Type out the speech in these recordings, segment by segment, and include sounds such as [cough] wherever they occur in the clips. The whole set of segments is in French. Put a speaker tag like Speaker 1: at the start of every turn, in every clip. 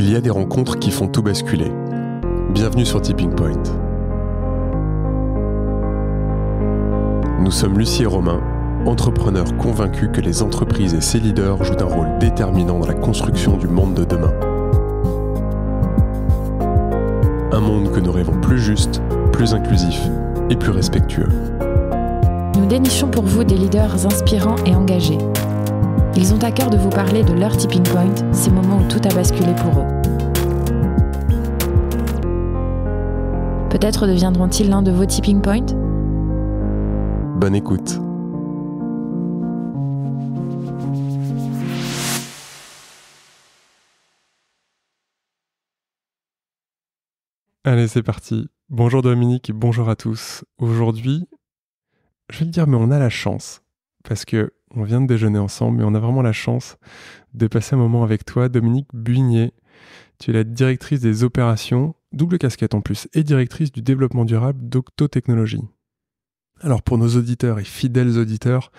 Speaker 1: il y a des rencontres qui font tout basculer. Bienvenue sur Tipping Point. Nous sommes Lucie Romain, entrepreneurs convaincus que les entreprises et ses leaders jouent un rôle déterminant dans la construction du monde de demain. Un monde que nous rêvons plus juste, plus inclusif et plus respectueux.
Speaker 2: Nous dénichons pour vous des leaders inspirants et engagés ils ont à cœur de vous parler de leur tipping point, ces moments où tout a basculé pour eux. Peut-être deviendront-ils l'un de vos tipping points
Speaker 1: Bonne écoute. Allez, c'est parti. Bonjour Dominique, bonjour à tous. Aujourd'hui, je vais te dire, mais on a la chance. Parce que on vient de déjeuner ensemble, mais on a vraiment la chance de passer un moment avec toi, Dominique Buignet. Tu es la directrice des opérations, double casquette en plus, et directrice du développement durable d'Octotechnologie. Alors pour nos auditeurs et fidèles auditeurs,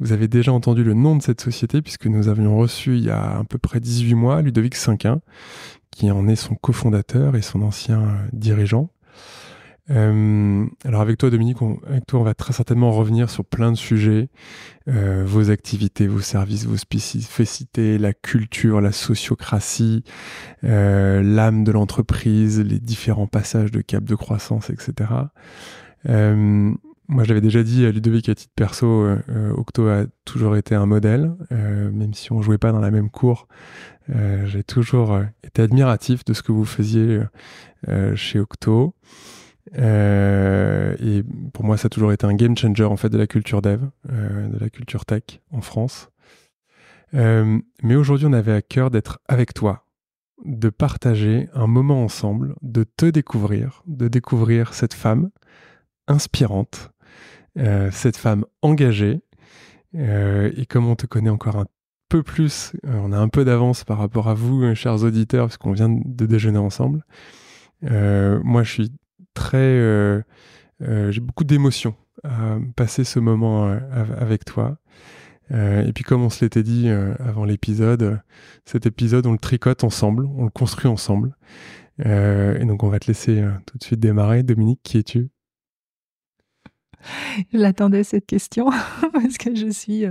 Speaker 1: vous avez déjà entendu le nom de cette société puisque nous avions reçu il y a à peu près 18 mois Ludovic Cinquin, qui en est son cofondateur et son ancien euh, dirigeant. Euh, alors avec toi Dominique, on, avec toi on va très certainement revenir sur plein de sujets, euh, vos activités, vos services, vos spécificités, la culture, la sociocratie, euh, l'âme de l'entreprise, les différents passages de cap de croissance, etc. moi je l'avais déjà dit à Ludovic à titre perso, Octo a toujours été un modèle, même si on jouait pas dans la même cour. j'ai toujours été admiratif de ce que vous faisiez chez Octo. Euh, et pour moi, ça a toujours été un game changer en fait de la culture dev, euh, de la culture tech en France. Euh, mais aujourd'hui, on avait à cœur d'être avec toi, de partager un moment ensemble, de te découvrir, de découvrir cette femme inspirante, cette femme engagée. et comme on te connaît encore un peu plus, on a un peu d'avance par rapport à vous, chers auditeurs, parce qu'on vient de déjeuner ensemble. moi, je suis très. Euh, euh, j'ai beaucoup d'émotions à passer ce moment euh, avec toi. et puis comme on se l'était dit avant l'épisode, cet épisode, on le tricote ensemble, on le construit ensemble. et donc on va te laisser tout de suite démarrer. Dominique, qui es-tu
Speaker 3: je l'attendais cette question [laughs] parce que je suis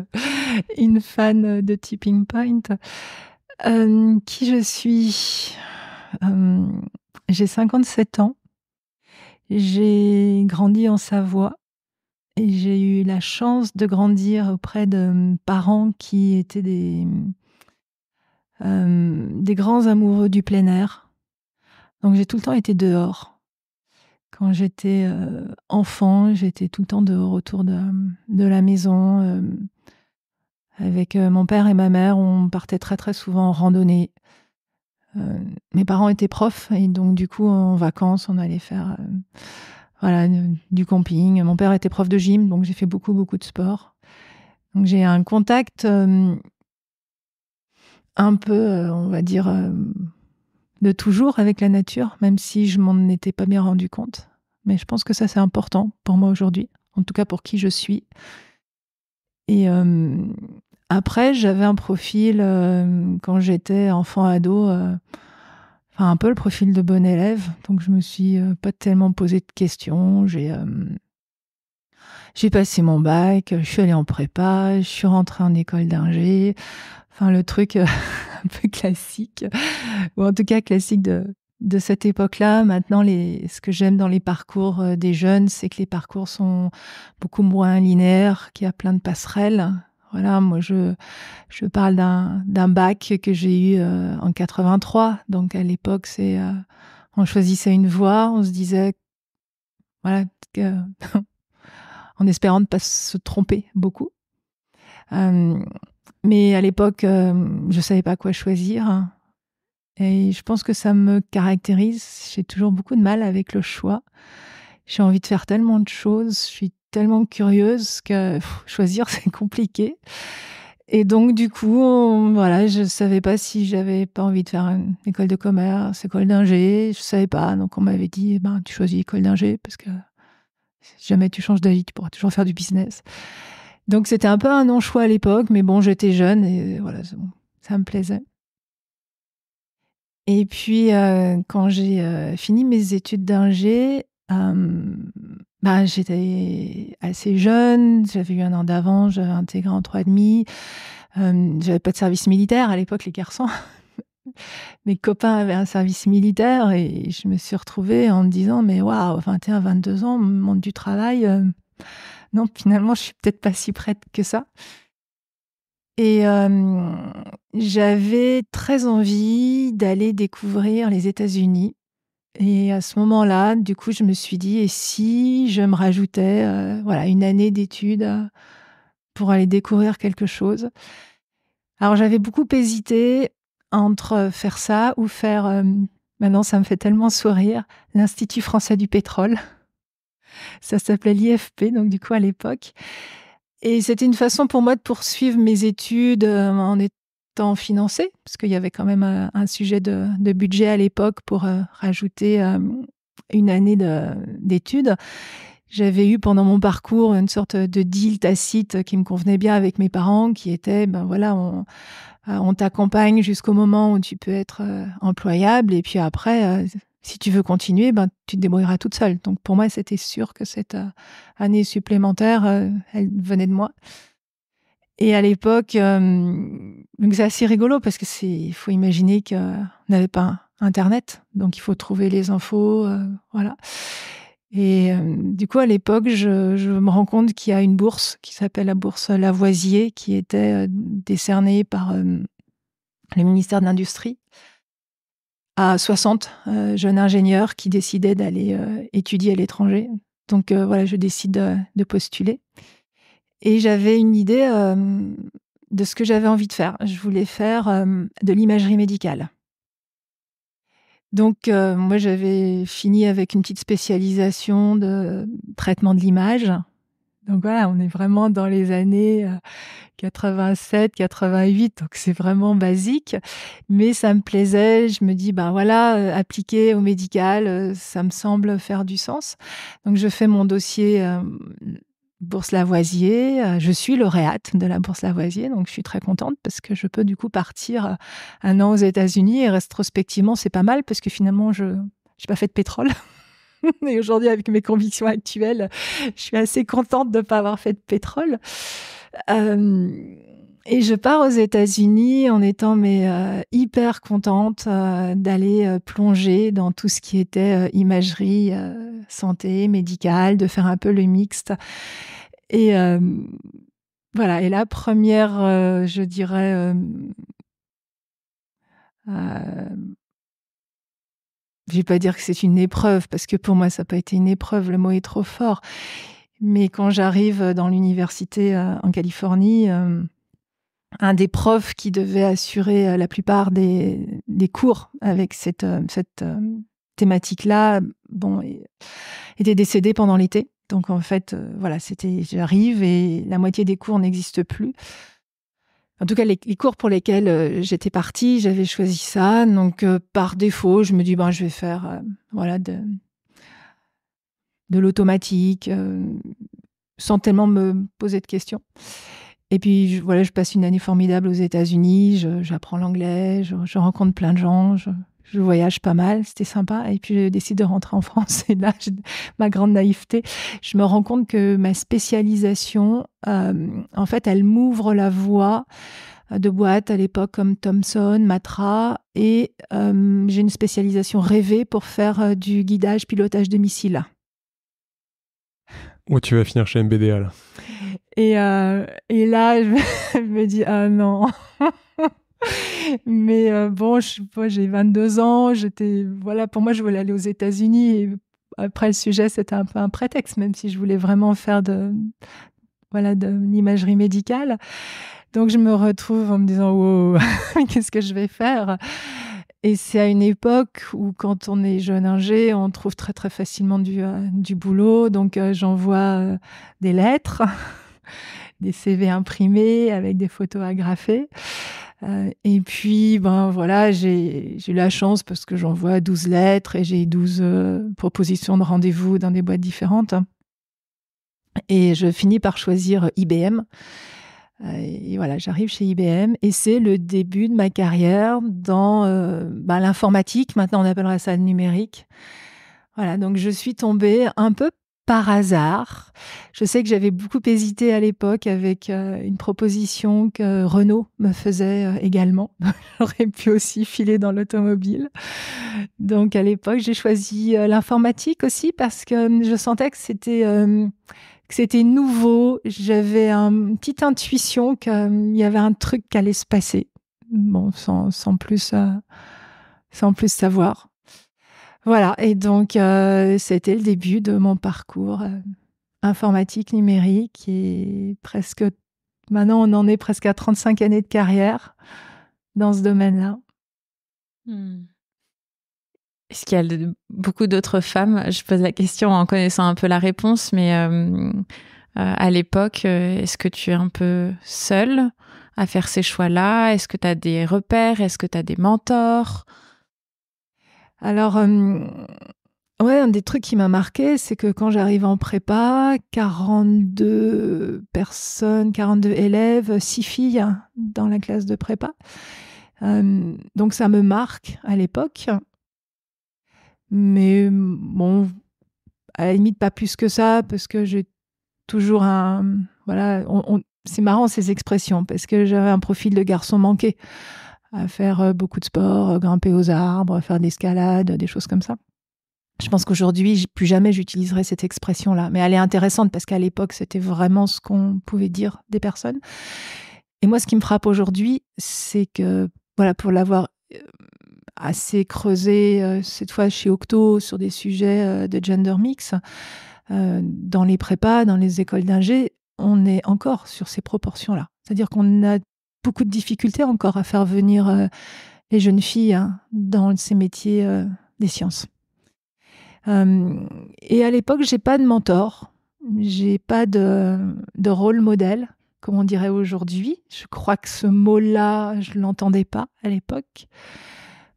Speaker 3: une fan de Tipping Point. qui je suis J'ai 57 ans. J'ai grandi en Savoie et j'ai eu la chance de grandir auprès de hum, parents qui étaient des, hum, hum, des grands amoureux du plein air. Donc j'ai tout le temps été dehors. Quand j'étais euh, enfant, j'étais tout le temps dehors autour de, la maison. avec euh, mon père et ma mère, on partait très très souvent en randonnée. Euh, mes parents étaient profs et donc du coup en vacances on allait faire euh, voilà du camping. Mon père était prof de gym donc j'ai fait beaucoup beaucoup de sport. Donc j'ai un contact euh, un peu on va dire de toujours avec la nature même si je m'en étais pas bien rendu compte. Mais je pense que ça c'est important pour moi aujourd'hui, en tout cas pour qui je suis. Et après, j'avais un profil, euh, quand j'étais enfant-ado, euh, enfin un peu le profil de bon élève. Donc, je me suis euh, pas tellement posé de questions. J'ai passé mon bac, je suis allée en prépa, je suis rentrée en école d'ingé. Enfin, le truc [laughs] un peu classique, ou en tout cas classique de, cette époque-là. Maintenant, ce que j'aime dans les parcours des jeunes, c'est que les parcours sont beaucoup moins linéaires, qu'il y a plein de passerelles voilà, moi je, je parle d'un bac que j'ai eu euh, en 83. Donc à l'époque, c'est euh, on choisissait une voie, on se disait voilà [laughs] en espérant ne pas se tromper beaucoup. Euh, mais à l'époque, je savais pas quoi choisir. Et je pense que ça me caractérise. J'ai toujours beaucoup de mal avec le choix. J'ai envie de faire tellement de choses. Je suis tellement curieuse que choisir, [laughs] c'est compliqué. Et donc, du coup, voilà, je ne savais pas si j'avais pas envie de faire une école de commerce, école d'ingé. Je savais pas. Donc, on m'avait dit, eh ben, tu choisis école d'ingé parce que jamais tu changes d'avis, tu pourras toujours faire du business. Donc, c'était un peu un non-choix à l'époque, mais bon, j'étais jeune et euh, voilà, ça me plaisait. Et puis, euh, quand j'ai euh, fini mes études d'ingé, bah, j'étais assez jeune, j'avais eu un an d'avant, j'avais intégré en trois demi. j'avais pas de service militaire à l'époque, les garçons. [laughs] Mes copains avaient un service militaire et je me suis retrouvée en me disant mais waouh, 21, 22 ans, monde du travail. Euh, non, finalement, je suis peut-être pas si prête que ça. Et j'avais très envie d'aller découvrir les États-Unis et à ce moment-là, du coup, je me suis dit, et si je me rajoutais euh, voilà, une année d'études euh, pour aller découvrir quelque chose Alors j'avais beaucoup hésité entre euh, faire ça ou faire, maintenant ça me fait tellement sourire, l'Institut français du pétrole. Ça s'appelait l'IFP, donc du coup à l'époque. Et c'était une façon pour moi de poursuivre mes études en, financé, parce qu'il y avait quand même euh, un, sujet de, budget à l'époque pour euh, rajouter euh, une année d'études. J'avais eu pendant mon parcours une sorte de deal tacite qui me convenait bien avec mes parents, qui était, ben voilà, on, t'accompagne jusqu'au moment où tu peux être employable, et puis après, si tu veux continuer, ben, tu te débrouilleras toute seule. Donc pour moi, c'était sûr que cette année supplémentaire, elle venait de moi. Et à l'époque, euh, c'est assez rigolo parce que c'est, il faut imaginer qu'on n'avait pas Internet, donc il faut trouver les infos, euh, voilà. Et euh, du coup, à l'époque, je, je, me rends compte qu'il y a une bourse qui s'appelle la bourse Lavoisier, qui était décernée par le ministère de l'Industrie à 60 jeunes ingénieurs qui décidaient d'aller étudier à l'étranger. Donc voilà, je décide de postuler. Et j'avais une idée de ce que j'avais envie de faire. Je voulais faire de l'imagerie médicale. Donc, moi, j'avais fini avec une petite spécialisation de traitement de l'image. Donc voilà, on est vraiment dans les années 87, 88, donc c'est vraiment basique. Mais ça me plaisait, je me dis, ben voilà, appliquer au médical, ça me semble faire du sens. Donc je fais mon dossier Bourse Lavoisier. Euh, je suis lauréate de la Bourse Lavoisier, donc je suis très contente parce que je peux du coup partir euh, un an aux États-Unis et rétrospectivement, c'est pas mal parce que finalement, je n'ai pas fait de pétrole. [laughs] et aujourd'hui, avec mes convictions actuelles, je suis assez contente de ne pas avoir fait de pétrole. Euh, et je pars aux États-Unis en étant mais, euh, hyper contente euh, d'aller euh, plonger dans tout ce qui était imagerie, santé, médicale, de faire un peu le mixte. Et voilà, et la première, je dirais, je vais pas dire que c'est une épreuve, parce que pour moi, ça n'a pas été une épreuve, le mot est trop fort. Mais quand j'arrive dans l'université en Californie, un des profs qui devait assurer euh, la plupart des, des cours avec cette, euh, cette euh, thématique-là, bon, était décédé pendant l'été. Donc en fait, voilà, c'était j'arrive et la moitié des cours n'existent plus. En tout cas, les, cours pour lesquels j'étais partie, j'avais choisi ça. Donc par défaut, je me dis ben je vais faire voilà de de l'automatique sans tellement me poser de questions. Et puis je, voilà, je passe une année formidable aux États-Unis, j'apprends l'anglais, je, rencontre plein de gens, je, je voyage pas mal, c'était sympa. Et puis je décide de rentrer en [laughs] France. Et là, ma grande naïveté, je me rends compte que ma spécialisation, euh, en fait, elle m'ouvre la voie de boîte à l'époque comme Thomson, Matra, et euh, j'ai une spécialisation rêvée pour faire euh, du guidage, pilotage de missiles.
Speaker 1: Où tu vas finir chez MBDA là
Speaker 3: et, euh, et là, je me [laughs] dis, ah non. [laughs] Mais euh, bon, j'ai 22 ans. J'étais, voilà, pour moi, je voulais aller aux États-Unis. Et après, le sujet, c'était un peu un prétexte, même si je voulais vraiment faire de, voilà, de l'imagerie médicale. Donc, je me retrouve en me disant, wow, [laughs] qu'est-ce que je vais faire? Et c'est à une époque où, quand on est jeune ingé, on trouve très très facilement du, euh, du boulot. Donc, j'envoie des lettres. [laughs] des CV imprimés avec des photos agrafées. Euh, et puis, ben voilà, j'ai eu la chance parce que j'envoie 12 lettres et j'ai 12 euh, propositions de rendez-vous dans des boîtes différentes. Et je finis par choisir IBM. Euh, et voilà, j'arrive chez IBM et c'est le début de ma carrière dans ben, l'informatique. Maintenant, on appellera ça le numérique. Voilà, donc je suis tombée un peu par hasard. Je sais que j'avais beaucoup hésité à l'époque avec euh, une proposition que Renault me faisait euh, également. [laughs] J'aurais pu aussi filer dans l'automobile. Donc à l'époque, j'ai choisi euh, l'informatique aussi parce que hum, je sentais que c'était hum, c'était nouveau. J'avais une petite intuition qu'il hum, y avait un truc qui allait se passer. sans plus sans plus savoir. Voilà, et donc euh, c'était le début de mon parcours euh, informatique, numérique, et presque maintenant on en est presque à 35 années de carrière dans ce domaine-là.
Speaker 2: Hmm. Est-ce qu'il y a beaucoup d'autres femmes Je pose la question en connaissant un peu la réponse, mais euh, à l'époque, est-ce que tu es un peu seule à faire ces choix-là Est-ce que tu as des repères
Speaker 3: Est-ce que tu as des mentors alors, euh, un des trucs qui m'a marqué, c'est que quand j'arrive en prépa, 42 personnes, 42 élèves, 6 filles dans la classe de prépa. Euh, donc ça me marque à l'époque. Mais bon, à la limite, pas plus que ça, parce que j'ai toujours un. Voilà, c'est marrant ces expressions, parce que j'avais un profil de garçon manqué à faire euh, beaucoup de sport, euh, grimper aux arbres, faire des escalades, des choses comme ça. Je pense qu'aujourd'hui, plus jamais j'utiliserai cette expression-là, mais elle est intéressante parce qu'à l'époque, c'était vraiment ce qu'on pouvait dire des personnes. Et moi, ce qui me frappe aujourd'hui, c'est que, voilà, pour l'avoir euh, assez creusé, cette fois chez Octo, sur des sujets de gender mix, dans les prépas, dans les écoles d'ingé, on est encore sur ces proportions-là. C'est-à-dire qu'on a beaucoup de difficultés encore à faire venir euh, les jeunes filles hein, dans ces métiers euh, des sciences. Euh, et à l'époque, j'ai pas de mentor, j'ai pas de, de, rôle modèle, comme on dirait aujourd'hui. Je crois que ce mot-là, je l'entendais pas à l'époque.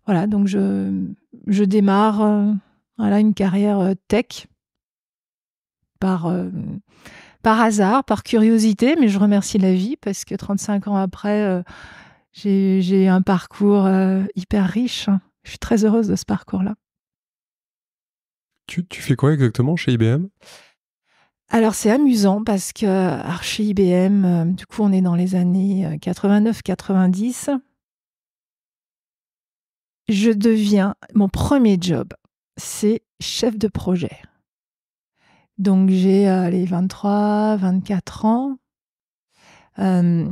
Speaker 3: Voilà, donc je, je démarre voilà, une carrière tech par par hasard, par curiosité, mais je remercie la vie parce que 35 ans après, euh, j'ai j'ai un parcours euh, hyper riche. Je suis très heureuse de ce parcours-là.
Speaker 1: Tu, fais quoi exactement chez IBM
Speaker 3: alors c'est amusant parce que chez IBM, euh, du coup on est dans les années 89-90. Je deviens, mon premier job, c'est chef de projet. Donc j'ai les 23, 24 ans. Euh,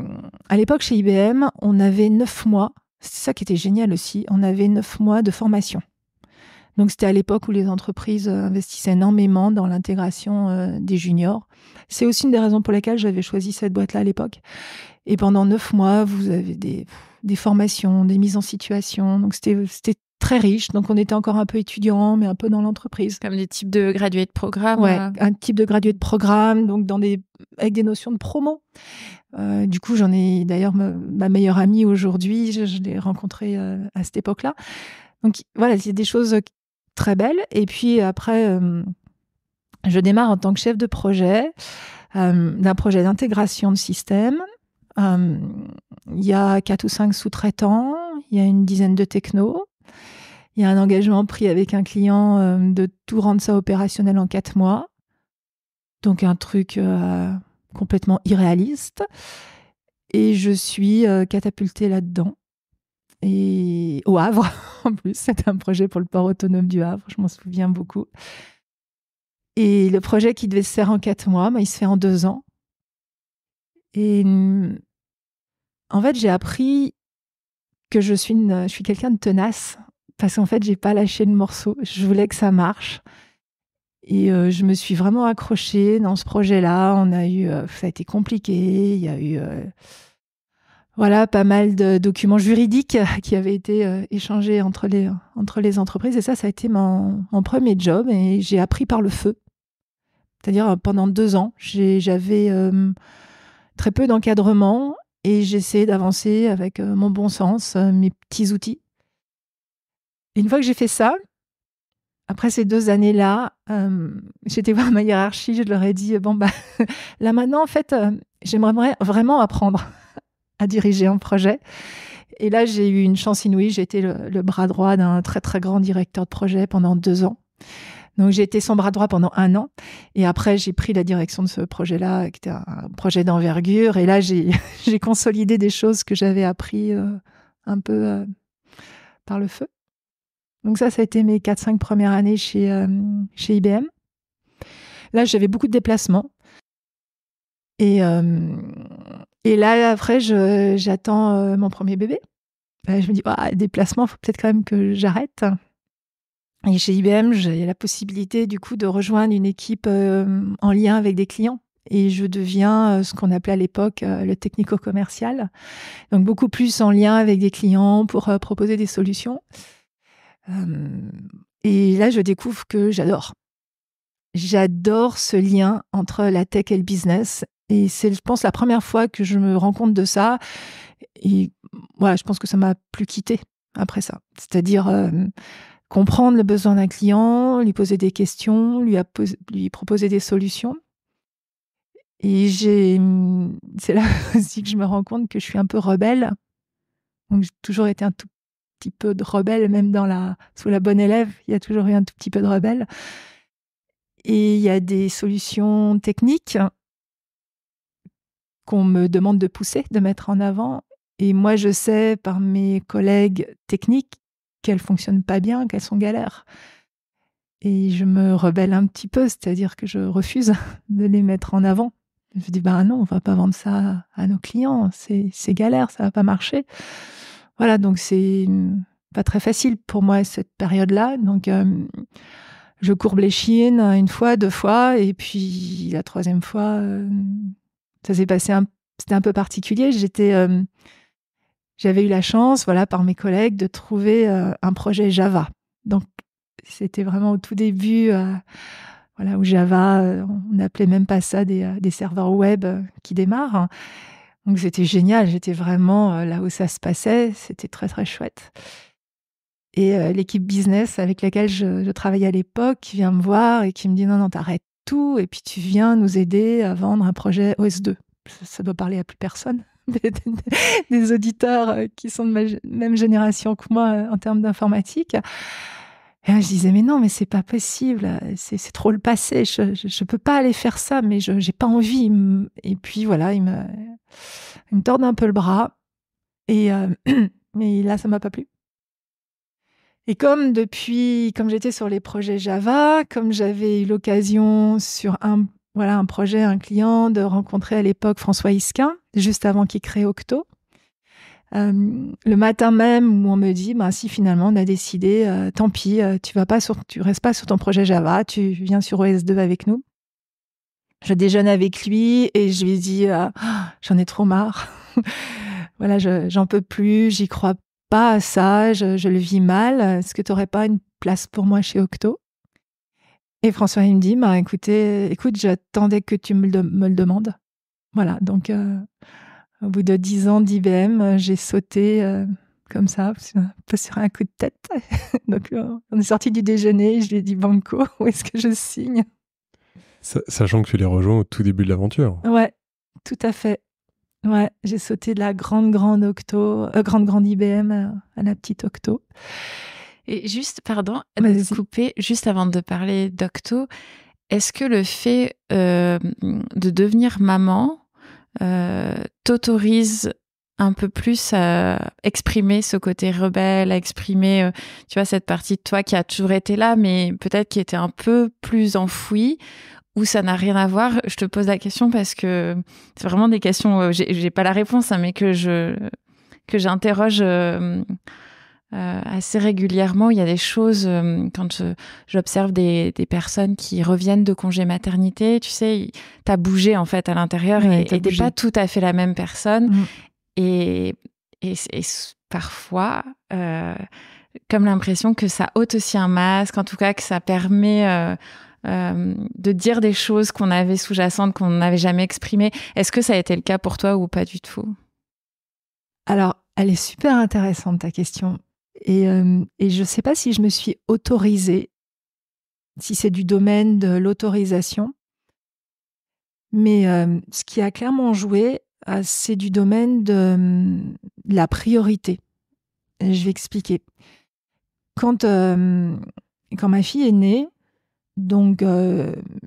Speaker 3: à l'époque, chez IBM, on avait neuf mois. C'est ça qui était génial aussi. On avait neuf mois de formation. Donc c'était à l'époque où les entreprises euh, investissaient énormément dans l'intégration euh, des juniors. C'est aussi une des raisons pour lesquelles j'avais choisi cette boîte-là à l'époque. Et pendant neuf mois, vous avez des, formations, des mises en situation. Donc c'était très riche. Donc, on était encore un peu étudiant, mais un peu dans l'entreprise. Comme des types de gradués de programme. Ouais, euh. un type de gradué de programme, donc dans des, avec des notions de promo. Euh, du coup, j'en ai d'ailleurs ma meilleure amie aujourd'hui, je, l'ai rencontrée euh, à cette époque-là. Donc, voilà, c'est des choses très belles. Et puis après, je démarre en tant que chef de projet d'un projet d'intégration de système. Il y a quatre ou cinq sous-traitants, il y a une dizaine de technos. Il y a un engagement pris avec un client euh, de tout rendre ça opérationnel en quatre mois. Donc un truc euh, complètement irréaliste. Et je suis euh, catapultée là-dedans. Et au Havre, [laughs] en plus, c'est un projet pour le port autonome du Havre, je m'en souviens beaucoup. Et le projet qui devait se faire en quatre mois, bah, il se fait en deux ans. Et mm, en fait, j'ai appris que je suis, une, je suis quelqu'un de tenace parce qu'en fait, j'ai pas lâché le morceau. Je voulais que ça marche. Et euh, je me suis vraiment accrochée dans ce projet-là. On a eu, euh, ça a été compliqué. Il y a eu, euh, voilà, pas mal de documents juridiques [laughs] qui avaient été échangés entre les, entre les entreprises. Et ça, ça a été mon, mon premier job. Et j'ai appris par le feu. C'est-à-dire, pendant deux ans, j'avais très peu d'encadrement et j'essayais d'avancer avec mon bon sens, mes petits outils une fois que j'ai fait ça, après ces deux années-là, euh, j'étais voir ma hiérarchie, je leur ai dit euh, bon bah [laughs] là maintenant en fait, euh, j'aimerais vraiment apprendre à diriger un projet. Et là, j'ai eu une chance inouïe. J'ai été le, bras droit d'un très très grand directeur de projet pendant deux ans. Donc j'ai été son bras droit pendant un an et après j'ai pris la direction de ce projet-là, qui était un projet d'envergure. Et là [laughs] j'ai consolidé des choses que j'avais appris euh, un peu par le feu. Donc ça, ça a été mes 4-5 premières années chez, euh, IBM. Là, j'avais beaucoup de déplacements. Et, euh, et là, après, j'attends euh, mon premier bébé. je me dis, déplacement, il faut peut-être quand même que j'arrête. Et chez IBM, j'ai la possibilité du coup de rejoindre une équipe en lien avec des clients et je deviens ce qu'on appelait à l'époque le technico-commercial. Donc beaucoup plus en lien avec des clients pour proposer des solutions et là, je découvre que j'adore. J'adore ce lien entre la tech et le business. Et c'est, je pense, la première fois que je me rends compte de ça. Et voilà, je pense que ça m'a plus quitté après ça. C'est-à-dire comprendre le besoin d'un client, lui poser des questions, lui, lui proposer des solutions. Et c'est là [laughs] aussi que je me rends compte que je suis un peu rebelle. Donc j'ai toujours été un tout petit peu de rebelle, même dans la, sous la bonne élève, il y a toujours eu un tout petit peu de rebelle. Et il y a des solutions techniques qu'on me demande de pousser, de mettre en avant. Et moi, je sais par mes collègues techniques qu'elles fonctionnent pas bien, qu'elles sont galères. Et je me rebelle un petit peu, c'est-à-dire que je refuse [laughs] de les mettre en avant. Je dis, ben non, on va pas vendre ça à nos clients, c'est galère, ça va pas marcher. Voilà, donc c'est pas très facile pour moi cette période-là. Donc euh, je courbe les chiennes une fois, deux fois, et puis la troisième fois, euh, ça s'est passé un, c'était un peu particulier. J'étais, euh, j'avais eu la chance, voilà, par mes collègues, de trouver un projet Java. Donc c'était vraiment au tout début. voilà, où Java, on n'appelait même pas ça des serveurs web qui démarrent. Donc c'était génial, j'étais vraiment euh, là où ça se passait, c'était très très chouette. Et euh, l'équipe business avec laquelle je, travaillais à l'époque qui vient me voir et qui me dit non, non, t'arrêtes tout et puis tu viens nous aider à vendre un projet OS2. Ça, doit parler à plus personne. [laughs] Des, auditeurs euh, qui sont de ma même génération que moi en termes d'informatique. Et je disais, mais non, mais c'est pas possible, c'est trop le passé, je, ne peux pas aller faire ça, mais je n'ai pas envie. Et puis voilà, il me, il un peu le bras. Et, euh, [clears throat] là, ça m'a pas plu. Et comme depuis, comme j'étais sur les projets Java, comme j'avais eu l'occasion sur un, voilà, un projet, un client, de rencontrer à l'époque François Isquin, juste avant qu'il crée Octo, euh, le matin même où on me dit, ben, si finalement on a décidé, euh, tant pis, euh, tu vas pas sur, tu restes pas sur ton projet Java, tu viens sur OS2 avec nous. Je déjeune avec lui et je lui dis, [gasps] j'en ai trop marre. [laughs] voilà, j'en peux plus, j'y crois pas à ça, je, le vis mal. Est-ce que tu n'aurais pas une place pour moi chez Octo Et François, il me dit, ben, écoutez, écoute, j'attendais que tu me me le demandes. Voilà, donc au bout de dix ans d'IBM, euh, j'ai sauté euh, comme ça, un peu sur un coup de tête. [laughs] Donc, euh, on est sorti du déjeuner, je lui ai dit Banco, [laughs] où est-ce que je signe
Speaker 1: Sachant que tu les rejoins au tout début de l'aventure.
Speaker 3: Ouais, tout à fait. Ouais, j'ai sauté de la grande, grande Octo, grande, grande IBM à, la petite Octo.
Speaker 2: Et juste, pardon,
Speaker 3: de couper, juste avant de parler
Speaker 2: d'Octo, est-ce que le fait de devenir maman, euh, t'autorise un peu plus à exprimer ce côté rebelle, à exprimer, euh, tu vois, cette partie de toi qui a toujours été là, mais peut-être qui était un peu plus enfouie, ou ça n'a rien à voir. Je te pose la question parce que c'est vraiment des questions, euh, j'ai pas la réponse, hein, mais que je que j'interroge. Euh, assez régulièrement. Il y a des choses, euh, quand j'observe des, des, personnes qui reviennent de congé maternité, tu sais, t'as bougé en fait à l'intérieur et t'es pas tout à fait la même personne. Mm. Et, et, parfois, euh, comme l'impression que ça ôte aussi un masque, en tout cas que ça permet... de dire des choses qu'on avait sous-jacentes, qu'on n'avait jamais exprimées. Est-ce que ça
Speaker 3: a été le cas pour toi ou pas du tout Alors, elle est super intéressante ta question. Euh, et, je ne sais pas si je me suis autorisée, si c'est du domaine de l'autorisation, mais euh, ce qui a clairement joué, euh, c'est du domaine de, la priorité. je vais expliquer. Quand, quand ma fille est née, donc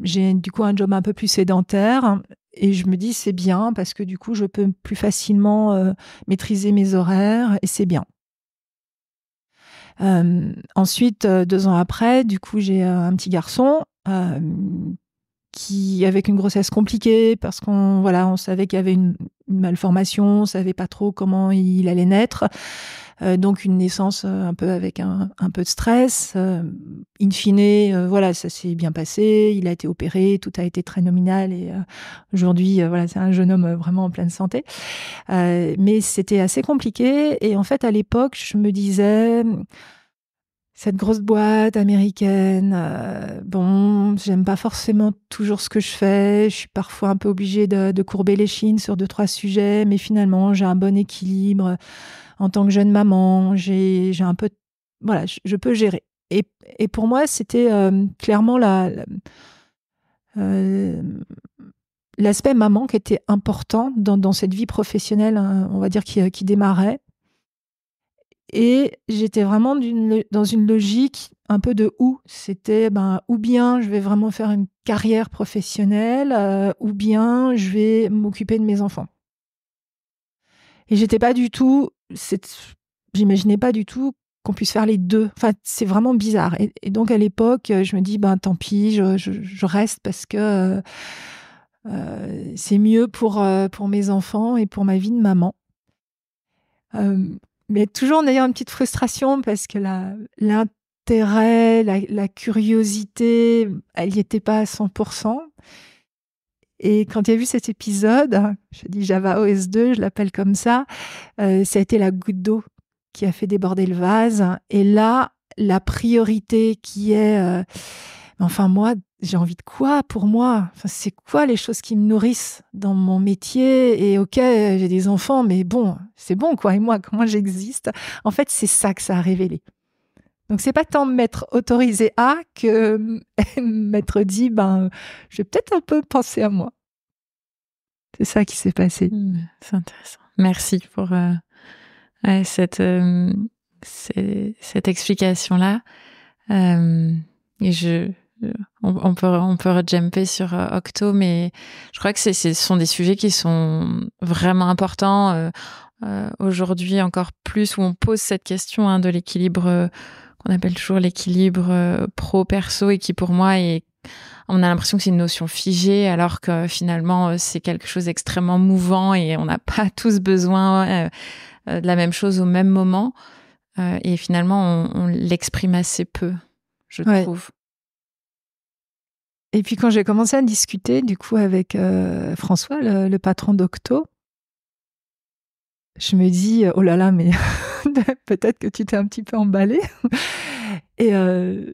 Speaker 3: j'ai du coup un job un peu plus sédentaire et je me dis c'est bien parce que du coup je peux plus facilement maîtriser mes horaires et c'est bien. Euh, ensuite, euh, deux ans après, du coup, j'ai euh, un petit garçon qui avec une grossesse compliquée parce qu'on voilà on savait qu'il y avait une, malformation on savait pas trop comment il allait naître euh, donc une naissance euh, un peu avec un, un peu de stress. Euh, in fine, voilà, ça s'est bien passé. Il a été opéré, tout a été très nominal et aujourd'hui, voilà, c'est un jeune homme vraiment en pleine santé. mais c'était assez compliqué et en fait à l'époque, je me disais cette grosse boîte américaine. Euh, bon, j'aime pas forcément toujours ce que je fais. Je suis parfois un peu obligée de, courber les chines sur deux, trois sujets, mais finalement, j'ai un bon équilibre. En tant que jeune maman, j'ai un peu. Voilà, je, peux gérer. Et, pour moi, c'était euh, clairement euh, L'aspect maman qui était important dans, cette vie professionnelle, hein, on va dire, qui, qui démarrait. Et j'étais vraiment dans une logique un peu de où ». C'était ben, ou bien je vais vraiment faire une carrière professionnelle, euh, ou bien je vais m'occuper de mes enfants. Et j'étais pas du tout, j'imaginais pas du tout qu'on puisse faire les deux. Enfin, c'est vraiment bizarre. Et, donc à l'époque, je me dis, ben tant pis, je, reste parce que euh, euh, c'est mieux pour, pour mes enfants et pour ma vie de maman mais toujours en ayant une petite frustration parce que l'intérêt, la, curiosité, elle n'y était pas à 100%. Et quand il y a vu cet épisode, je dis Java OS 2, je l'appelle comme ça, euh, ça a été la goutte d'eau qui a fait déborder le vase. Et là, la priorité qui est, euh, enfin moi, j'ai envie de quoi pour moi C'est quoi les choses qui me nourrissent dans mon métier Et ok, j'ai des enfants, mais bon, c'est bon quoi. Et moi, comment j'existe En fait, c'est ça que ça a révélé. Donc c'est pas tant m'être autorisé à que [laughs] m'être dit ben je vais peut-être un peu penser à moi. C'est ça qui
Speaker 2: s'est passé. Mmh, c'est intéressant. Merci
Speaker 3: pour euh, cette euh,
Speaker 2: cette explication là. Euh, et je euh, on, peut on peut jumper sur euh, Octo, mais je crois que ce sont des sujets qui sont vraiment importants euh, aujourd'hui encore plus où on pose cette question hein, de l'équilibre qu'on appelle toujours l'équilibre pro perso et qui pour moi est on a l'impression que c'est une notion figée alors que finalement c'est quelque chose d'extrêmement mouvant et on n'a pas [laughs] tous besoin de la même chose au même moment et finalement on, l'exprime assez peu je trouve
Speaker 3: et puis quand j'ai commencé à discuter du coup avec euh, François, le, patron d'Octo, je me dis euh, oh là là, mais [laughs] peut-être que tu t'es un petit peu emballé. et euh,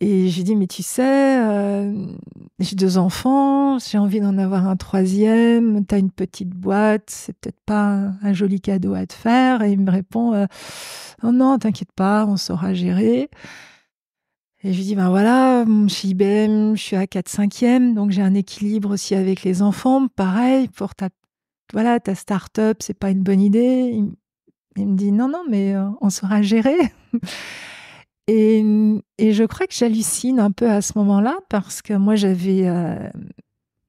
Speaker 3: et j'ai dit mais tu sais, j'ai deux enfants, j'ai envie d'en avoir un troisième. T'as une petite boîte, c'est peut-être pas un, joli cadeau à te faire. Et il me répond oh non, t'inquiète pas, on saura gérer. Et je lui dis, ben voilà, chez hum, IBM, je suis à 4 5e, donc j'ai un équilibre aussi avec les enfants. Pareil, pour ta, voilà, ta start-up, c'est pas une bonne idée. Il, me dit, non, non, mais euh, on sera géré [laughs] et, et, je crois que j'hallucine un peu à ce moment-là, parce que moi, j'avais euh,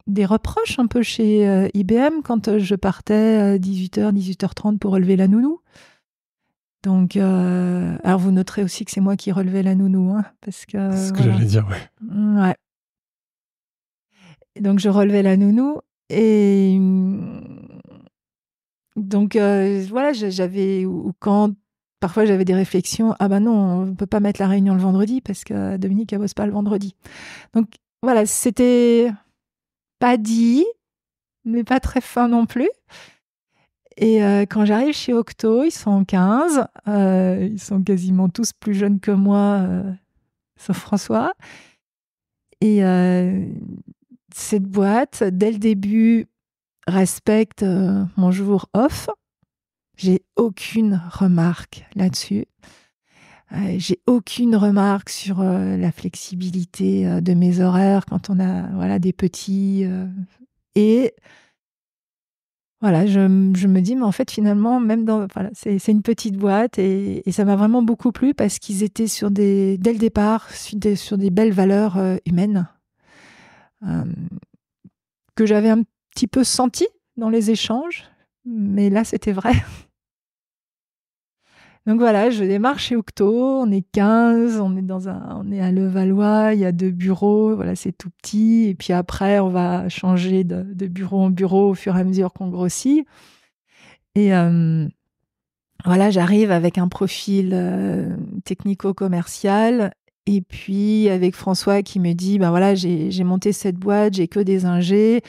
Speaker 3: des reproches un peu chez euh, IBM quand je partais à 18h, 18h30 pour relever la nounou. Donc, euh, alors vous noterez aussi que c'est moi qui relevais la nounou, hein, parce que. C'est ce que j'allais dire, oui. Mmh, ouais. Donc je relevais la nounou et mmh, donc euh, voilà, j'avais ou quand parfois j'avais des réflexions. Ah ben non, on peut pas mettre la réunion le vendredi parce que Dominique elle bosse pas le vendredi. Donc voilà, c'était pas dit, mais pas très fin non plus. Et euh, quand j'arrive chez Octo, ils sont 15, euh, ils sont quasiment tous plus jeunes que moi, euh, sauf François. Et cette boîte, dès le début, respecte mon jour off. J'ai aucune remarque là-dessus. j'ai aucune remarque sur la flexibilité de mes horaires quand on a voilà des petits et voilà, je, me dis, mais en fait, finalement, même dans. Voilà, c'est une petite boîte et, ça m'a vraiment beaucoup plu parce qu'ils étaient sur des, dès le départ sur des, belles valeurs euh, humaines euh, que j'avais un petit peu senti dans les échanges, mais là, c'était vrai. [laughs] Donc voilà, je démarre chez Octo, on est 15, on est dans un on est à Levallois, il y a deux bureaux, voilà, c'est tout petit et puis après on va changer de, bureau en bureau au fur et à mesure qu'on grossit. Et euh, voilà, j'arrive avec un profil euh, technico-commercial et puis avec François qui me dit ben voilà, j'ai monté cette boîte, j'ai que des ingés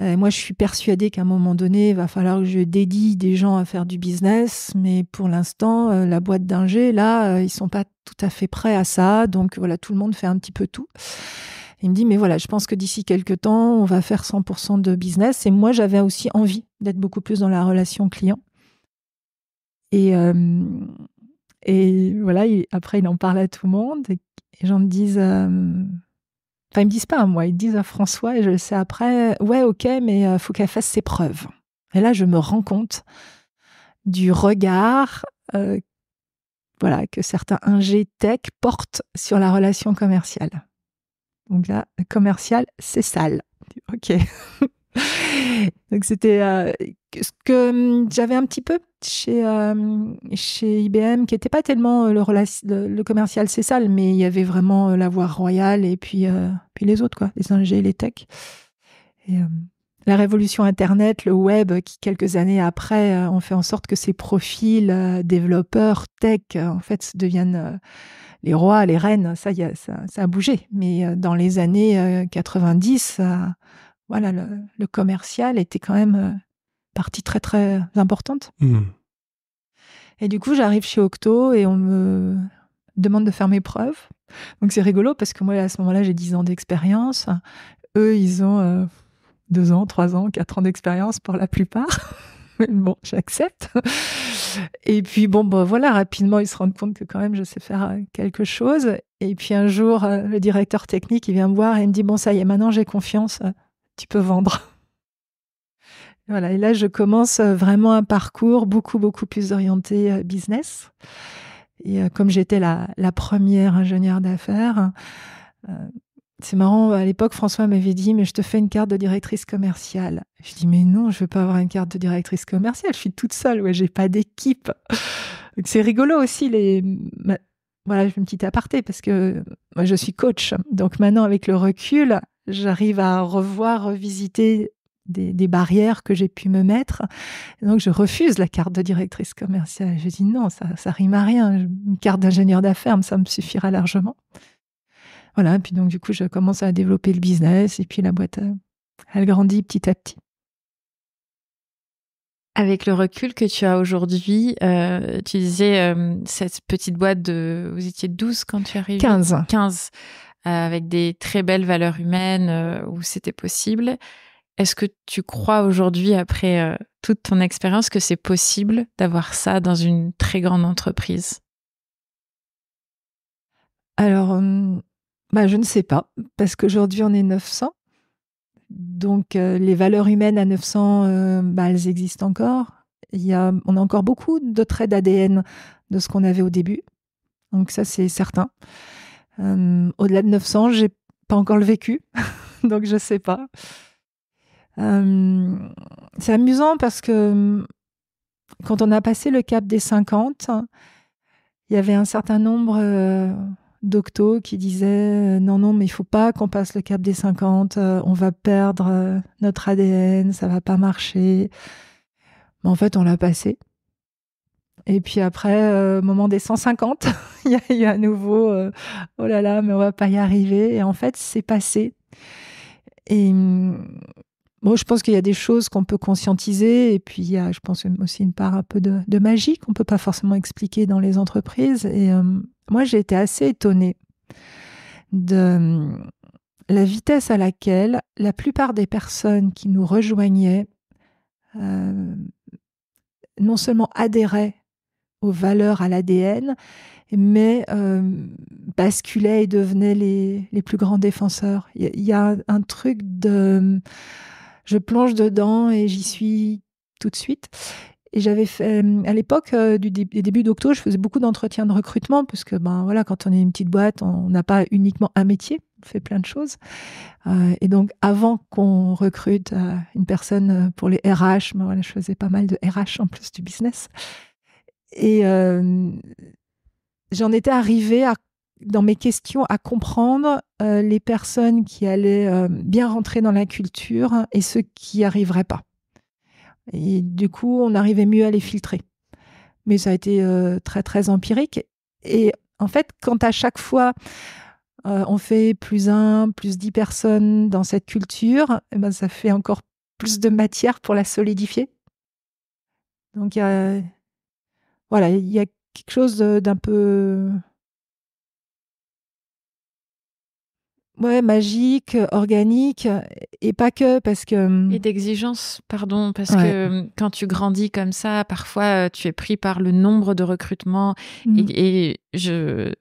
Speaker 3: euh, moi, je suis persuadée qu'à un moment donné, il va falloir que je dédie des gens à faire du business, mais pour l'instant, euh, la boîte d'ingé, là, ils euh, ils sont pas tout à fait prêts à ça, donc voilà, tout le monde fait un petit peu tout. Il me dit, mais voilà, je pense que d'ici quelques temps, on va faire 100% de business. Et moi, j'avais aussi envie d'être beaucoup plus dans la relation client. Et, et voilà, après, il en parle à tout le monde. Et, et j'en me disent, Enfin, ils me disent pas à hein, moi, ils disent à François et je le sais après. Ouais, ok, mais il euh, faut qu'elle fasse ses preuves. Et là, je me rends compte du regard euh, voilà, que certains ingé tech portent sur la relation commerciale. Donc là, commercial, c'est sale. Ok. [laughs] Donc c'était euh, ce que hum, j'avais un petit peu chez, hum, chez IBM, qui n'était pas tellement euh, le, commercial c'est commercial mais il y avait vraiment euh, la voie royale et puis, puis les autres, quoi, les ingés, les techs. Hum, la révolution Internet, le web, qui quelques années après ont fait en sorte que ces profils développeurs, tech, en fait, deviennent les rois, les reines. Ça, y a, ça, ça, a bougé. Mais dans les années 90, voilà, le, commercial était quand même euh, partie très très importante. Hmm. Et du coup, j'arrive chez Octo et on me demande de faire mes preuves. Donc c'est rigolo parce que moi, à ce moment-là, j'ai 10 ans d'expérience. Eux, ils ont 2 euh, ans, 3 ans, 4 ans d'expérience pour la plupart. [laughs] Mais bon, j'accepte. Et puis, bon, bah, voilà, rapidement, ils se rendent compte que quand même, je sais faire euh, quelque chose. Et puis un jour, le directeur technique, il vient me voir et il me dit, bon, ça y est, maintenant j'ai confiance, tu peux vendre. Voilà, et là, je commence euh, vraiment un parcours beaucoup, beaucoup plus orienté euh, business. Et euh, comme j'étais la, première ingénieure d'affaires, c'est marrant, à l'époque, François m'avait dit, mais je te fais une carte de directrice commerciale. Je dis, mais non, je ne veux pas avoir une carte de directrice commerciale, je suis toute seule, ouais, j'ai pas d'équipe. c'est rigolo aussi, les... voilà, je fais une petite aparté parce que moi, je suis coach. Donc maintenant, avec le recul, j'arrive à revoir, revisiter des, des, barrières que j'ai pu me mettre. Donc, je refuse la carte de directrice commerciale. Je dis non, ça, ça rime à rien. Une carte d'ingénieur d'affaires, ça me suffira largement. Voilà. Et puis, donc, du coup, je commence à développer le business et puis la boîte, euh, elle grandit petit à petit.
Speaker 2: Avec le recul que tu as aujourd'hui, euh, tu disais euh, cette petite boîte de. Vous étiez 12 quand tu arrives 15. 15 avec des très belles valeurs humaines euh, où c'était possible. Est-ce que tu crois aujourd'hui, après euh, toute ton expérience, que c'est possible d'avoir ça dans une très grande entreprise
Speaker 3: Alors, bah, je ne sais pas, parce qu'aujourd'hui, on est 900. Donc, euh, les valeurs humaines à 900, bah, elles existent encore. Il y a, on a encore beaucoup de traits d'ADN de ce qu'on avait au début. Donc, ça, c'est certain. Euh, au-delà de 900, j'ai pas encore le vécu, [laughs] donc je sais pas. Euh, c'est amusant parce que euh, quand on a passé le cap des 50, il y avait un certain nombre d'octo d'octos qui disaient non, non, mais il faut pas qu'on passe le cap des 50, on va perdre notre ADN, ça va pas marcher. Mais en fait, on l'a passé. Et puis après, au euh, moment des 150, [laughs] il y a eu à nouveau, euh, oh là là, mais on va pas y arriver. Et en fait, c'est passé. Et hum, bon, je pense qu'il y a des choses qu'on peut conscientiser. Et puis, il y a, je pense, aussi une part un peu de, de magie qu'on peut pas forcément expliquer dans les entreprises. Et hum, moi, j'ai été assez étonnée de hum, la vitesse à laquelle la plupart des personnes qui nous rejoignaient euh, non seulement adhéraient aux valeurs, à l'ADN, mais euh, basculaient et devenaient les, les plus grands défenseurs. Il y, a un truc de... Je plonge dedans et j'y suis tout de suite. Et j'avais fait, euh, à l'époque euh, du début des je faisais beaucoup d'entretiens de recrutement, parce que ben, voilà, quand on est une petite boîte, on n'a pas uniquement un métier, on fait plein de choses. Euh, et donc, avant qu'on recrute une personne pour les RH, ben, je faisais pas mal de RH en plus du business. Et j'en étais arrivée dans mes questions à comprendre les personnes qui allaient bien rentrer dans la culture et ceux qui n'y arriveraient pas. Et du coup, on arrivait mieux à les filtrer. Mais ça a été très, très empirique. Et en fait, quand à chaque fois on fait plus un, plus dix personnes dans cette culture, eh ben, ça fait encore plus de matière pour la solidifier. Donc, voilà, il y a quelque chose d'un peu ouais, magique, organique, et pas que, parce que... Et mmh
Speaker 2: d'exigence,
Speaker 3: pardon, parce que
Speaker 2: mmh, quand tu grandis comme ça, parfois tu es pris par le nombre de recrutements, mmh. et, je...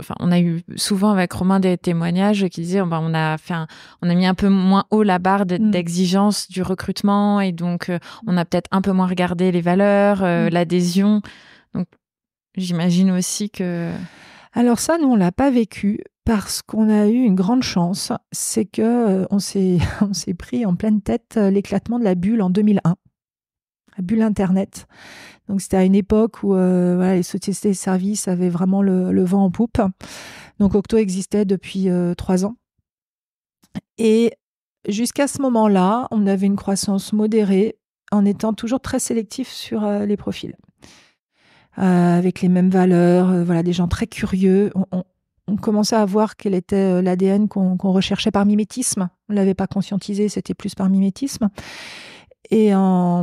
Speaker 2: Enfin, on a eu souvent avec Romain des témoignages qui disaient bah, on a fait on a mis un peu moins haut la barre d'exigence du recrutement et donc on a peut-être un peu moins regardé les valeurs, l'adhésion. Donc, j'imagine
Speaker 3: aussi que. Alors ça, nous, on l'a pas vécu parce qu'on a eu une grande chance, c'est que euh, on s'est [laughs] on s'est pris en pleine tête euh, l'éclatement de la bulle en 2001. La bulle Internet. Donc c'était à une époque où euh, les sociétés de services avaient vraiment le, le, vent en poupe. Donc Octo existait depuis trois ans. Et jusqu'à ce moment-là, on avait une croissance modérée en étant toujours très sélectif sur les profils. Euh, avec les mêmes valeurs, euh, voilà, des gens très curieux. On, commençait à voir quel était euh, l'ADN qu'on recherchait par mimétisme. On ne l'avait pas conscientisé, c'était plus par mimétisme. Et en,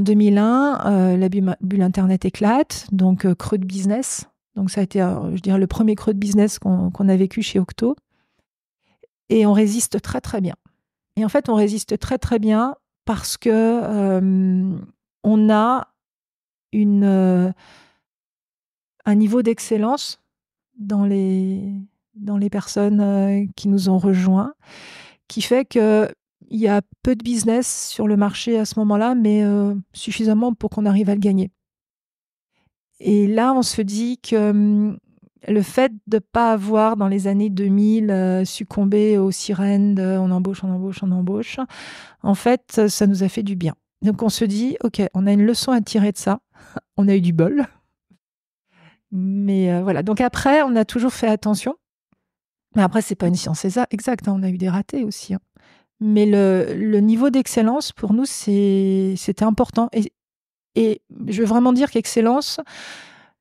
Speaker 3: 2001, la bulle Internet éclate, donc creux de business. Donc ça a été, je dirais, le premier creux de business qu'on a vécu chez Octo. Et on résiste très très bien. Et en fait, on résiste très très bien parce que on a une, euh, un niveau d'excellence dans les, dans les personnes euh, qui nous ont rejoints, qui fait qu'il y a peu de business sur le marché à ce moment-là, mais euh, suffisamment pour qu'on arrive à le gagner. Et là, on se dit que hum, le fait de ne pas avoir, dans les années 2000, succombé aux sirènes de on embauche, on embauche, on embauche, en fait, ça nous a fait du bien. Donc on se dit, OK, on a une leçon à tirer de ça. [laughs] on a eu du bol. Mais euh, voilà. Donc après, on a toujours fait attention. Mais après, c'est pas une science exacte. exact. Hein. On a eu des ratés aussi. Hein. Mais le, niveau d'excellence, pour nous, c'était important. Et, je veux vraiment dire qu'excellence,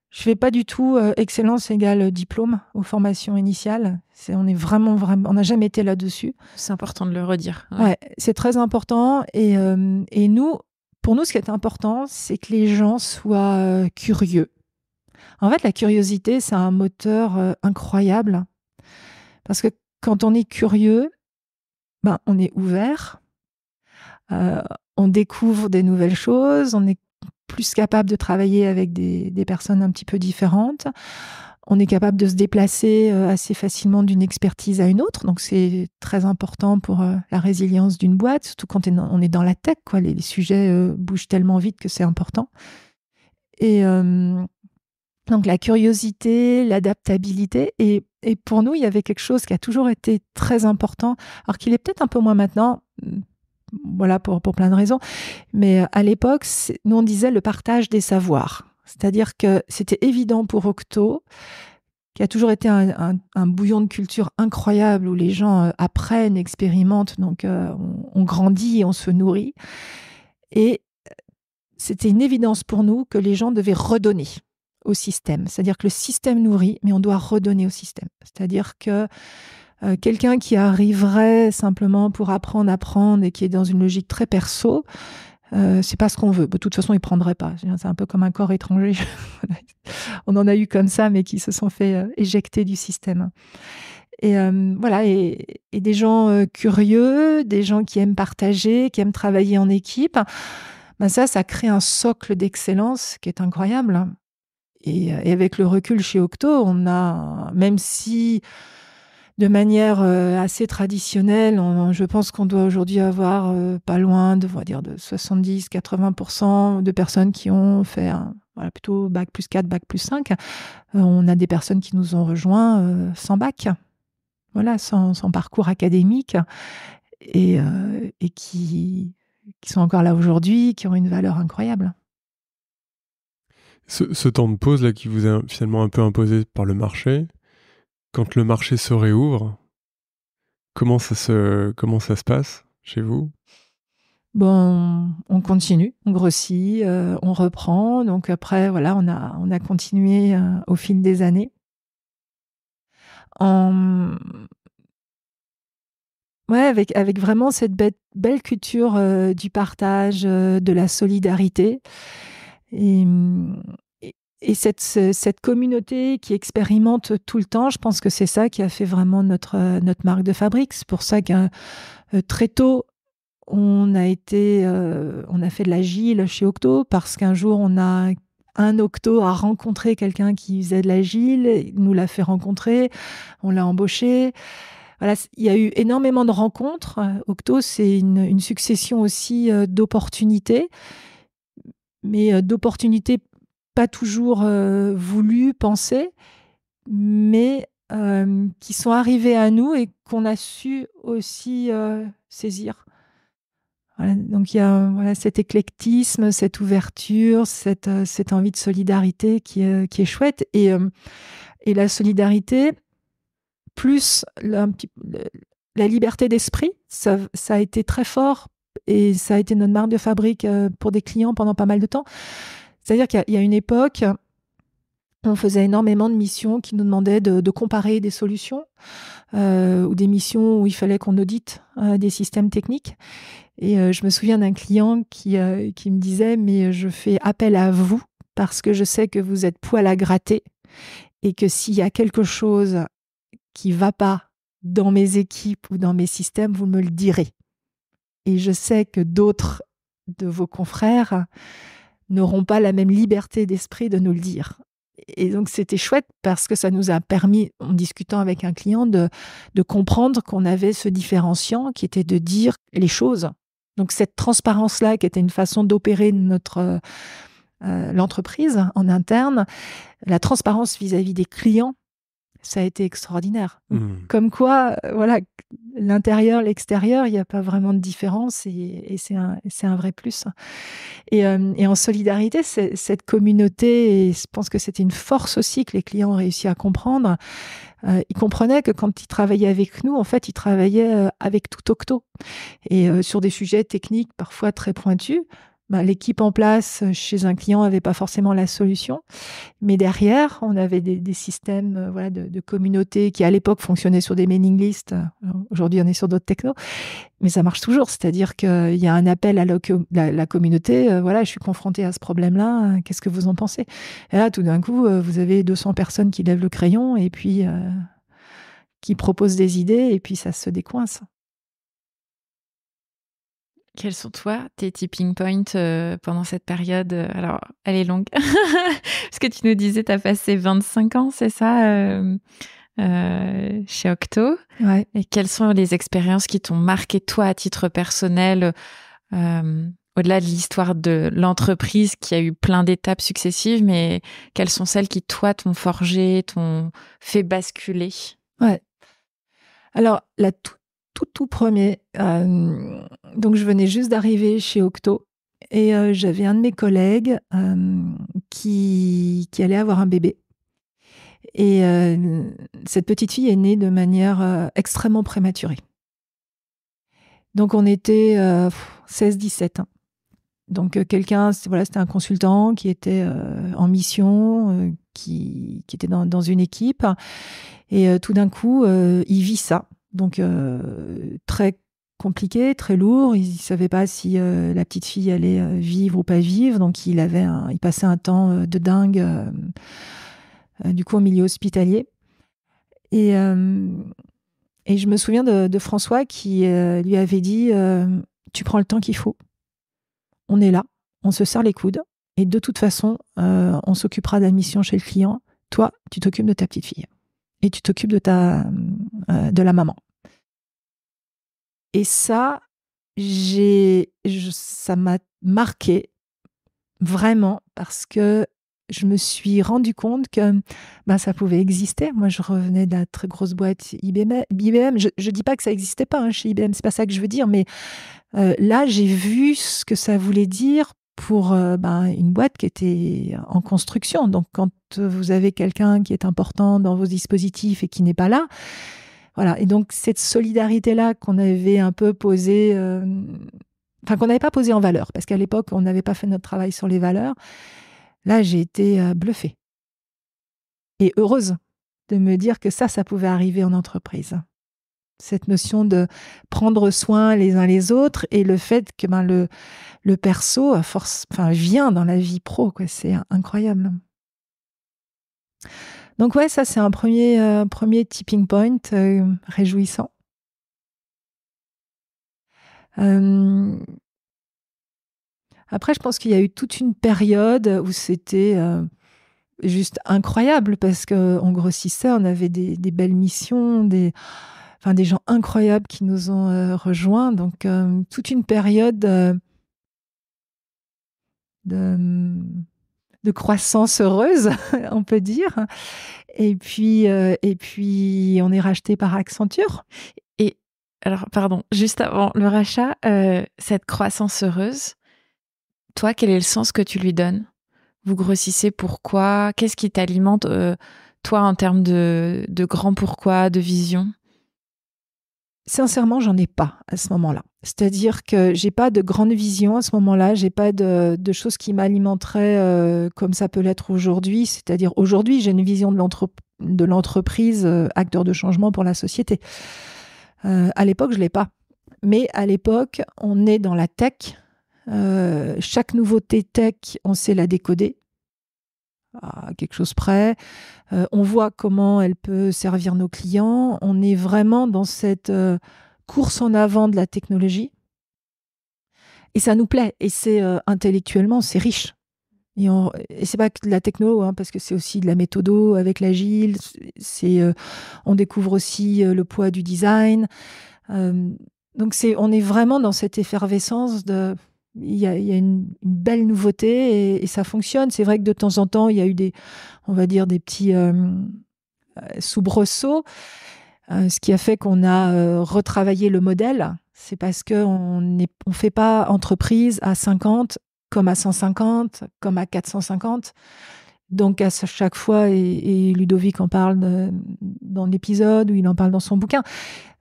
Speaker 3: je ne fais pas du tout euh, excellence égale diplôme aux formations initiales. on est vraiment, vraiment, on n'a jamais été là-dessus.
Speaker 2: C'est important de le redire. Ouais,
Speaker 3: c'est très important. et euh, nous, pour nous, ce qui est important, c'est que les gens soient euh, curieux. En fait, la curiosité, c'est un moteur euh, incroyable. Parce que quand on est curieux, ben, on est ouvert, euh, on découvre des nouvelles choses, on est plus capable de travailler avec des personnes un petit peu différentes, on est capable de se déplacer euh, assez facilement d'une expertise à une autre, donc c'est très important pour euh, la résilience d'une boîte, surtout quand on est dans la tech. Quoi. Les, sujets euh, bougent tellement vite que c'est important. Et donc la curiosité, l'adaptabilité. Et, pour nous, il y avait quelque chose qui a toujours été très important, alors qu'il est peut-être un peu moins maintenant, mm, voilà, pour, pour plein de raisons. Mais à l'époque, nous, on disait le partage des savoirs. C'est-à-dire que c'était évident pour Octo, qui a toujours été un, bouillon de culture incroyable où les gens euh, apprennent, expérimentent, donc euh, on, grandit et on se nourrit. Et euh, c'était une évidence pour nous que les gens devaient redonner au système. C'est-à-dire que le système nourrit, mais on doit redonner au système. C'est-à-dire que quelqu'un qui arriverait simplement pour apprendre, apprendre et qui est dans une logique très perso, euh, c'est pas ce qu'on veut. De toute façon, ils prendraient pas. C'est un peu comme un corps étranger. [laughs] On en a eu comme ça, mais qui se sont fait euh, éjecter du système. Et euh, voilà, et, des gens curieux, des gens qui aiment partager, qui aiment travailler en équipe. Ben ça, ça crée un socle d'excellence qui est incroyable. et, avec le recul chez Octo, on a, même si de manière euh, assez traditionnelle. je pense qu'on doit aujourd'hui avoir euh, pas loin de, dire, de 70-80% de personnes qui ont fait plutôt bac plus 4, bac plus 5. Euh, on a des personnes qui nous ont rejoints sans bac, voilà, sans, parcours académique et, qui, qui sont encore là aujourd'hui, qui ont une valeur incroyable.
Speaker 1: Ce, ce, temps de pause là qui vous est finalement un peu imposé par le marché, quand le marché se réouvre, comment ça se, comment ça se passe chez vous
Speaker 3: Bon, on continue, on grossit, euh, on reprend. Donc après, voilà, on a, on a continué euh, au fil des années. Ouais, avec, avec vraiment cette belle culture euh, du partage, de la solidarité. Et et cette, cette communauté qui expérimente tout le temps, je pense que c'est ça qui a fait vraiment notre, euh, notre marque de fabrique. C'est pour ça que euh, très tôt, on a été, euh, on a fait de l'agile chez Octo parce qu'un jour, on a un octo a rencontré quelqu'un qui faisait de l'agile, il nous l'a fait rencontrer, on l'a embauché. Voilà, il y a eu énormément de rencontres. Octo, c'est une, une, succession aussi d'opportunités, mais d'opportunités pas toujours euh, voulu, penser, mais euh, qui sont arrivés à nous et qu'on a su aussi euh, saisir. donc il y a voilà, cet éclectisme, cette ouverture, cette, cette envie de solidarité qui, qui est chouette. Et, et la solidarité, plus la, liberté d'esprit, ça, a été très fort et ça a été notre marque de fabrique pour des clients pendant pas mal de temps. C'est-à-dire qu'il y, a une époque, on faisait énormément de missions qui nous demandaient de, comparer des solutions euh, ou des missions où il fallait qu'on audite euh, des systèmes techniques. Et euh, je me souviens d'un client qui, me disait, mais je fais appel à vous parce que je sais que vous êtes poil à gratter et que s'il y a quelque chose qui ne va pas dans mes équipes ou dans mes systèmes, vous me le direz. Et je sais que d'autres de vos confrères n'auront pas la même liberté d'esprit de nous le dire. Et donc c'était chouette parce que ça nous a permis, en discutant avec un client, de, de comprendre qu'on avait ce différenciant qui était de dire les choses. Donc cette transparence-là, qui était une façon d'opérer notre euh, euh, l'entreprise en interne, la transparence vis à -vis des clients ça a été extraordinaire. Mmh. Comme quoi, euh, voilà, l'intérieur, l'extérieur, il n'y a pas vraiment de différence et, c'est un, vrai plus. Et, euh, en solidarité, cette communauté, je pense que c'était une force aussi que les clients ont réussi à comprendre, euh, ils comprenaient que quand ils travaillaient avec nous, en fait, ils travaillaient avec tout octo et sur des sujets techniques parfois très pointus bah, l'équipe en place euh, chez un client n'avait pas forcément la solution. Mais derrière, on avait des, systèmes euh, voilà, de, communauté qui, à l'époque, fonctionnaient sur des mailing lists. Aujourd'hui, on est sur d'autres technos. Mais ça marche toujours. C'est-à-dire qu'il euh, y a un appel à la, communauté. voilà, je suis confrontée à ce problème-là. Qu'est-ce que vous en pensez Et là, tout d'un coup, vous avez 200 personnes qui lèvent le crayon et puis qui proposent des idées et puis ça se décoince.
Speaker 2: Quels sont toi tes tipping points euh, pendant cette période euh, Alors, elle est longue. [laughs] Parce que tu nous disais, tu as passé 25 ans, c'est ça, euh, chez Octo. Ouais. Et quelles sont les expériences qui t'ont marqué, toi, à titre personnel au-delà de l'histoire de l'entreprise qui a eu plein d'étapes successives, mais quelles sont celles qui, toi, t'ont forgé, t'ont fait basculer
Speaker 3: Ouais. Alors, la toute tout, tout premier. Euh, donc, je venais juste d'arriver chez Octo et euh, j'avais un de mes collègues euh, qui, allait avoir un bébé. Et cette petite fille est née de manière extrêmement prématurée. Donc, on était 16-17 hein. Donc, quelqu'un, c'était un consultant qui était en mission, qui, était dans, dans, une équipe. Et tout d'un coup, il vit ça donc euh, très compliqué, très lourd. Il ne savait pas si euh, la petite fille allait euh, vivre ou pas vivre. Donc, il, avait il passait un temps de dingue, du coup, au milieu hospitalier. Et, je me souviens de, François qui lui avait dit Tu prends le temps qu'il faut. On est là, on se serre les coudes. Et de toute façon, on s'occupera de la mission chez le client. Toi, tu t'occupes de ta petite fille. Et tu t'occupes de, ta, de la maman. Et ça, j'ai, ça m'a marqué vraiment parce que je me suis rendu compte que ben, ça pouvait exister. Moi, je revenais de très grosse boîte IBM. IBM je ne dis pas que ça n'existait pas hein, chez IBM, c'est pas ça que je veux dire, mais euh, là, j'ai vu ce que ça voulait dire pour euh, ben, une boîte qui était en construction. Donc, quand vous avez quelqu'un qui est important dans vos dispositifs et qui n'est pas là, voilà. Et donc, cette solidarité-là qu'on avait un peu posée, euh, enfin, qu'on n'avait pas posée en valeur, parce qu'à l'époque, on n'avait pas fait notre travail sur les valeurs. Là, j'ai été euh, bluffée et heureuse de me dire que ça, ça pouvait arriver en entreprise. Cette notion de prendre soin les uns les autres et le fait que ben, le, le perso à euh, force, enfin, vient dans la vie pro, c'est incroyable. Donc ouais, ça c'est un premier, euh, premier tipping point euh, réjouissant. Euh, après, je pense qu'il y a eu toute une période où c'était juste incroyable parce qu'on grossissait, on avait des, des belles missions, des, enfin, des gens incroyables qui nous ont rejoints. Donc toute une période de de croissance heureuse, [laughs] on peut dire. Et puis, euh, et puis, on est racheté par Accenture. Et
Speaker 2: alors, pardon, juste avant le rachat, euh, cette croissance heureuse, toi, quel est le sens que tu lui donnes Vous grossissez pourquoi Qu'est-ce qui t'alimente, euh,
Speaker 3: toi, en termes de, de grand pourquoi, de vision sincèrement, j'en ai pas à ce moment-là. C'est-à-dire que j'ai pas de grande vision à ce moment-là, j'ai pas de, choses qui m'alimenteraient euh, comme ça peut l'être aujourd'hui. C'est-à-dire aujourd'hui, j'ai une vision de l'entreprise, euh, acteur de changement pour la société. Euh, à l'époque, je l'ai pas. Mais à l'époque, on est dans la tech. chaque nouveauté tech, on sait la décoder à quelque chose près. Euh, on voit comment elle peut servir nos clients. On est vraiment dans cette euh, course en avant de la technologie. Et ça nous plaît. Et c'est euh, intellectuellement, c'est riche. Et, ce c'est pas que de la techno, hein, parce que c'est aussi de la méthodo avec l'agile. C'est, on découvre aussi le poids du design. donc c'est, on est vraiment dans cette effervescence de il y a, une, belle nouveauté et, ça fonctionne. C'est vrai que de temps en temps, il y a eu des, on va dire, des petits euh, euh, soubresauts, euh, ce qui a fait qu'on a retravaillé le modèle. C'est parce qu'on ne on fait pas entreprise à 50 comme à 150, comme à 450. Donc à chaque fois, et, Ludovic en parle dans l'épisode, ou il en parle dans son bouquin,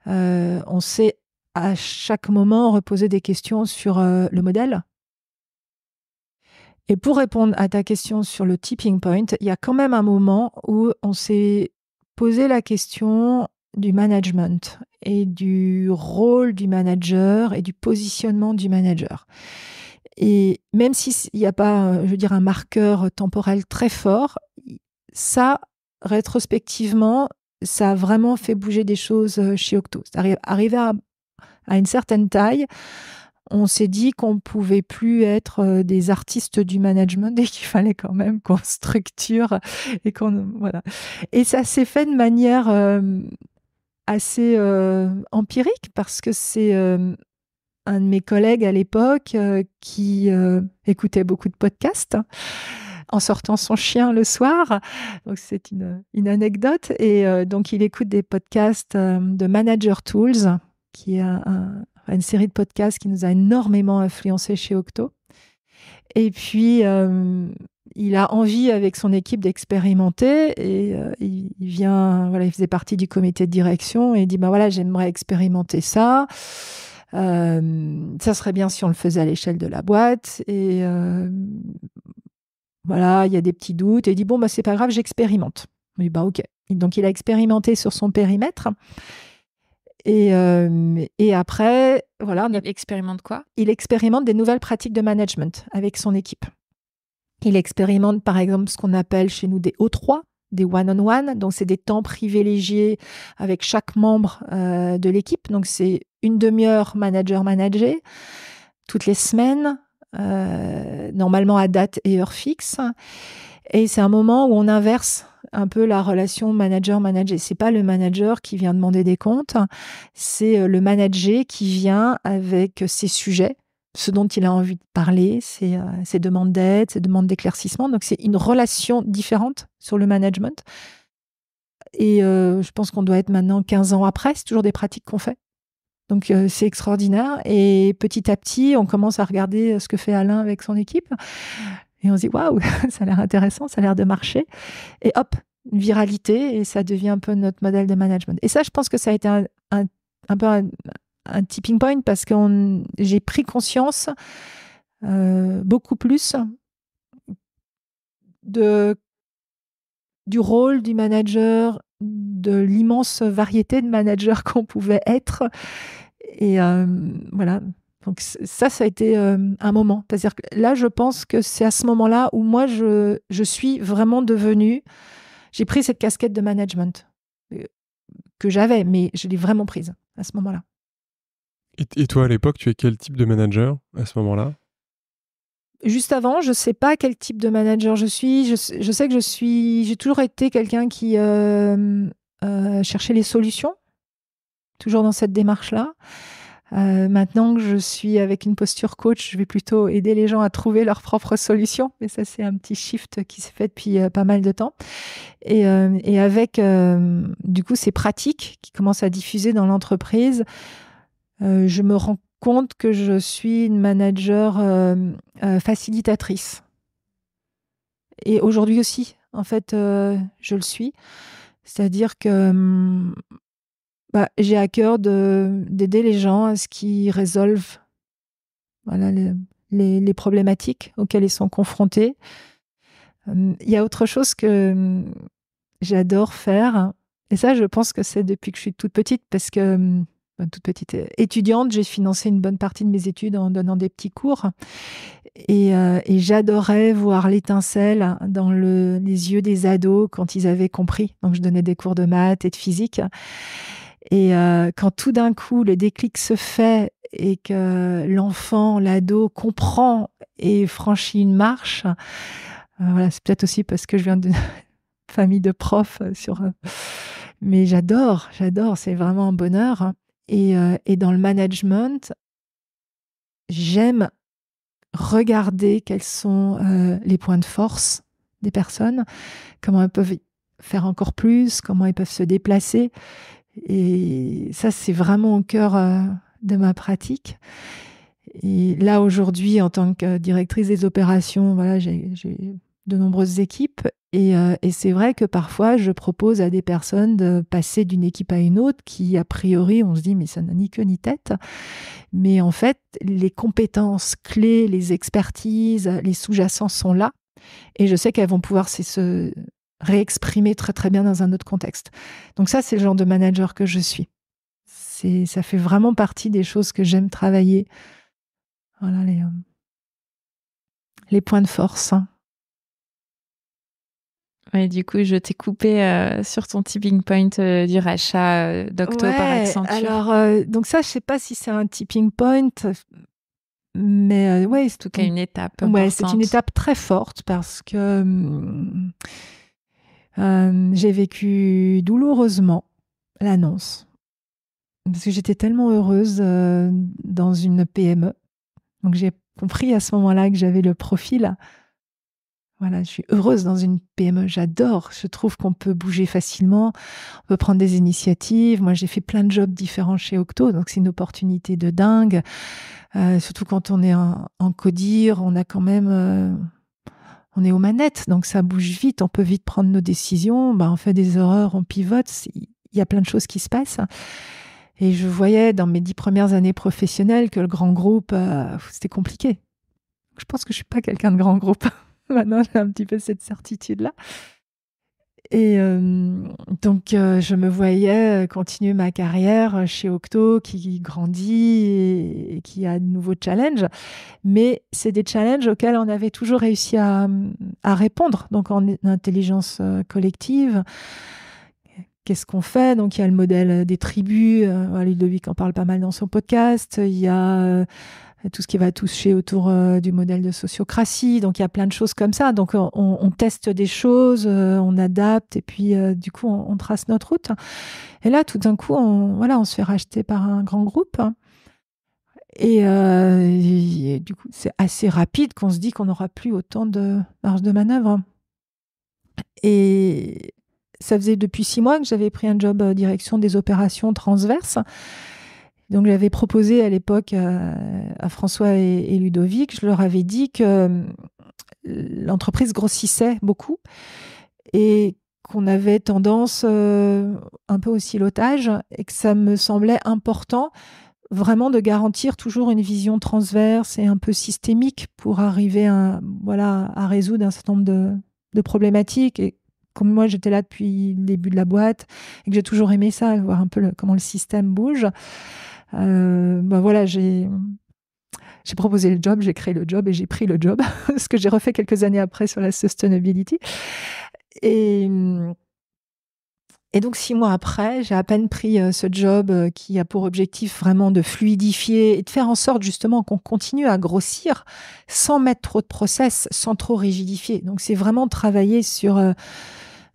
Speaker 3: on sait à chaque moment reposer des questions sur euh, le modèle. Et pour répondre à ta question sur le tipping point, il y a quand même un moment où on s'est posé la question du management et du rôle du manager et du positionnement du manager. Et même s'il n'y a pas, euh, je veux dire, un marqueur temporel très fort, ça, rétrospectivement, ça a vraiment fait bouger des choses euh, chez Octo. Arriver à à une certaine taille, on s'est dit qu'on pouvait plus être euh, des artistes du management [laughs] et qu'il fallait quand même qu'on structure et qu'on voilà. Et ça s'est fait de manière euh, assez euh, empirique parce que c'est un de mes collègues à l'époque qui écoutait beaucoup de podcasts en sortant son chien le soir. Donc c'est une, anecdote et donc il écoute des podcasts de Manager Tools qui a une série de podcasts qui nous a énormément influencé chez Octo. Et puis, euh, il a envie avec son équipe d'expérimenter et euh, il, vient, voilà, il faisait partie du comité de direction et il dit, ben bah voilà, j'aimerais expérimenter ça. Euh, ça serait bien si on le faisait à l'échelle de la boîte. Et voilà, il y a des petits doutes. Et il dit, bon, bah, c'est pas grave, j'expérimente. Oui, bah, ok. Donc, il a expérimenté sur son périmètre. Euh, et, après, voilà. Il expérimente quoi Il expérimente des nouvelles pratiques de management avec son équipe. Il expérimente par exemple ce qu'on appelle chez nous des O3, des one-on-one. Donc, c'est des temps privilégiés avec chaque membre euh, de l'équipe. Donc, c'est une demi-heure manager-manager toutes les semaines, euh, normalement à date et heure fixe. Et c'est un moment où on inverse un peu la relation manager-manager. C'est pas le manager qui vient demander des comptes, c'est euh, le manager qui vient avec ses sujets, ce dont il a envie de parler, ses, euh, demandes d'aide, ses demandes d'éclaircissement. Donc c'est une relation différente sur le management. Et euh, je pense qu'on doit être maintenant 15 ans après, c'est toujours des pratiques qu'on fait. Donc c'est extraordinaire. Et petit à petit, on commence à regarder ce que fait Alain avec son équipe. Et on se dit, waouh, [laughs] ça a l'air intéressant, ça a l'air de marcher. Et hop, une viralité, et ça devient un peu notre modèle de management. Et ça, je pense que ça a été un, peu un, tipping point parce que j'ai pris conscience euh, beaucoup plus du rôle du manager, de l'immense variété de managers [laughs] qu'on pouvait être. Et euh, voilà, donc ça, ça a été euh, un moment. C'est-à-dire que là, je pense que c'est à ce moment-là où moi, je, suis vraiment devenue, j'ai pris cette casquette de management euh, que j'avais, mais je l'ai vraiment prise à ce moment-là.
Speaker 1: Et, toi, à l'époque, tu es quel type de manager à ce moment-là
Speaker 3: Juste avant, je ne sais pas quel type de manager je suis. Je, sais que je suis, j'ai toujours été quelqu'un qui euh, cherchait les solutions, toujours dans cette démarche-là. Euh, maintenant que je suis avec une posture coach, je vais plutôt aider les gens à trouver leurs propres solutions. Mais ça, c'est un petit shift qui s'est fait depuis euh, pas mal de temps. Et, euh, et avec, du coup, ces pratiques qui commencent à diffuser dans l'entreprise, je me rends compte que je suis une manager facilitatrice. Et aujourd'hui aussi, en fait, je le suis. C'est-à-dire que hum, bah, j'ai à cœur d'aider les gens à ce qu'ils résolvent les, problématiques auxquelles ils sont confrontés. Il y a autre chose que j'adore faire, et ça je pense que c'est depuis que je suis toute petite, parce que, toute petite euh, étudiante, j'ai financé une bonne partie de mes études en donnant des petits cours, et, euh, j'adorais voir l'étincelle dans les yeux des ados quand ils avaient compris. Donc je donnais des cours de maths et de physique. Et euh, quand tout d'un coup le déclic se fait et que l'enfant, l'ado comprend et franchit une marche, euh, voilà, c'est peut-être aussi parce que je viens d'une [laughs] famille de profs sur. mais j'adore, j'adore, c'est vraiment un bonheur. Et, euh, et dans le management, j'aime regarder quels sont les points de force des personnes, comment elles peuvent faire encore plus, comment elles peuvent se déplacer. Et ça, c'est vraiment au cœur euh, de ma pratique. Et là, aujourd'hui, en tant que directrice des opérations, voilà, j'ai de nombreuses équipes. Et, euh, et c'est vrai que parfois, je propose à des personnes de passer d'une équipe à une autre qui, a priori, on se dit, mais ça n'a ni queue ni tête. Mais en fait, les compétences clés, les expertises, les sous-jacents sont là. Et je sais qu'elles vont pouvoir se, réexprimer très très bien dans un autre contexte. Donc ça, c'est le genre de manager que je suis. C'est, ça fait vraiment partie des choses que j'aime travailler. Voilà les, euh, les points de force. Hein. Ouais, du coup, je t'ai coupé
Speaker 2: euh, sur ton tipping point euh, du rachat d'Octo par Accenture.
Speaker 3: Alors, donc ça, je sais pas si c'est un tipping point, mais ouais, c'est tout cas une étape. Ouais, c'est une étape très forte parce que hum, euh, j'ai vécu douloureusement l'annonce parce que j'étais tellement heureuse euh, dans une PME. Donc j'ai compris à ce moment-là que j'avais le profil. Voilà, je suis heureuse dans une PME, j'adore. Je trouve qu'on peut bouger facilement, on peut prendre des initiatives. Moi, j'ai fait plein de jobs différents chez Octo, donc c'est une opportunité de dingue. Euh, surtout quand on est en codir, on a quand même on est aux manettes, donc ça bouge vite, on peut vite prendre nos décisions, ben, on fait des erreurs, on pivote, il y a plein de choses qui se passent. Et je voyais dans mes dix premières années professionnelles que le grand groupe, euh, c'était compliqué. Je pense que je suis pas quelqu'un de grand groupe. [laughs] Maintenant, j'ai un petit peu cette certitude-là. Et euh, donc, euh, je me voyais euh, continuer ma carrière chez Octo, qui grandit et, qui a de nouveaux challenges. Mais c'est des challenges auxquels on avait toujours réussi à, à répondre, donc en intelligence collective. Qu'est-ce qu'on fait Donc, il y a le modèle des tribus. Ludovic en parle pas mal dans son podcast. Il y a tout ce qui va toucher autour euh, du modèle de sociocratie. Donc il y a plein de choses comme ça. Donc euh, on, teste des choses, euh, on adapte et puis du coup on, trace notre route. Et là tout d'un coup on, voilà, on se fait racheter par un grand groupe. Et, et du coup c'est assez rapide qu'on se dit qu'on n'aura plus autant de marge de manœuvre. Et ça faisait depuis six mois que j'avais pris un job direction des opérations transverses. Donc j'avais proposé à l'époque euh, à, François et, Ludovic, je leur avais dit que euh, l'entreprise grossissait beaucoup et qu'on avait tendance euh, un peu au silotage et que ça me semblait important vraiment de garantir toujours une vision transverse et un peu systémique pour arriver à, voilà, à résoudre un certain nombre de, problématiques et comme moi j'étais là depuis le début de la boîte et que j'ai toujours aimé ça, voir un peu comment le système bouge. Euh, bah voilà, j'ai proposé le job, j'ai créé le job et j'ai pris le job, [laughs] ce que j'ai refait quelques années après sur la sustainability. Et, donc six mois après, j'ai à peine pris euh, ce job euh, qui a pour objectif vraiment de fluidifier et de faire en sorte justement qu'on continue à grossir sans mettre trop de process, sans trop rigidifier. Donc c'est vraiment travailler sur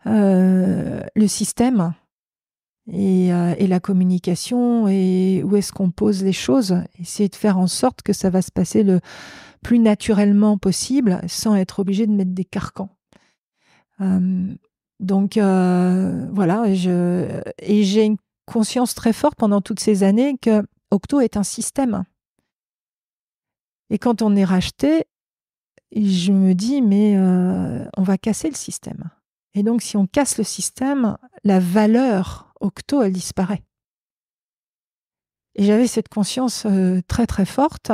Speaker 3: le système euh, et, la communication et où est-ce qu'on pose les choses. Essayer de faire en sorte que ça va se passer le plus naturellement possible sans être obligé de mettre des carcans. Hum, donc euh, voilà, et j'ai une conscience très forte pendant toutes ces années que Octo est un système. Et quand on est racheté, je me dis, mais euh, on va casser le système. Et donc si on casse le système, la valeur Octo, elle disparaît. Et j'avais cette conscience euh, très très forte.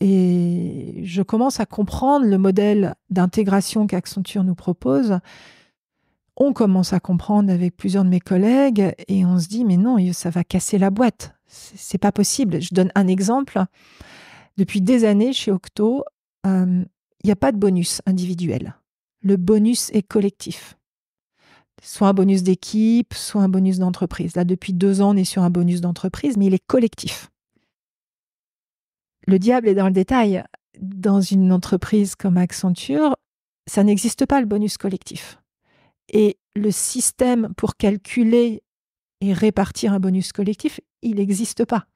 Speaker 3: Et je commence à comprendre le modèle d'intégration qu'Accenture nous propose. On commence à comprendre avec plusieurs de mes collègues et on se dit mais non, ça va casser la boîte. C'est pas possible. Je donne un exemple. Depuis des années chez Octo, euh, il n'y a pas de bonus individuel. Le bonus est collectif soit un bonus d'équipe, soit un bonus d'entreprise. Là, depuis deux ans, on est sur un bonus d'entreprise, mais il est collectif. Le diable est dans le détail. Dans une entreprise comme Accenture, ça n'existe pas le bonus collectif. Et le système pour calculer et répartir un bonus collectif, il n'existe pas.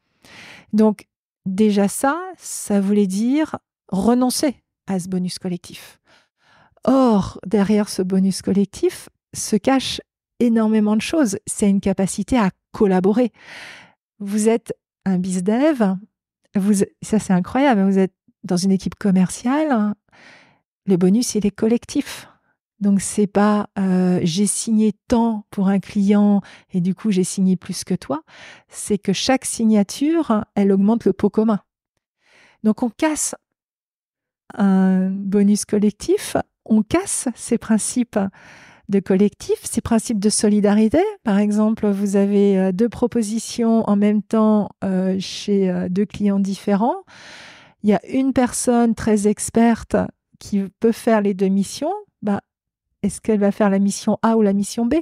Speaker 3: Donc déjà ça, ça voulait dire renoncer à ce bonus collectif. Or, derrière ce bonus collectif, se cache énormément de choses. C'est une capacité à collaborer. Vous êtes un bizdev, vous, ça c'est incroyable, vous êtes dans une équipe commerciale, le bonus il est collectif. Donc c'est pas euh, j'ai signé tant pour un client et du coup j'ai signé plus que toi, c'est que chaque signature, elle augmente le pot commun. Donc on casse un bonus collectif, on casse ces principes de collectif, ces principes de solidarité. Par exemple, vous avez euh, deux propositions en même temps euh, chez euh, deux clients différents. Il y a une personne très experte qui peut faire les deux missions. Bah, est-ce qu'elle va faire la mission A ou la mission B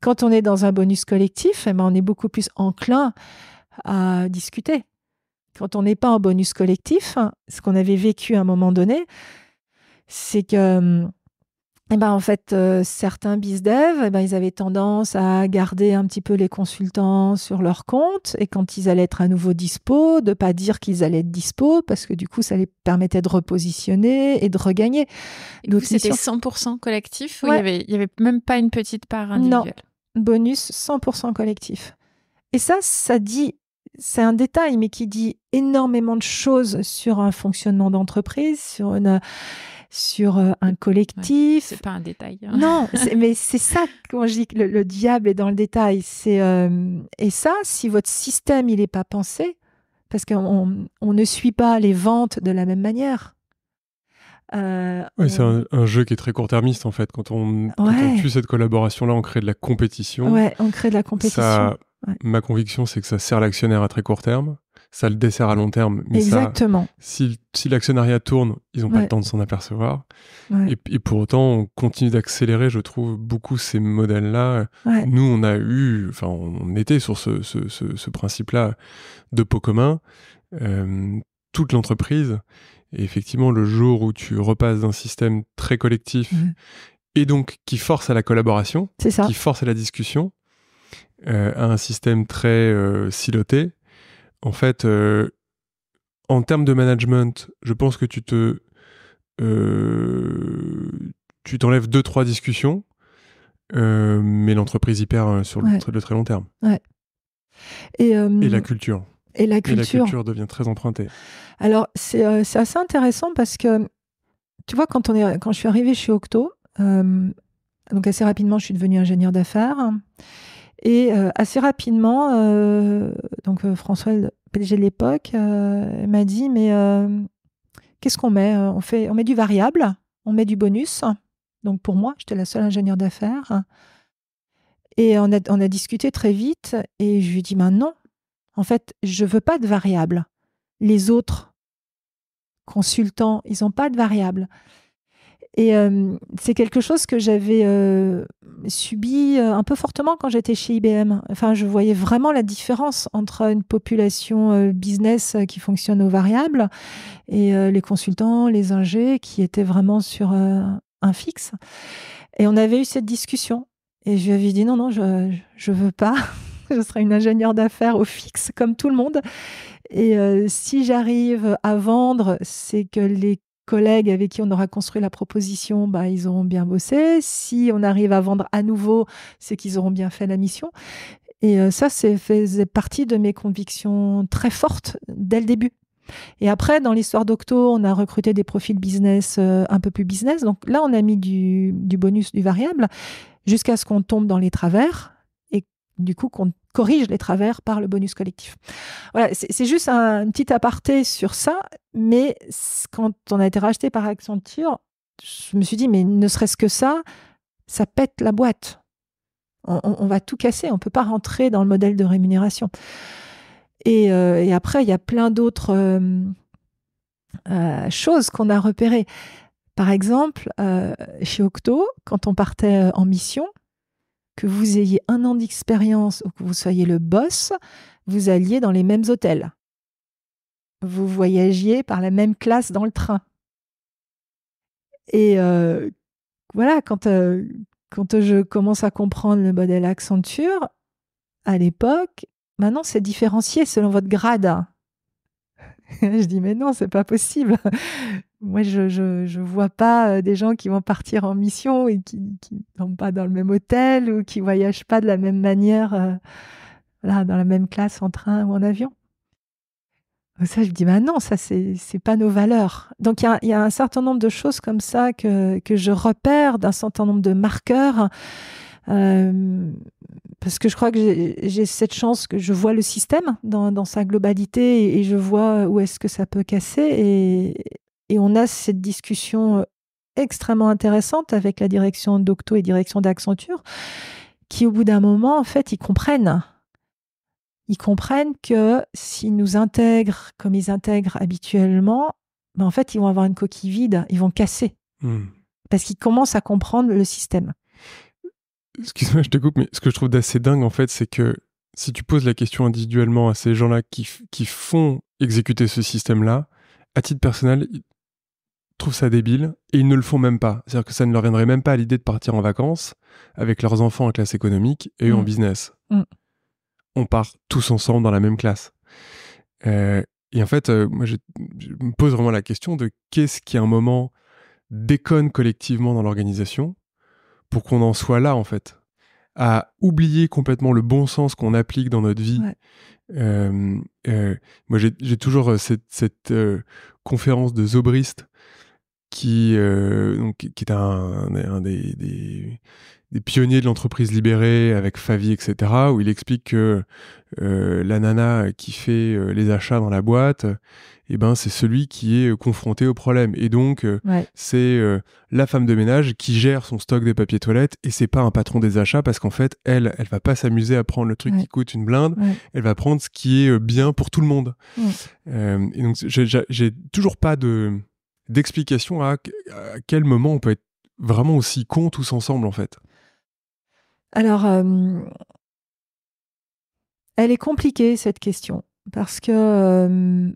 Speaker 3: Quand on est dans un bonus collectif, eh ben, on est beaucoup plus enclin à discuter. Quand on n'est pas en bonus collectif, hein, ce qu'on avait vécu à un moment donné, c'est que hum, eh ben, en fait, euh, certains bizdev, eh ben, ils avaient tendance à garder un petit peu les consultants sur leur compte et quand ils allaient être à nouveau dispo, de pas dire qu'ils allaient être dispo parce que du coup, ça les permettait de repositionner et de regagner. Donc c'était
Speaker 2: 100% collectif il, y avait, il y avait même pas une petite
Speaker 3: part individuelle Non, bonus 100% collectif. Et ça, ça dit, c'est un détail, mais qui dit énormément de choses sur un fonctionnement d'entreprise, sur une sur euh, un collectif.
Speaker 2: c'est pas un détail. Hein. Non,
Speaker 3: [laughs] mais c'est ça quand je dis que le, diable est dans le détail. C'est euh, et ça, si votre système il est pas pensé, parce qu'on ne suit pas les ventes de la même manière. Euh, c'est un,
Speaker 1: jeu qui est très court-termiste en fait. Quand on, tue cette collaboration-là, on crée de la compétition. Ouais, on crée de la compétition. Ma conviction, c'est que ça sert l'actionnaire à très court terme ça le dessert à long terme. Mais Exactement. Ça, si, si l'actionnariat tourne, ils n'ont pas le temps de s'en apercevoir. Et, pour autant, on continue d'accélérer, je trouve, beaucoup ces modèles-là. Nous, on a eu, enfin, on était sur ce, ce, ce, principe-là de pot commun, euh, toute l'entreprise. Et effectivement, le jour où tu repasses d'un système très collectif et donc qui force à la collaboration, qui force à la discussion, euh, à un système très euh, siloté, en fait, euh, en termes de management, je pense que tu te. Euh, tu t'enlèves deux, trois discussions, euh, mais l'entreprise y perd sur le, très long terme.
Speaker 3: Et, la culture. Et la culture. Et la culture devient très empruntée. Alors, c'est assez intéressant parce que, tu vois, quand, on est, quand je suis arrivée chez Octo, donc assez rapidement, je suis devenue ingénieur d'affaires. Et euh, assez rapidement, euh, donc euh, François, le PDG de l'époque, m'a dit mais qu'est-ce qu'on met On fait, on met du variable, on met du bonus. Donc pour moi, j'étais la seule ingénieure d'affaires. Et on a, discuté très vite et je lui ai dit ben en fait, je ne veux pas de variable. Les autres consultants, ils n'ont pas de variable. Et c'est quelque chose que j'avais subi un peu fortement quand j'étais chez IBM. Enfin, je voyais vraiment la différence entre une population business qui fonctionne aux variables et les consultants, les ingés qui étaient vraiment sur un fixe. Et on avait eu cette discussion. Et je lui avais dit non, non, je ne veux pas. [laughs] je serai une ingénieure d'affaires au fixe comme tout le monde. Et si j'arrive à vendre, c'est que les collègues avec qui on aura construit la proposition, bah, ils auront bien bossé. Si on arrive à vendre à nouveau, c'est qu'ils auront bien fait la mission. Et euh, ça, c'est faisait partie de mes convictions très fortes dès le début. Et après, dans l'histoire d'Octo, on a recruté des profils business euh, un peu plus business. Donc là, on a mis du bonus, du variable, jusqu'à ce qu'on tombe dans les travers du coup qu'on corrige les travers par le bonus collectif. Voilà, c'est juste un, petit aparté sur ça, mais quand on a été racheté par Accenture, je me suis dit, mais ne serait-ce que ça, ça pète la boîte. On, va tout casser, on ne peut pas rentrer dans le modèle de rémunération. Et, euh, après, il y a plein d'autres euh, euh, choses qu'on a repérées. Par exemple, chez Octo, quand on partait en mission, que vous ayez un an d'expérience ou que vous soyez le boss, vous alliez dans les mêmes hôtels. Vous voyagiez par la même classe dans le train. Et euh, voilà, quand, euh, quand je commence à comprendre le modèle Accenture, à l'époque, maintenant c'est différencié selon votre grade. [laughs] je dis mais non, c'est pas possible. Moi, je, je, vois pas euh, des gens qui vont partir en mission et qui ne tombent pas dans le même hôtel ou qui voyagent pas de la même manière, euh, là, dans la même classe en train ou en avion. Ça, je dis, mais bah non, ça, c'est, pas nos valeurs. Donc, il y a, y a, un certain nombre de choses comme ça que, que je repère, d'un certain nombre de marqueurs. Euh, parce que je crois que j'ai cette chance que je vois le système dans, sa globalité et, je vois où est-ce que ça peut casser. Et, on a cette discussion euh, extrêmement intéressante avec la direction d'Octo et direction d'Accenture, qui au bout d'un moment, en fait, ils comprennent. Ils comprennent que s'ils nous intègrent comme ils intègrent habituellement, ben, en fait, ils vont avoir une coquille vide, ils vont casser. Hmm. Parce qu'ils commencent à comprendre le système.
Speaker 1: Excuse-moi, je te coupe, mais ce que je trouve d'assez dingue, en fait, c'est que si tu poses la question individuellement à ces gens-là qui, font exécuter ce système-là, à titre personnel, ils trouvent ça débile et ils ne le font même pas. C'est-à-dire que ça ne leur viendrait même pas à l'idée de partir en vacances avec leurs enfants en classe économique et eux en mm. business. Mm. On part tous ensemble dans la même classe. Euh, et en fait, euh, moi, je, me pose vraiment la question de qu'est-ce qui, à un moment, déconne collectivement dans l'organisation pour qu'on en soit là, en fait, à oublier complètement le bon sens qu'on applique dans notre vie. Euh, euh, moi, j'ai toujours euh, cette, cette conférence de Zobrist qui, donc, qui est un, des, des pionniers de l'entreprise libérée avec Favi, etc., où il explique que la nana qui fait les achats dans la boîte, eh ben, c'est celui qui est euh, confronté au problème. Et donc, euh, c'est euh, la femme de ménage qui gère son stock de papier toilette et c'est pas un patron des achats parce qu'en fait, elle, elle va pas s'amuser à prendre le truc qui coûte une blinde. Elle va prendre ce qui est bien pour tout le monde. et donc, j'ai toujours pas de d'explication à, quel moment on peut être vraiment aussi con tous ensemble, en fait.
Speaker 3: Alors, elle est compliquée, cette question, parce que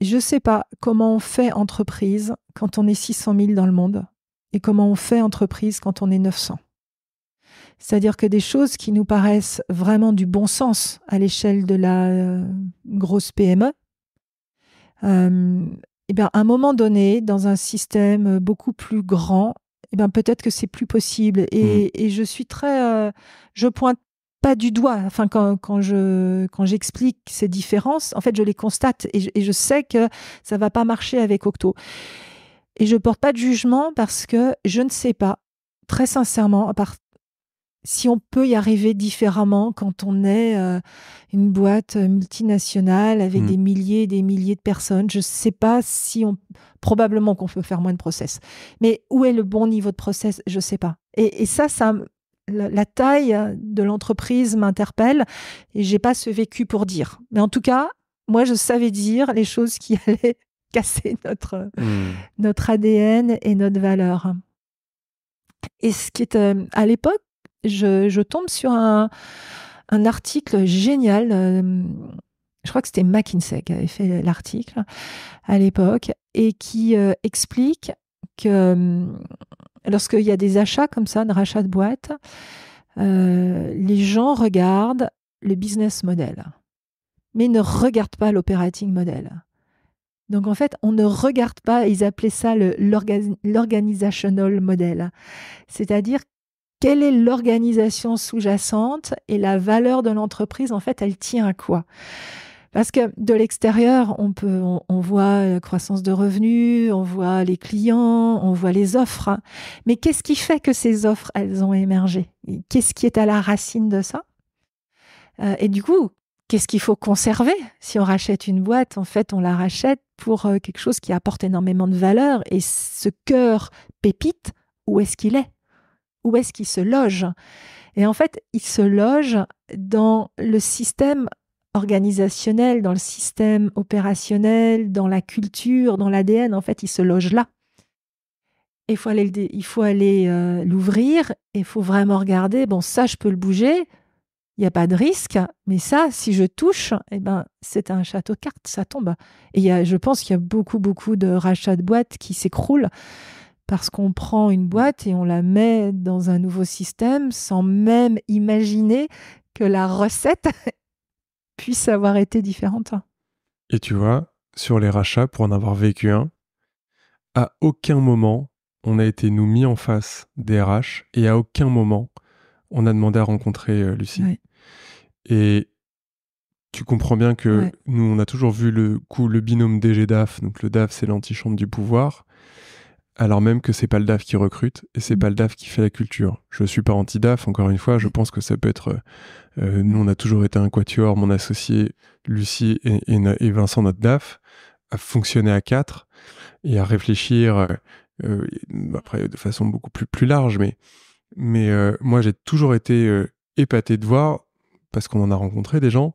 Speaker 3: je ne sais pas comment on fait entreprise quand on est 600 000 dans le monde et comment on fait entreprise quand on est 900. C'est-à-dire que des choses qui nous paraissent vraiment du bon sens à l'échelle de la euh, grosse PME, euh, eh bien, à un moment donné, dans un système beaucoup plus grand, eh ben, peut-être que c'est plus possible. Et, mmh. je suis très. Euh, je pointe pas du doigt. Enfin, quand, quand je quand j'explique ces différences, en fait, je les constate et je, sais que ça va pas marcher avec Octo. Et je porte pas de jugement parce que je ne sais pas, très sincèrement, à si on peut y arriver différemment quand on est euh, une boîte euh, multinationale avec mmh. des milliers et des milliers de personnes. Je ne sais pas si on... Probablement qu'on peut faire moins de process. Mais où est le bon niveau de process Je ne sais pas. Et, et ça, ça, la, taille de l'entreprise m'interpelle et j'ai pas ce vécu pour dire. Mais en tout cas, moi, je savais dire les choses qui [laughs] allaient casser notre, hmm. notre ADN et notre valeur. Et ce qui est euh, à l'époque, je, tombe sur un, article génial. Euh, je crois que c'était McKinsey qui avait fait l'article à l'époque et qui euh, explique que lorsqu'il y a des achats comme ça, des rachat de boîtes, euh, les gens regardent le business model, mais ne regardent pas l'operating model. Donc en fait, on ne regarde pas, ils appelaient ça l'organisational model, c'est-à-dire quelle est l'organisation sous-jacente et la valeur de l'entreprise, en fait, elle tient à quoi parce que de l'extérieur, on peut, on, voit la croissance de revenus, on voit les clients, on voit les offres. Mais qu'est-ce qui fait que ces offres, elles ont émergé Qu'est-ce qui est à la racine de ça euh, Et du coup, qu'est-ce qu'il faut conserver Si on rachète une boîte, en fait, on la rachète pour euh, quelque chose qui apporte énormément de valeur. Et ce cœur pépite, où est-ce qu'il est Où est-ce qu'il se loge Et en fait, il se loge dans le système organisationnel, dans le système opérationnel, dans la culture, dans l'ADN. En fait, il se loge là. il faut aller, il faut aller euh, l'ouvrir et il faut vraiment regarder, bon, ça, je peux le bouger, il n'y a pas de risque, mais ça, si je touche, et eh ben, c'est un château carte, ça tombe. Et y a, je pense qu'il y a beaucoup, beaucoup de rachats de boîtes qui s'écroulent parce qu'on prend une boîte et on la met dans un nouveau système sans même imaginer que la recette puisse avoir été différente.
Speaker 1: Et tu vois, sur les rachats, pour en avoir vécu un, à aucun moment on a été nous mis en face des RH et à aucun moment on a demandé à rencontrer euh, Lucie. Et tu comprends bien que nous, on a toujours vu le coup, le binôme DG-DAF. Donc le DAF, c'est l'antichambre du pouvoir alors même que c'est pas le DAF qui recrute et c'est mm. pas le DAF qui fait la culture. Je suis pas anti-DAF, encore une fois, je pense que ça peut être. Euh, euh, nous, on a toujours été un quatuor, mon associé Lucie et, Vincent, notre DAF, à fonctionner à quatre et à réfléchir, euh, après, de façon beaucoup plus, plus large, mais, mais moi, j'ai toujours été épaté de voir, parce qu'on en a rencontré des gens,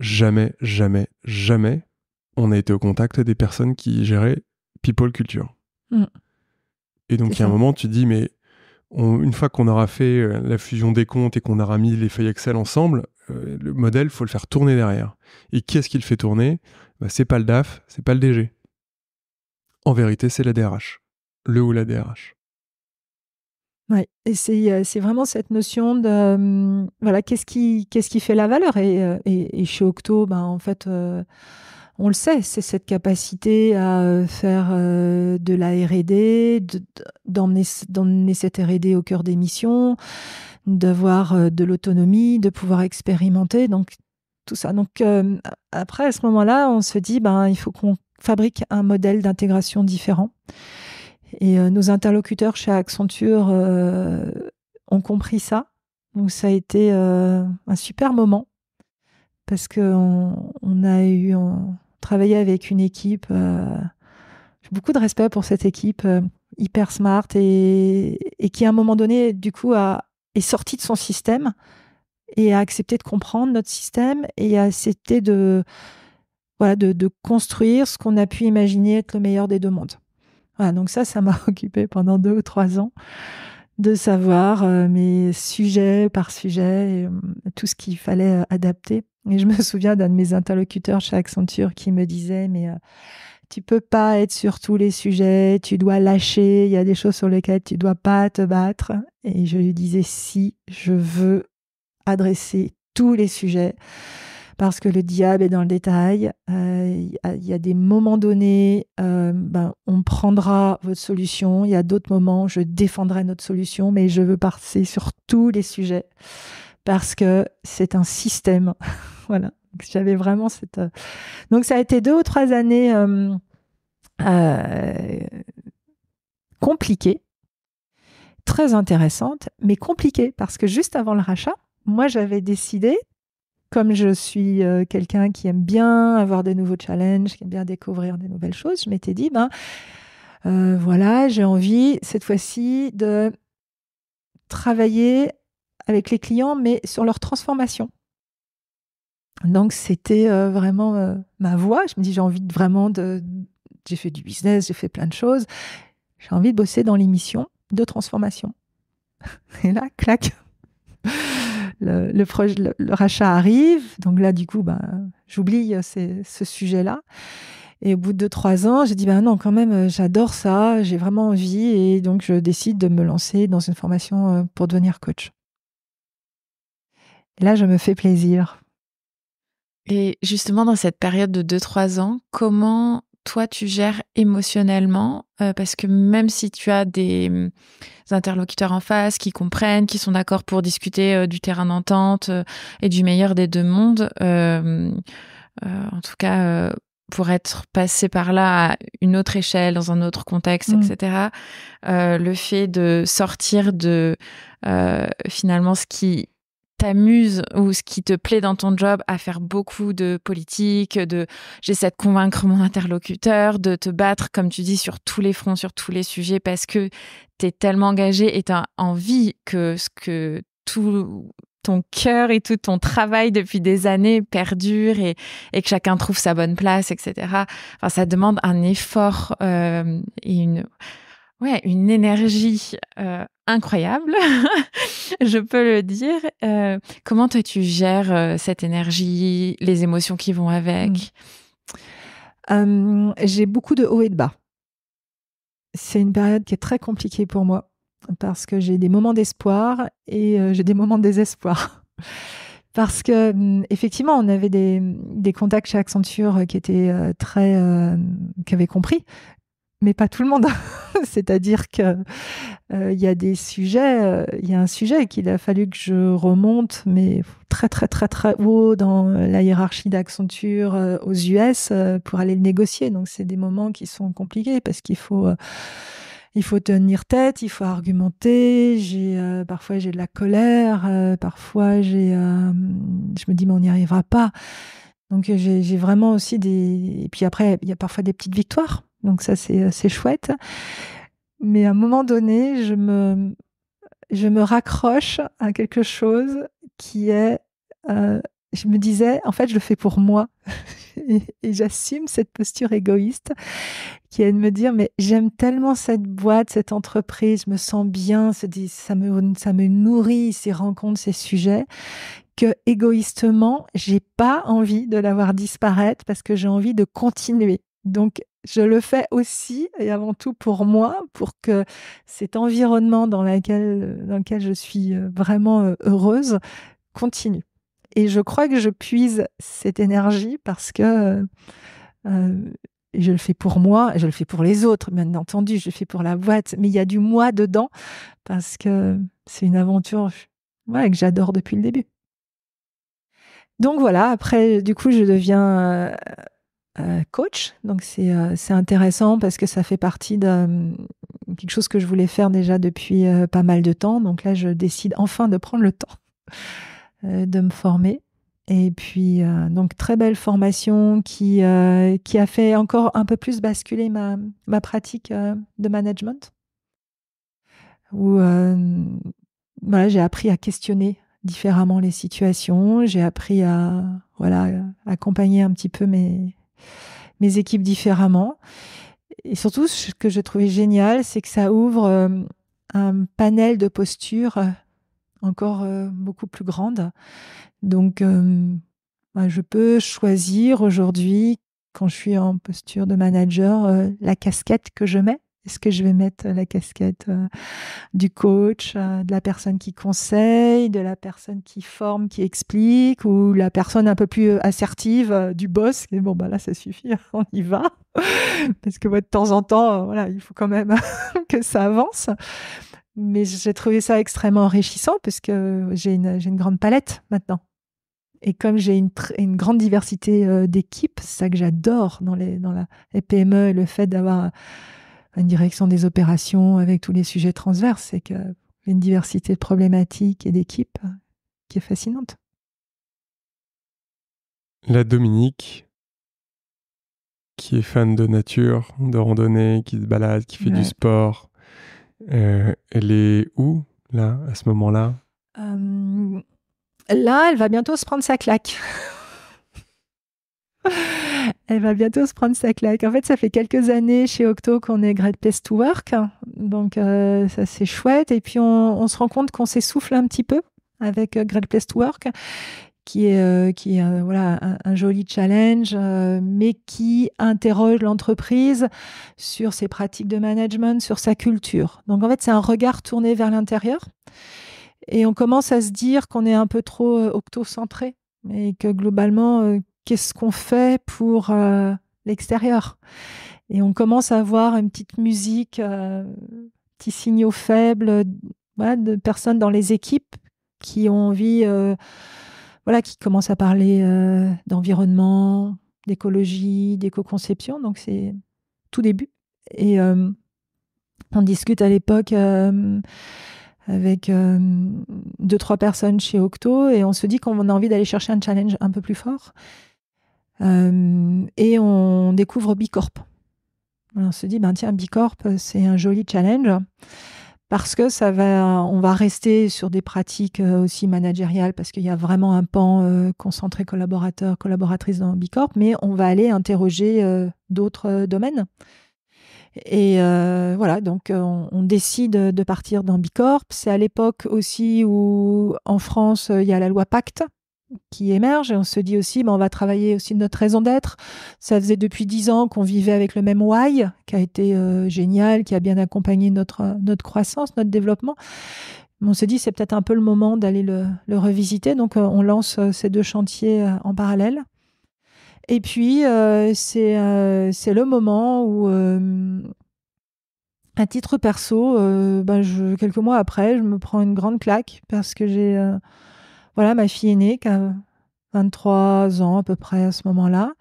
Speaker 1: jamais, jamais, jamais, on a été au contact des personnes qui géraient People Culture Mm. Et donc, il y a un moment, tu dis, mais une fois qu'on aura fait euh, la fusion des comptes et qu'on aura mis les feuilles Excel ensemble, euh, le modèle, faut le faire tourner derrière. Et quest ce qui le fait tourner bah, C'est pas le DAF, c'est pas le DG. En vérité, c'est la DRH. Le ou la DRH.
Speaker 3: Ouais, et euh, c'est vraiment cette notion de voilà qu'est-ce qui qu'est-ce qui fait la valeur et, chez Octo ben en fait on le sait, c'est cette capacité à euh, faire euh, de la R&D, d'emmener cette R&D au cœur des missions, d'avoir euh, de l'autonomie, de pouvoir expérimenter, donc tout ça. Donc après, à ce moment-là, on se dit, ben, il faut qu'on fabrique un modèle d'intégration différent. Et nos interlocuteurs chez Accenture ont compris ça. Donc ça a été un super moment parce qu'on on a eu travailler avec une équipe. Euh, j'ai beaucoup de respect pour cette équipe euh, hyper smart et, qui, à un moment donné, du coup, a, est sortie de son système et a accepté de comprendre notre système et a accepté de, voilà, de, de construire ce qu'on a pu imaginer être le meilleur des deux mondes. Voilà, donc ça, ça m'a [laughs] occupé pendant deux ou trois ans de savoir euh, mes sujets par sujet, euh, tout ce qu'il fallait euh, adapter. Et je me [laughs] souviens d'un de mes interlocuteurs chez Accenture qui me disait, mais tu peux pas être sur tous les sujets, tu dois lâcher, il y a des choses sur lesquelles tu dois pas te battre. Et je lui disais, si je veux adresser tous les sujets, parce que le diable est dans le détail. Euh, il y, a des moments donnés, euh, ben, on prendra votre solution. Il y a d'autres moments, je défendrai notre solution, mais je veux passer sur tous les sujets parce que c'est un système. [laughs] voilà. J'avais vraiment cette. Euh, donc ça a été deux ou trois années compliquées très intéressantes, mais compliquées, parce que juste avant le rachat, moi j'avais décidé comme je suis euh, quelqu'un qui aime bien avoir des nouveaux challenges, qui aime bien découvrir des nouvelles choses, je m'étais dit, ben euh, voilà, j'ai envie cette fois-ci de travailler avec les clients, mais sur leur transformation. Donc c'était euh, vraiment ma voie. Je me dis, j'ai envie de, vraiment de... J'ai fait du business, j'ai fait plein de choses. J'ai envie de bosser dans l'émission de transformation. [laughs] Et là, clac le, le, rachat arrive. Donc là, du coup, ben, j'oublie euh, ce sujet-là. Et au bout de 2-3 ans, j'ai dit, ben non, quand même, euh, j'adore ça, j'ai vraiment envie. Et donc, je décide de me lancer dans une formation euh, pour devenir coach. là, je me fais plaisir.
Speaker 2: Et justement, dans cette période de 2-3 ans, comment toi tu gères émotionnellement euh, Parce que même si tu as des, mm, interlocuteurs en face qui comprennent, qui sont d'accord pour discuter euh, du terrain d'entente euh, et du meilleur des deux mondes, en tout cas pour être passé par là à une autre échelle, dans un autre contexte, mm. etc. le fait de sortir de finalement ce qui t'amuses ou ce qui te plaît dans ton job à faire beaucoup de politique, de j'essaie de convaincre mon interlocuteur, de te battre, comme tu dis, sur tous les fronts, sur tous les sujets, parce que tu es tellement engagé et tu envie que ce que tout ton cœur et tout ton travail depuis des années perdure et, et que chacun trouve sa bonne place, etc. Enfin, ça demande un effort euh, et une ouais, une énergie incroyable, [laughs] je peux le dire. comment toi tu gères cette énergie,
Speaker 3: les émotions qui vont avec mmh. J'ai beaucoup de hauts et de bas. C'est une période qui est très compliquée pour moi parce que j'ai des moments d'espoir et j'ai des moments de désespoir. [laughs] parce que mmh, effectivement, on avait des, mmh, contacts chez Accenture qui étaient très, qui avaient compris mais pas tout le monde. [laughs] C'est-à-dire que euh, il y a des sujets, euh, il y a un sujet qu'il a fallu que je remonte, mais très très très très haut dans la hiérarchie d'Accenture euh, aux US pour aller le négocier. Donc c'est des moments qui sont compliqués parce qu'il faut il faut tenir tête, il faut argumenter. J'ai parfois j'ai de la colère, parfois j'ai, je me dis mais on n'y arrivera pas. Donc j'ai vraiment aussi des et puis après il y a parfois des petites victoires. Donc ça, euh, c'est chouette. Mais à un moment donné, je me, je me raccroche à quelque chose qui est... Euh, je me disais, en fait, je le fais pour moi. [laughs] et, j'assume cette posture égoïste qui est de me dire, mais j'aime tellement cette boîte, cette entreprise, je me sens bien, ça, ça, me, ça me nourrit, ces rencontres, ces sujets, que égoïstement, j'ai pas envie de la voir disparaître parce que j'ai envie de continuer. Donc, je le fais aussi et avant tout pour moi, pour que cet environnement dans, dans lequel je suis euh, vraiment heureuse continue. Et je crois que je puise cette énergie parce que je le fais pour moi, et je le fais pour les autres, bien entendu, je le fais pour la boîte, mais il y a du moi dedans parce que c'est une aventure que j'adore depuis le début. Donc voilà, après, du coup, je deviens euh, coach. Donc euh, c'est intéressant parce que ça fait partie de quelque chose que je voulais faire déjà depuis euh, pas mal de temps. Donc là, je décide enfin de prendre le temps de me former. Et puis, donc très belle formation qui, qui a fait encore un peu plus basculer ma, ma pratique de management. Où voilà, j'ai appris à questionner différemment les situations, j'ai appris à voilà accompagner un petit peu mes, mes équipes différemment. Et surtout, ce que je trouvais génial, c'est que ça ouvre euh, un panel de postures euh, encore euh, beaucoup plus grande. Donc, bah, je peux choisir aujourd'hui, quand je suis en posture de manager, la casquette que je mets. Est-ce que je vais mettre la casquette euh, du coach, euh, de la personne qui conseille, de la personne qui forme, qui explique, ou la personne un peu plus euh, assertive du boss Et bon, bah là, ça suffit, hein, [laughs] on y va. Parce que de temps en temps, voilà, il faut quand même [laughs] que ça avance. Mais j'ai trouvé ça extrêmement enrichissant parce que j'ai une, grande palette maintenant. Et comme j'ai une, grande diversité d'équipes, c'est ça que j'adore dans, les, dans la, PME et le fait d'avoir une direction des opérations avec tous les sujets transverses. C'est qu'il y a une diversité de problématiques et d'équipes qui est fascinante.
Speaker 1: La Dominique, qui est fan de nature, de randonnée, qui se balade, qui fait du sport, euh, elle est où, là, à ce moment-là
Speaker 3: euh, Là, elle va bientôt se prendre sa claque. [laughs] elle va bientôt se prendre sa claque. En fait, ça fait quelques années chez Octo qu'on est Great Place to Work. Donc, euh, ça, c'est chouette. Et puis, on, se rend compte qu'on s'essouffle un petit peu avec euh, Great Place to Work qui est, euh, qui est, voilà, un, joli challenge, mais qui interroge l'entreprise sur ses pratiques de management, sur sa culture. Donc en fait, c'est un regard tourné vers l'intérieur. Et on commence à se dire qu'on est un peu trop octocentré et que globalement, qu'est-ce qu'on fait pour euh, l'extérieur Et on commence à avoir une petite musique, euh, petits signaux faibles, de personnes dans les équipes qui ont envie, euh, voilà, qui commencent à parler d'environnement, d'écologie, d'éco-conception. Donc c'est tout début. Et on discute à l'époque avec deux, trois personnes chez Octo et on se dit qu'on a envie d'aller chercher un challenge un peu plus fort. Euh, et on découvre Bicorp. On se dit, ben tiens, Bicorp, c'est un joli challenge parce que ça va, on va rester sur des pratiques euh, aussi managériales parce qu'il y a vraiment un pan euh, concentré collaborateur, collaboratrice dans Bicorp, mais on va aller interroger d'autres domaines. Et voilà, donc on, on, décide de partir dans Bicorp. C'est à l'époque aussi où en France, il y a la loi Pacte qui émerge et on se dit aussi, ben, on va travailler aussi notre raison d'être. Ça faisait depuis dix ans qu'on vivait avec le même why, qui a été euh, génial, qui a bien accompagné notre, euh, notre croissance, notre développement. on se dit, c'est peut-être un peu le moment d'aller le, revisiter. Donc, euh, on lance ces deux chantiers en parallèle. Et puis, c'est le moment où, à titre perso, ben, je, quelques mois après, je me prends une grande claque parce que j'ai voilà ma fille aînée qui a 23 ans à peu près à ce moment-là,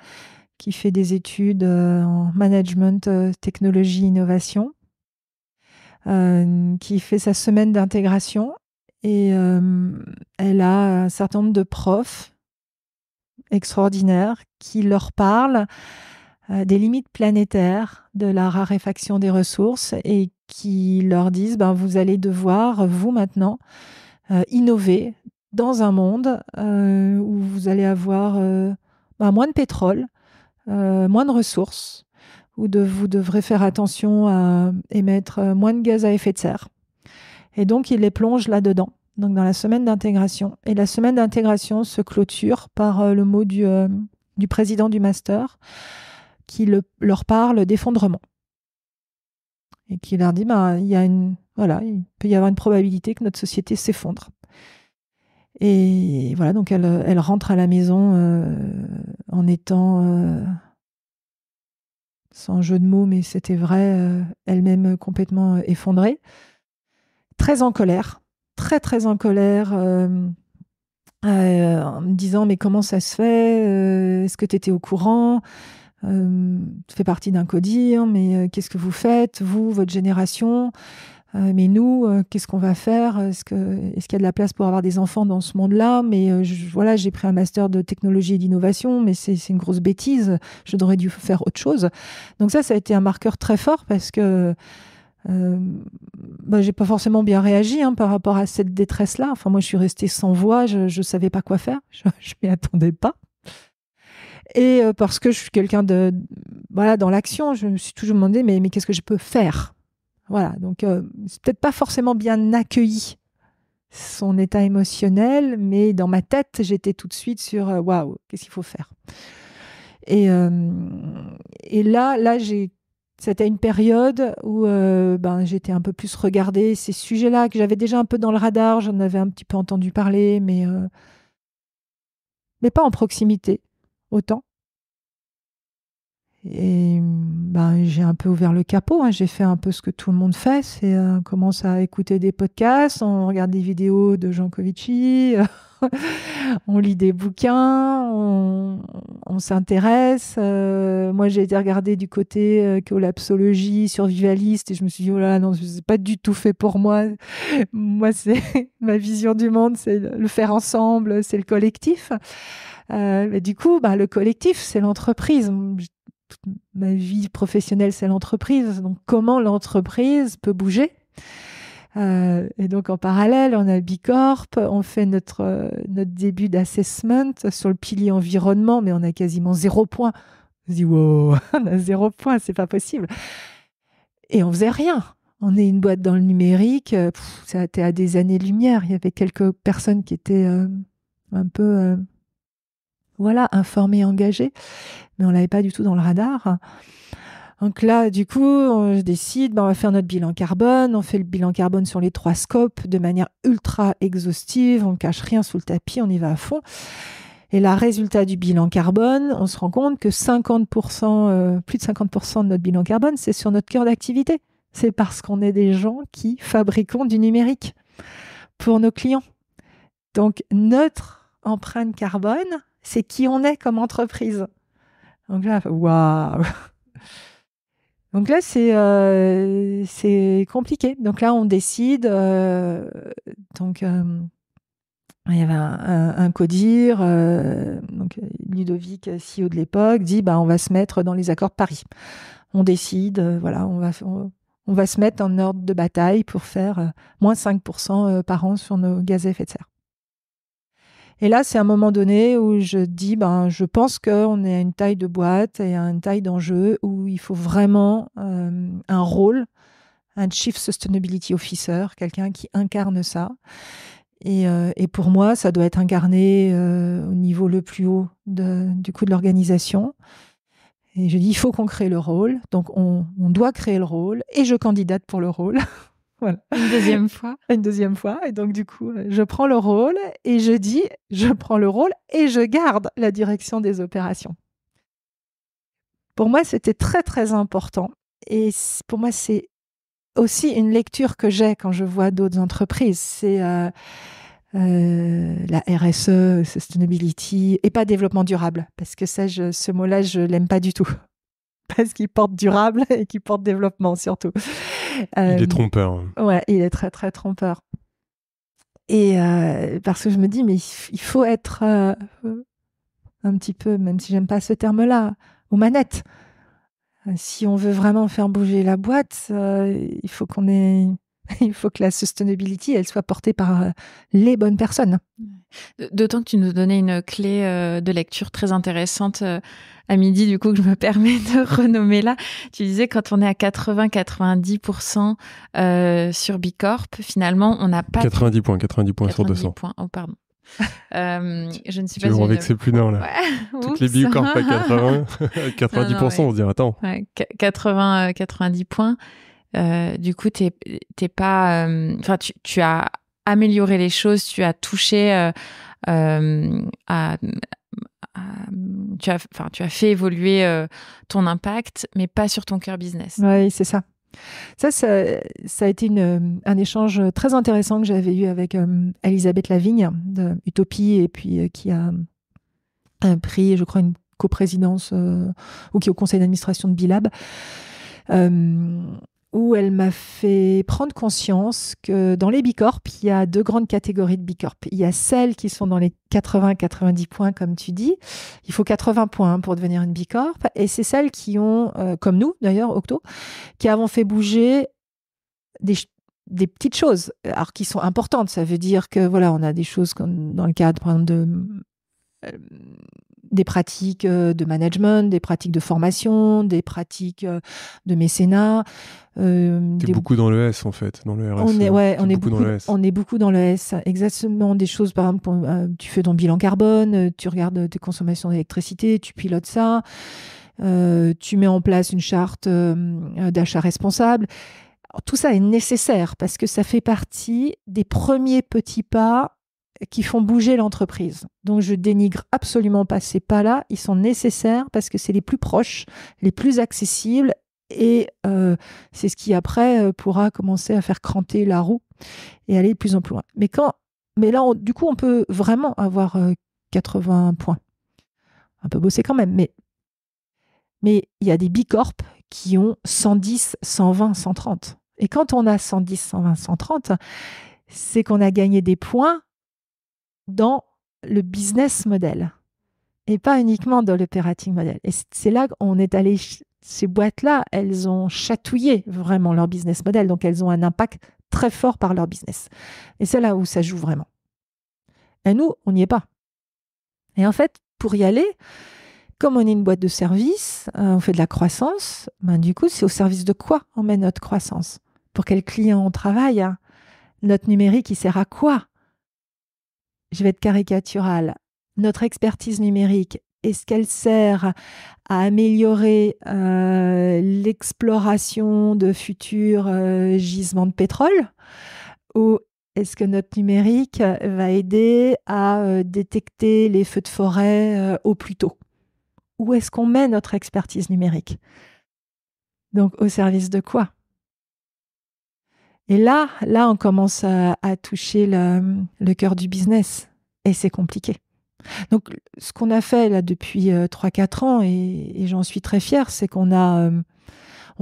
Speaker 3: qui fait des études euh, en management, euh, technologie, innovation, euh, qui fait sa semaine d'intégration et elle a un certain nombre de profs extraordinaires qui leur parlent des limites planétaires de la raréfaction des ressources et qui leur disent ben, vous allez devoir, vous maintenant, innover dans un monde euh, où vous allez avoir euh, bah, moins de pétrole, euh, moins de ressources, où vous devrez faire attention à émettre moins de gaz à effet de serre. Et donc, il les plonge là-dedans, donc dans la semaine d'intégration. Et la semaine d'intégration se clôture par le mot du, président du master qui leur parle d'effondrement. Et qui leur dit, bah, y une, voilà, il peut y avoir une probabilité que notre société s'effondre. Et voilà, donc euh, elle, rentre à la maison euh, en étant, euh, sans jeu de mots, mais c'était vrai, elle-même complètement effondrée, très en colère, très très en colère, en me disant mais comment ça se fait Est-ce que tu étais au courant Tu fais partie d'un codir, mais qu'est-ce que vous faites, vous, votre génération euh, mais nous, euh, qu'est-ce qu'on va faire Est-ce qu'il y a de la place pour avoir des enfants dans ce monde-là Mais euh, voilà, j'ai pris un master de technologie et d'innovation, mais c'est une grosse bêtise. Je devrais dû faire autre chose. Donc ça, ça a été un marqueur très fort parce que bah, j'ai pas forcément bien réagi hein, par rapport à cette détresse-là. Enfin, moi, je suis restée sans voix. Je, ne savais pas quoi faire. Je, je m'y attendais pas. Et parce que je suis quelqu'un de voilà dans l'action, je me suis toujours demandé mais qu'est-ce que je peux faire voilà, donc euh, c'est peut-être pas forcément bien accueilli son état émotionnel, mais dans ma tête, j'étais tout de suite sur euh, waouh, qu'est-ce qu'il faut faire et, euh, et là, là, j'ai c'était une période où ben, j'étais un peu plus regardée ces sujets-là, que j'avais déjà un peu dans le radar, j'en avais un petit peu entendu parler, mais, mais pas en proximité autant. Et ben, j'ai un peu ouvert le capot, hein. j'ai fait un peu ce que tout le monde fait, c'est euh, on commence à écouter des podcasts, on regarde des vidéos de Jean Covici, [laughs] on lit des bouquins, on, s'intéresse. Euh, moi, j'ai été regarder du côté euh, collapsologie, survivaliste, et je me suis dit, oh là là, non, c'est pas du tout fait pour moi. [laughs] moi, c'est [laughs] ma vision du monde, c'est le faire ensemble, c'est le collectif. mais du coup, bah, le collectif, c'est l'entreprise toute ma vie professionnelle, c'est l'entreprise. Donc, comment l'entreprise peut bouger euh, et donc en parallèle, on a Bicorp, on fait notre, euh, notre début d'assessment sur le pilier environnement, mais on a quasiment zéro point. On se dit, wow, [laughs] on a zéro point, c'est pas possible. Et on faisait rien. On est une boîte dans le numérique, euh, ça a été à des années-lumière. Il y avait quelques personnes qui étaient un peu voilà, informées, engagées mais on l'avait pas du tout dans le radar. Donc là, du coup, euh, je décide, bah, on va faire notre bilan carbone. On fait le bilan carbone sur les trois scopes de manière ultra exhaustive. On cache rien sous le tapis, on y va à fond. Et là, résultat du bilan carbone, on se rend compte que 50%, euh, plus de 50% de notre bilan carbone, c'est sur notre cœur d'activité. C'est parce qu'on est des gens qui fabriquons du numérique pour nos clients. Donc, notre empreinte carbone, c'est qui on est comme entreprise. Donc là, [laughs] Donc là, euh, c'est compliqué. Donc là, on décide. Euh, donc euh, il y avait un, codir, donc Ludovic, CEO de l'époque, dit bah on va se mettre dans les accords de Paris. On décide, voilà, on va on, va se mettre en ordre de bataille pour faire moins 5% par an sur nos gaz à effet de serre. Et là, c'est un moment donné où je dis, ben, je pense qu'on est à une taille de boîte et à une taille d'enjeu où il faut vraiment euh, un rôle, un Chief Sustainability Officer, quelqu'un qui incarne ça. Et, euh, pour moi, ça doit être incarné euh, au niveau le plus haut du coup de l'organisation. Et je dis, il faut qu'on crée le rôle. Donc, on doit créer le rôle. Et je candidate pour le rôle. [laughs] Une deuxième fois. [laughs] Une deuxième fois. Et donc, du coup, euh, je prends le rôle et je dis, je prends le rôle et je garde la direction des opérations. Pour moi, c'était très, très important. Et pour moi, c'est aussi une lecture que j'ai quand je vois d'autres entreprises. C'est euh, euh, la RSE, sustainability, et pas développement durable. Parce que ce mot-là, je l'aime pas du tout. [laughs] Parce qu'il porte durable et qu'il porte développement surtout il est euh, trompeur. Ouais, il est très, très trompeur. Et euh, parce que je me dis, mais il faut être euh, un petit peu, même si j'aime pas ce terme-là, aux manettes. Si on veut vraiment faire bouger la boîte, il faut qu'on ait, [laughs] il faut que la sustainability, elle soit portée par les bonnes personnes.
Speaker 2: D'autant que tu nous donnais une clé euh, de lecture très intéressante euh, à midi, du coup, que je me [laughs] permets de renommer là. Tu disais, quand on est à 80-90% euh, sur Bicorp, finalement, on n'a pas... 90 points, 90 points sur 200. Points. Oh, pardon. [laughs] je ne suis tu pas... Tu c'est plus d'un, là. [laughs] Toutes les Bicorp à 80, 90%, on se dit, attends. 80, 90 points. du coup, tu n'es pas, enfin, tu, tu, as améliorer les choses, tu as touché euh, euh, à, tu, as, tu as fait évoluer euh, ton impact, mais pas sur ton cœur business.
Speaker 3: Oui, c'est ça. ça. Ça, a été un échange très intéressant que j'avais eu avec Elisabeth Lavigne de Utopie et puis qui a pris, je crois, une coprésidence ou qui est au conseil d'administration de Bilab où elle m'a fait prendre conscience que dans les bicorps, il y a deux grandes catégories de bicorps. Il y a celles qui sont dans les 80-90 points, comme tu dis. Il faut 80 points hein, pour devenir une bicorp. Et c'est celles qui ont, euh, comme nous d'ailleurs, Octo, qui avons fait bouger des, petites choses, alors qui sont importantes. Ça veut dire que voilà, on a des choses comme dans le cadre de euh, des pratiques euh, de management, des pratiques de formation, des pratiques euh, de mécénat. Euh, T'es beaucoup dans le
Speaker 1: S en fait, dans le RSE. On est, hein. on,
Speaker 3: est beaucoup, dans le Exactement, des choses, par exemple, euh, tu fais ton bilan carbone, tu regardes tes consommations d'électricité, tu pilotes ça, tu mets en place une charte d'achat responsable. tout ça est nécessaire parce que ça fait partie des premiers petits pas qui font bouger l'entreprise. Donc je dénigre absolument pas ces pas-là, ils sont nécessaires parce que c'est les plus proches, les plus accessibles et euh, c'est ce qui après euh, pourra commencer à faire cranter la roue et aller de plus en plus loin. Mais quand, mais là, du coup, on peut vraiment avoir 80 euh, points. Un peu bosser quand même, mais mais il y a des bicorps qui ont 110, 120, 130. Et quand on a 110, 120, 130, c'est qu'on a gagné des points dans le business model et pas uniquement dans l'operating model. Et c'est là qu'on est allé, ces boîtes-là, elles ont chatouillé vraiment leur business model, donc elles ont un impact très fort par leur business. Et c'est là où ça joue vraiment. Et nous, on n'y est pas. Et en fait, pour y aller, comme on est une boîte de service, euh, on fait de la croissance, ben, du coup, c'est au service de quoi on met notre croissance Pour quel client on travaille hein Notre numérique, il sert à quoi je vais être caricaturale, notre expertise numérique, est-ce qu'elle sert à améliorer euh, l'exploration de futurs euh, gisements de pétrole ou est-ce que notre numérique va aider à euh, détecter les feux de forêt au plus tôt Où est-ce qu'on met notre expertise numérique Donc au service de quoi et là, là, on commence à, toucher le, cœur du business. Et c'est compliqué. Donc, ce qu'on a fait là depuis 3-4 euh, ans, et, j'en suis très fière, c'est qu'on a, euh,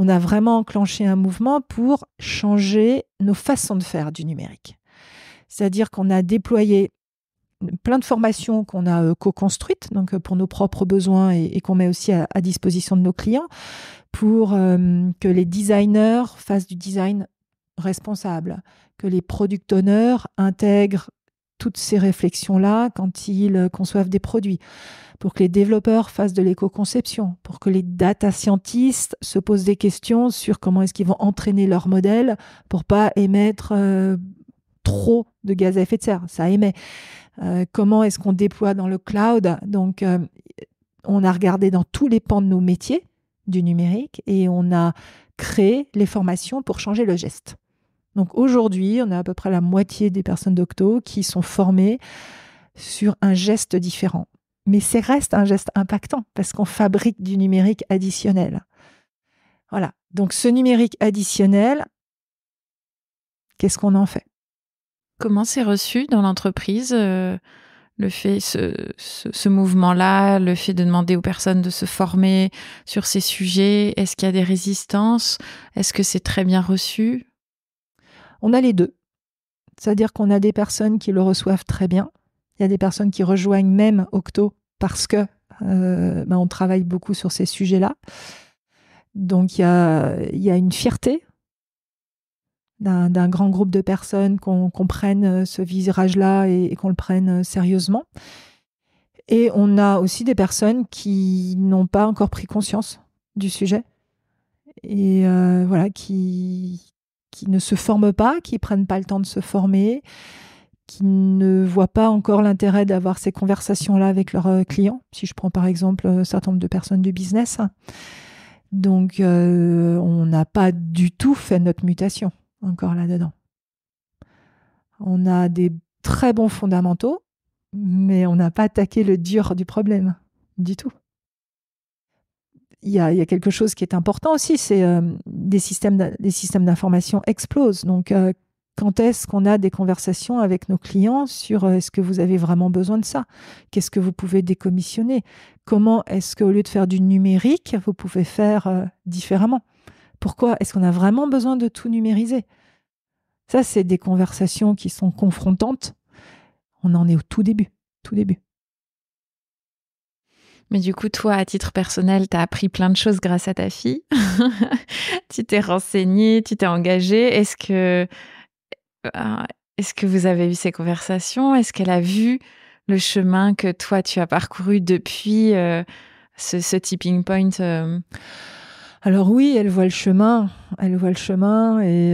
Speaker 3: a vraiment enclenché un mouvement pour changer nos façons de faire du numérique. C'est-à-dire qu'on a déployé plein de formations qu'on a euh, co-construites, donc pour nos propres besoins et, qu'on met aussi à, disposition de nos clients, pour que les designers fassent du design responsables, que les product owners intègrent toutes ces réflexions-là quand ils euh, conçoivent des produits, pour que les développeurs fassent de l'éco-conception, pour que les data scientists se posent des questions sur comment est-ce qu'ils vont entraîner leur modèle pour pas émettre euh, trop de gaz à effet de serre, ça émet. Euh, comment est-ce qu'on déploie dans le cloud Donc, on a regardé dans tous les pans de nos métiers du numérique et on a créé les formations pour changer le geste. Donc aujourd'hui, on a à peu près la moitié des personnes d'Octo qui sont formées sur un geste différent. Mais c'est reste un geste impactant parce qu'on fabrique du numérique additionnel. Voilà. Donc ce numérique additionnel, qu'est-ce qu'on en fait
Speaker 2: Comment c'est reçu dans l'entreprise euh, le fait ce mouvement-là, le fait de demander aux personnes de se former sur ces sujets Est-ce qu'il y a des résistances Est-ce que c'est
Speaker 3: très bien reçu on a les deux. C'est-à-dire qu'on a des personnes qui le reçoivent très bien. Il y a des personnes qui rejoignent même Octo parce que euh, ben, on travaille beaucoup sur ces sujets-là. Donc il y a, une fierté d'un grand groupe de personnes qu'on prenne euh, ce visage là et, qu'on le prenne euh, sérieusement. Et on a aussi des personnes qui n'ont pas encore pris conscience du sujet et voilà qui qui ne se forment pas, qui prennent pas le temps de se former, qui ne voient pas encore l'intérêt d'avoir ces conversations-là avec leurs euh, clients. Si je prends par exemple euh, un certain nombre de personnes du business, donc euh, on n'a pas du tout fait notre mutation encore là-dedans. On a des très bons fondamentaux, mais on n'a pas attaqué le dur du problème du tout il y, a, quelque chose qui est important aussi, c'est euh, des systèmes des systèmes d'information explosent. Donc euh, quand est-ce qu'on a des conversations avec nos clients sur euh, est-ce que vous avez vraiment besoin de ça Qu'est-ce que vous pouvez décommissionner Comment est-ce qu'au lieu de faire du numérique, vous pouvez faire différemment Pourquoi est-ce qu'on a vraiment besoin de tout numériser Ça, c'est des conversations qui sont confrontantes. On en est au tout début, tout début. Mais du coup,
Speaker 2: toi, à titre personnel, tu as appris plein de choses grâce à ta fille. [laughs] tu t'es renseigné, tu t'es engagé. Est-ce que, euh, est-ce que vous avez eu ces conversations Est-ce qu'elle a vu le chemin que toi, tu as parcouru depuis euh,
Speaker 3: ce, tipping point euh? Alors oui, elle voit le chemin. Elle voit le chemin et...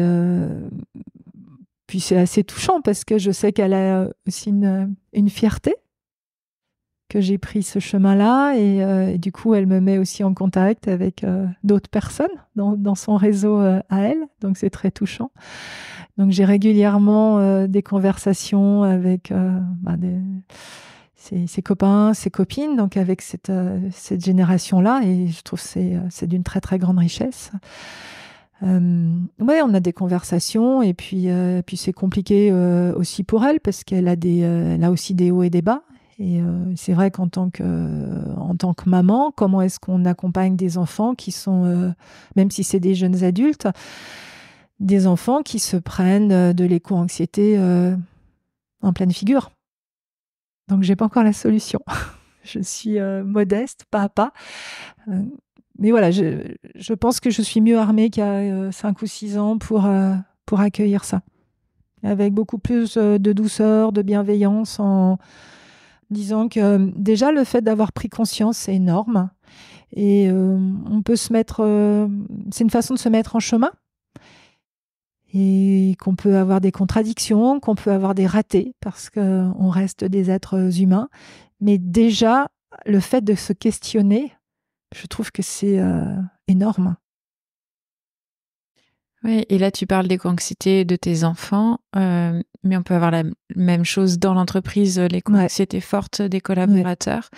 Speaker 3: puis c'est assez touchant parce que je sais qu'elle a aussi une, fierté que j'ai pris ce chemin-là. Euh, et, du coup, elle me met aussi en contact avec euh, d'autres personnes dans, son réseau euh, à elle. Donc, c'est très touchant. Donc, j'ai régulièrement des conversations avec bah, ses, copains, ses copines, donc avec cette, cette génération-là. Et je trouve que c'est d'une très, très grande richesse. ouais, on a des conversations et puis, puis c'est compliqué aussi pour elle parce qu'elle a des, a aussi des hauts et des bas et euh, c'est vrai qu'en tant que tant que maman, comment est-ce qu'on accompagne des enfants qui sont, euh, même si c'est des jeunes adultes, des enfants qui se prennent euh, de l'éco-anxiété en pleine figure. Donc j'ai pas encore la solution. [laughs] je suis modeste, pas à pas. mais voilà, je, je, pense que je suis mieux armée qu'à 5 ou 6 ans pour, pour accueillir ça. Avec beaucoup plus de douceur, de bienveillance, en, disant que euh, déjà le fait d'avoir pris conscience est énorme et euh, on peut se mettre, euh, c'est une façon de se mettre en chemin et qu'on peut avoir des contradictions, qu'on peut avoir des ratés parce qu'on reste des êtres humains. Mais déjà le fait de se questionner, je trouve que c'est énorme
Speaker 2: et là tu parles des anxiétés de tes enfants, euh, mais on peut avoir la même chose dans l'entreprise, euh, les anxiétés fortes des collaborateurs.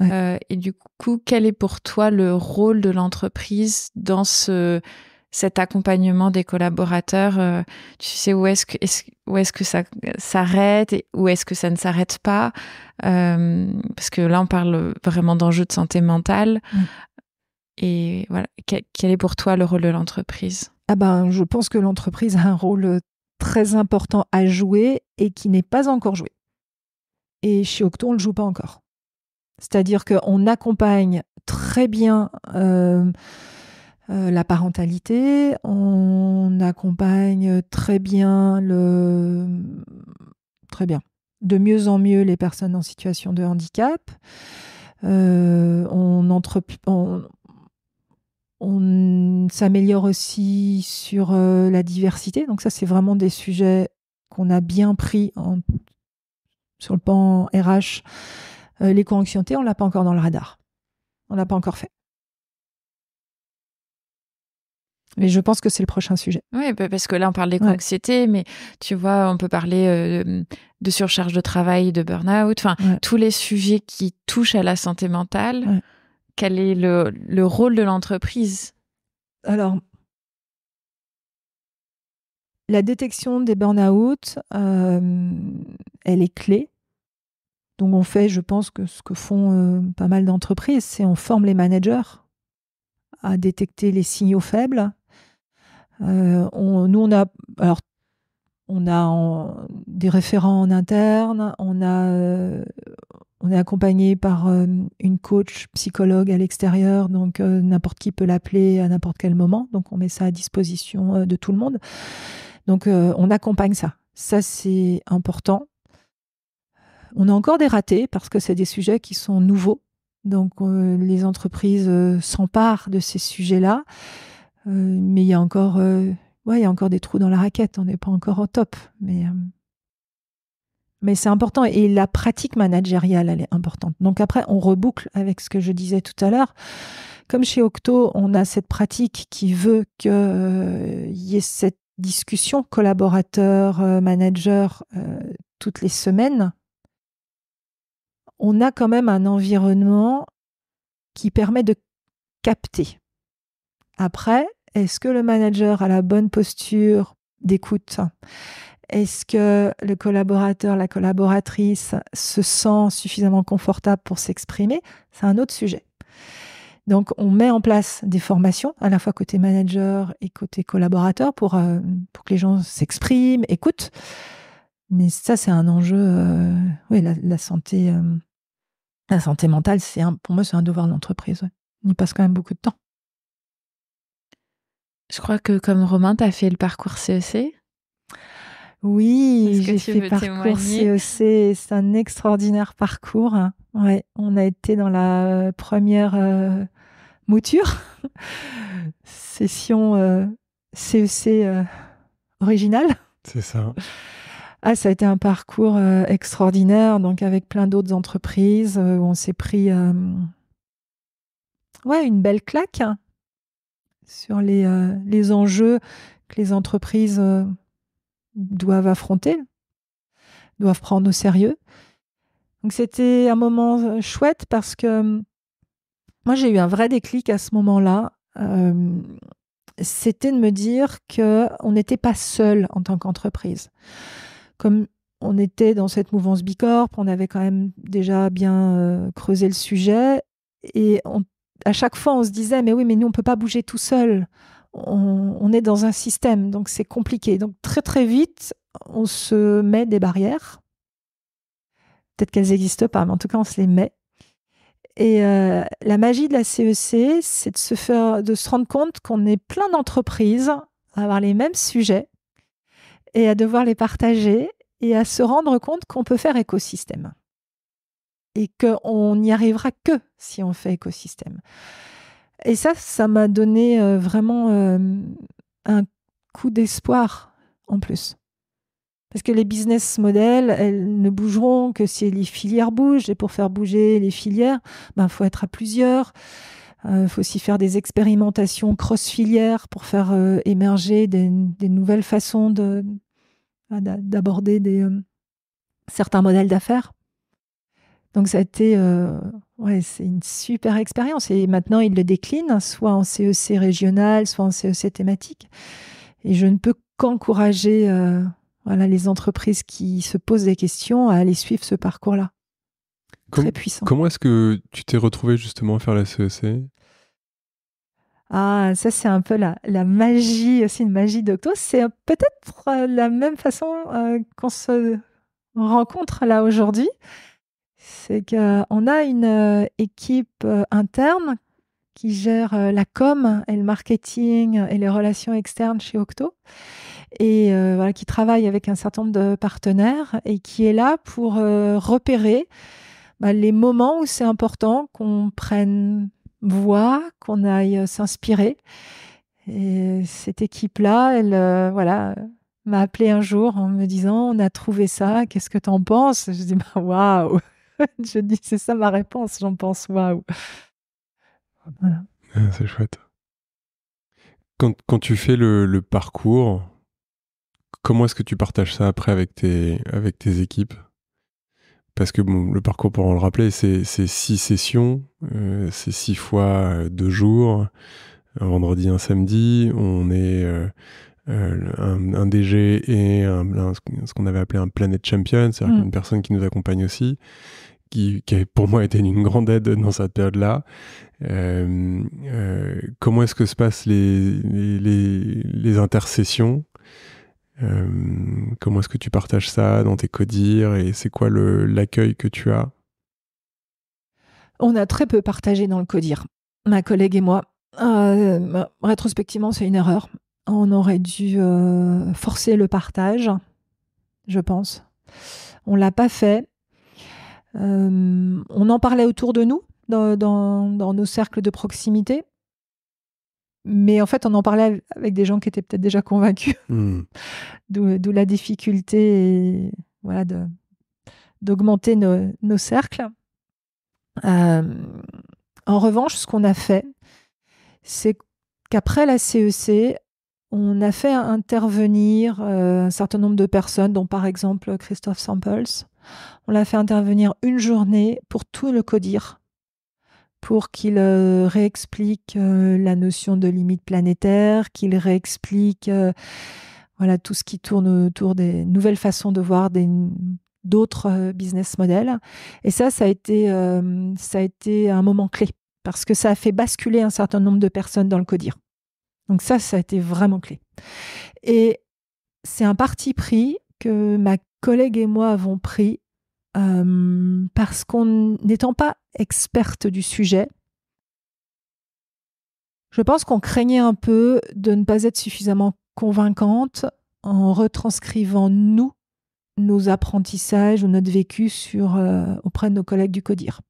Speaker 2: Euh, et du coup, quel est pour toi le rôle de l'entreprise dans ce cet accompagnement des collaborateurs Tu sais où est-ce que où est-ce que ça s'arrête et où est-ce que ça ne s'arrête pas Parce que là, on parle vraiment d'enjeux de santé mentale. Et voilà, quel est pour toi le rôle de l'entreprise
Speaker 3: ah ben, je pense que l'entreprise a un rôle euh, très important à jouer et qui n'est pas encore joué. Et chez Octo, on ne le joue pas encore. C'est-à-dire qu'on accompagne très bien euh, euh, la parentalité, on accompagne très bien le... Très bien. De mieux en mieux les personnes en situation de handicap. on, entrep... On s'améliore aussi sur euh, la diversité. Donc ça, c'est vraiment des sujets qu'on a bien pris sur le pan RH. Euh, les co on l'a pas encore dans le radar. On l'a pas encore fait. Mais je pense que c'est le prochain sujet.
Speaker 2: Oui, bah, parce que là, on parle des anxiété mais tu vois, on peut parler euh, de surcharge de travail, de burn-out, enfin, tous les sujets qui touchent à la santé mentale quel est le, rôle de l'entreprise Alors,
Speaker 3: la détection des burn-out, euh, elle est clé. Donc on fait, je pense que ce que font euh, pas mal d'entreprises, c'est on forme les managers à détecter les signaux faibles. Euh, nous, on a, alors, on a des référents en interne, on a on est accompagné par euh, une coach psychologue à l'extérieur, donc euh, n'importe qui peut l'appeler à n'importe quel moment. Donc on met ça à disposition euh, de tout le monde. Donc on accompagne ça. Ça c'est important. On a encore des ratés parce que c'est des sujets qui sont nouveaux. Donc les entreprises s'emparent de ces sujets-là, mais il y a encore, ouais, il y a encore des trous dans la raquette. On n'est pas encore au top, mais mais c'est important et la pratique managériale, elle est importante. Donc après, on reboucle avec ce que je disais tout à l'heure. Comme chez Octo, on a cette pratique qui veut qu'il euh, y ait cette discussion collaborateur, euh, manager euh, toutes les semaines. On a quand même un environnement qui permet de capter. Après, est-ce que le manager a la bonne posture d'écoute est-ce que le collaborateur, la collaboratrice se sent suffisamment confortable pour s'exprimer C'est un autre sujet. Donc, on met en place des formations, à la fois côté manager et côté collaborateur, pour, euh, que les gens s'expriment, écoutent. Mais ça, c'est un enjeu. Euh, oui, la, santé, euh, la santé mentale, c'est pour moi, c'est un devoir d'entreprise. On y passe quand même beaucoup de temps. Je crois que, comme Romain,
Speaker 2: tu as fait le parcours CEC. E
Speaker 3: oui, j'ai fait parcours CEC. E c'est un extraordinaire parcours. Ouais, on a été dans la euh, première euh, mouture, [laughs] session CEC euh, e originale. C'est ça. Ah, ça a été un parcours extraordinaire, donc avec plein d'autres entreprises où on s'est pris, ouais, une belle claque sur les, les enjeux que les entreprises doivent affronter, doivent prendre au sérieux. Donc c'était un moment euh, chouette parce que euh, moi j'ai eu un vrai déclic à ce moment-là. Euh, c'était de me dire que on n'était pas seul en tant qu'entreprise. Comme on était dans cette mouvance Bicorp, on avait quand même déjà bien creusé le sujet et à chaque fois on se disait mais oui mais nous on peut pas bouger tout seul on, est dans un système, donc c'est compliqué. Donc très très vite, on se met des barrières. Peut-être qu'elles n'existent pas, mais en tout cas, on se les met. Et euh, la magie de la CEC, e c'est de se faire, de se rendre compte qu'on est plein d'entreprises à avoir les mêmes sujets et à devoir les partager et à se rendre compte qu'on peut faire écosystème et qu'on n'y arrivera que si on fait écosystème. Et ça, ça m'a donné euh, vraiment euh, un coup d'espoir en plus. Parce que les business models, elles ne bougeront que si les filières bougent. Et pour faire bouger les filières, il ben, faut être à plusieurs. Euh, faut aussi faire des expérimentations cross-filières pour faire émerger des, nouvelles façons d'aborder certains modèles d'affaires. Donc ça a été, euh, c'est une super expérience. Et maintenant, ils le déclinent, soit en CEC e régional, soit en CEC e thématique. Et je ne peux qu'encourager euh, voilà, les entreprises qui se posent des questions à aller suivre ce parcours-là.
Speaker 1: Très puissant. Comment est-ce que tu t'es retrouvé justement à faire la CEC e
Speaker 3: ah, ça c'est un peu la, la magie, aussi une magie d'Octo. C'est euh, peut-être la même façon qu'on se rencontre là aujourd'hui c'est qu'on euh, a une euh, équipe euh, interne qui gère la com et le marketing et les relations externes chez Octo et qui travaille avec un certain nombre de partenaires et qui est là pour repérer bah, les moments où c'est important qu'on prenne voix, qu'on aille s'inspirer. Et cette équipe-là, elle, voilà, m'a appelé un jour en me disant on a trouvé ça, qu'est-ce que t'en penses Je dis bah, waouh [laughs] je dis, c'est ça ma réponse, j'en pense, waouh.
Speaker 1: Ah, c'est chouette. Quand, tu fais le, parcours, comment est-ce que tu partages ça après avec tes, avec tes équipes Parce que le parcours, pour en le rappeler, c'est six sessions, euh, c'est six fois euh, deux jours, un vendredi, un samedi, on est euh, un, DG et un, ce qu'on avait appelé un Planet Champion, c'est-à-dire mmh. une personne qui nous accompagne aussi qui, qui, pour moi été une grande aide dans cette période-là. Euh, euh, comment est-ce que se passent les, les, intercessions euh, Comment est-ce que tu partages ça dans tes codires et c'est quoi l'accueil que tu as
Speaker 3: On a très peu partagé dans le codir, ma collègue et moi. Bah, rétrospectivement, c'est une erreur. On aurait dû forcer le partage, je pense. On l'a pas fait. Euh, on en parlait autour de nous, dans, nos cercles de proximité. Mais en fait, on en parlait avec des gens qui étaient peut-être déjà convaincus, hmm. [laughs] d'où la difficulté voilà, d'augmenter nos, cercles. Euh, en revanche, ce qu'on a fait, c'est qu'après la CEC, e on a fait intervenir euh, un certain nombre de personnes, dont par exemple Christophe Samples, on l'a fait intervenir une journée pour tout le codir, pour qu'il euh, réexplique euh, la notion de limite planétaire, qu'il réexplique euh, voilà tout ce qui tourne autour des nouvelles façons de voir des d'autres business models. Et ça, ça a été ça a été un moment clé parce que ça a fait basculer un certain nombre de personnes dans le codir. Donc ça, ça a été vraiment clé. Et c'est un parti pris que ma collègues et moi avons pris euh, parce qu'on n'étant pas experte du sujet, je pense qu'on craignait un peu de ne pas être suffisamment convaincante en retranscrivant nous nos apprentissages ou notre vécu sur, euh, auprès de nos collègues du CODIR.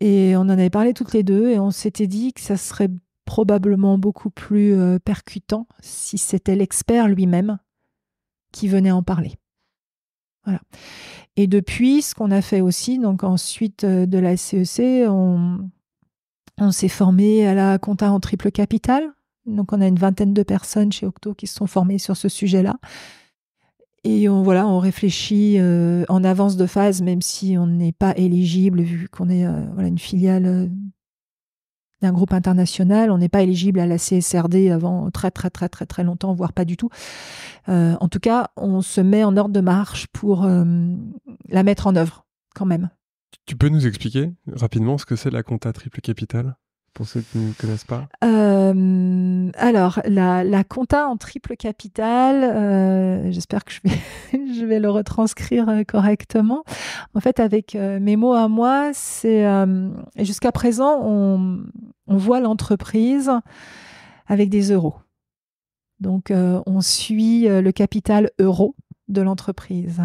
Speaker 3: Et on en avait parlé toutes les deux et on s'était dit que ça serait probablement beaucoup plus euh, percutant si c'était l'expert lui-même qui venait en parler. Voilà. Et depuis, ce qu'on a fait aussi, donc ensuite euh, de la CEC, e on, on s'est formé à la compta en triple capital. Donc on a une vingtaine de personnes chez Octo qui se sont formées sur ce sujet-là. Et on, voilà, on réfléchit euh, en avance de phase, même si on n'est pas éligible, vu qu'on est euh, voilà, une filiale d'un groupe international. On n'est pas éligible à la CSRD avant très très très très très longtemps, voire pas du tout. Euh, en tout cas, on se met en ordre de marche pour euh, la mettre en œuvre quand même.
Speaker 1: Tu peux nous expliquer rapidement ce que c'est la compta triple capital pour ceux qui ne connaissent pas
Speaker 3: euh, Alors, la, la, compta en triple capital, euh, j'espère que je vais, [laughs] je vais le retranscrire euh, correctement. En fait, avec mes mots à moi, c'est jusqu'à présent, on, on voit l'entreprise avec des euros. Donc, on suit le capital euro de l'entreprise.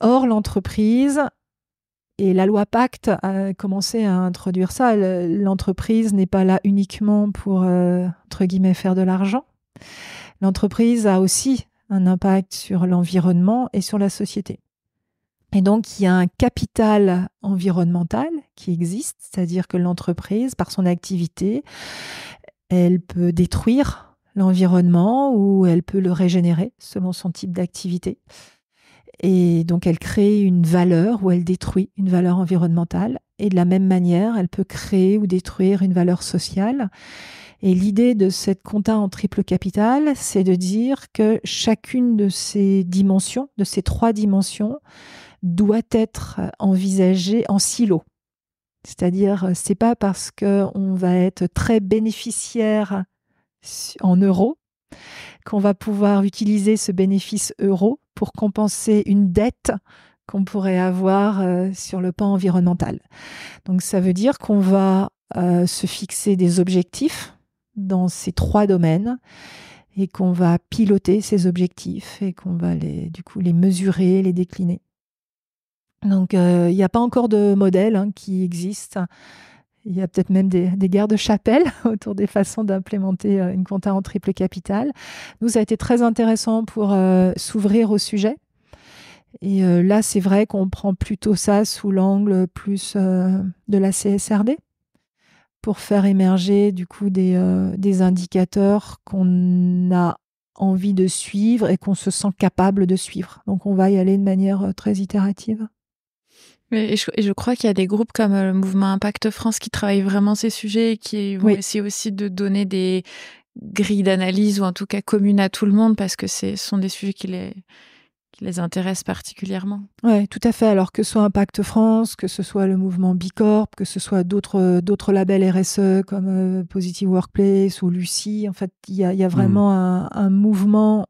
Speaker 3: or, l'entreprise, et la loi Pacte a commencé à introduire ça. L'entreprise n'est pas là uniquement pour, euh, entre guillemets, faire de l'argent. L'entreprise a aussi un impact sur l'environnement et sur la société. Et donc, il y a un capital environnemental qui existe, c'est-à-dire que l'entreprise, par son activité, elle peut détruire l'environnement ou elle peut le régénérer selon son type d'activité. Et donc elle crée une valeur ou elle détruit une valeur environnementale. Et de la même manière, elle peut créer ou détruire une valeur sociale. Et l'idée de cette compta en triple capital, c'est de dire que chacune de ces dimensions, de ces trois dimensions, doit être envisagée en silo. C'est-à-dire, c'est pas parce qu'on va être très bénéficiaire en euros qu'on va pouvoir utiliser ce bénéfice euro pour compenser une dette qu'on pourrait avoir euh, sur le pan environnemental. Donc ça veut dire qu'on va euh, se fixer des objectifs dans ces trois domaines et qu'on va piloter ces objectifs et qu'on va les, du coup les mesurer, les décliner. Donc euh, il n'y a pas encore de modèle hein, qui existe il y a peut-être même des, guerres de chapelle [laughs] autour des façons d'implémenter euh, une compta en triple capital. Nous, ça a été très intéressant pour euh, s'ouvrir au sujet. Et euh, là, c'est vrai qu'on prend plutôt ça sous l'angle plus de la CSRD pour faire émerger du coup des, des indicateurs qu'on a envie de suivre et qu'on se sent capable de suivre. Donc on va y aller de manière très itérative.
Speaker 2: Et je, crois qu'il y a des groupes comme euh, le mouvement Impact
Speaker 3: France qui travaillent
Speaker 2: vraiment ces sujets et qui vont essayer aussi de donner des grilles d'analyse ou en tout cas
Speaker 3: communes à tout le monde parce que ce sont des sujets qui les, qui les intéressent
Speaker 2: particulièrement.
Speaker 3: Oui, tout à fait. Alors que ce soit Impact France, que ce soit le mouvement Bicorp, que ce soit d'autres euh, labels RSE comme euh, Positive Workplace ou Lucie, en fait, il y, y a, hmm. vraiment un, mouvement,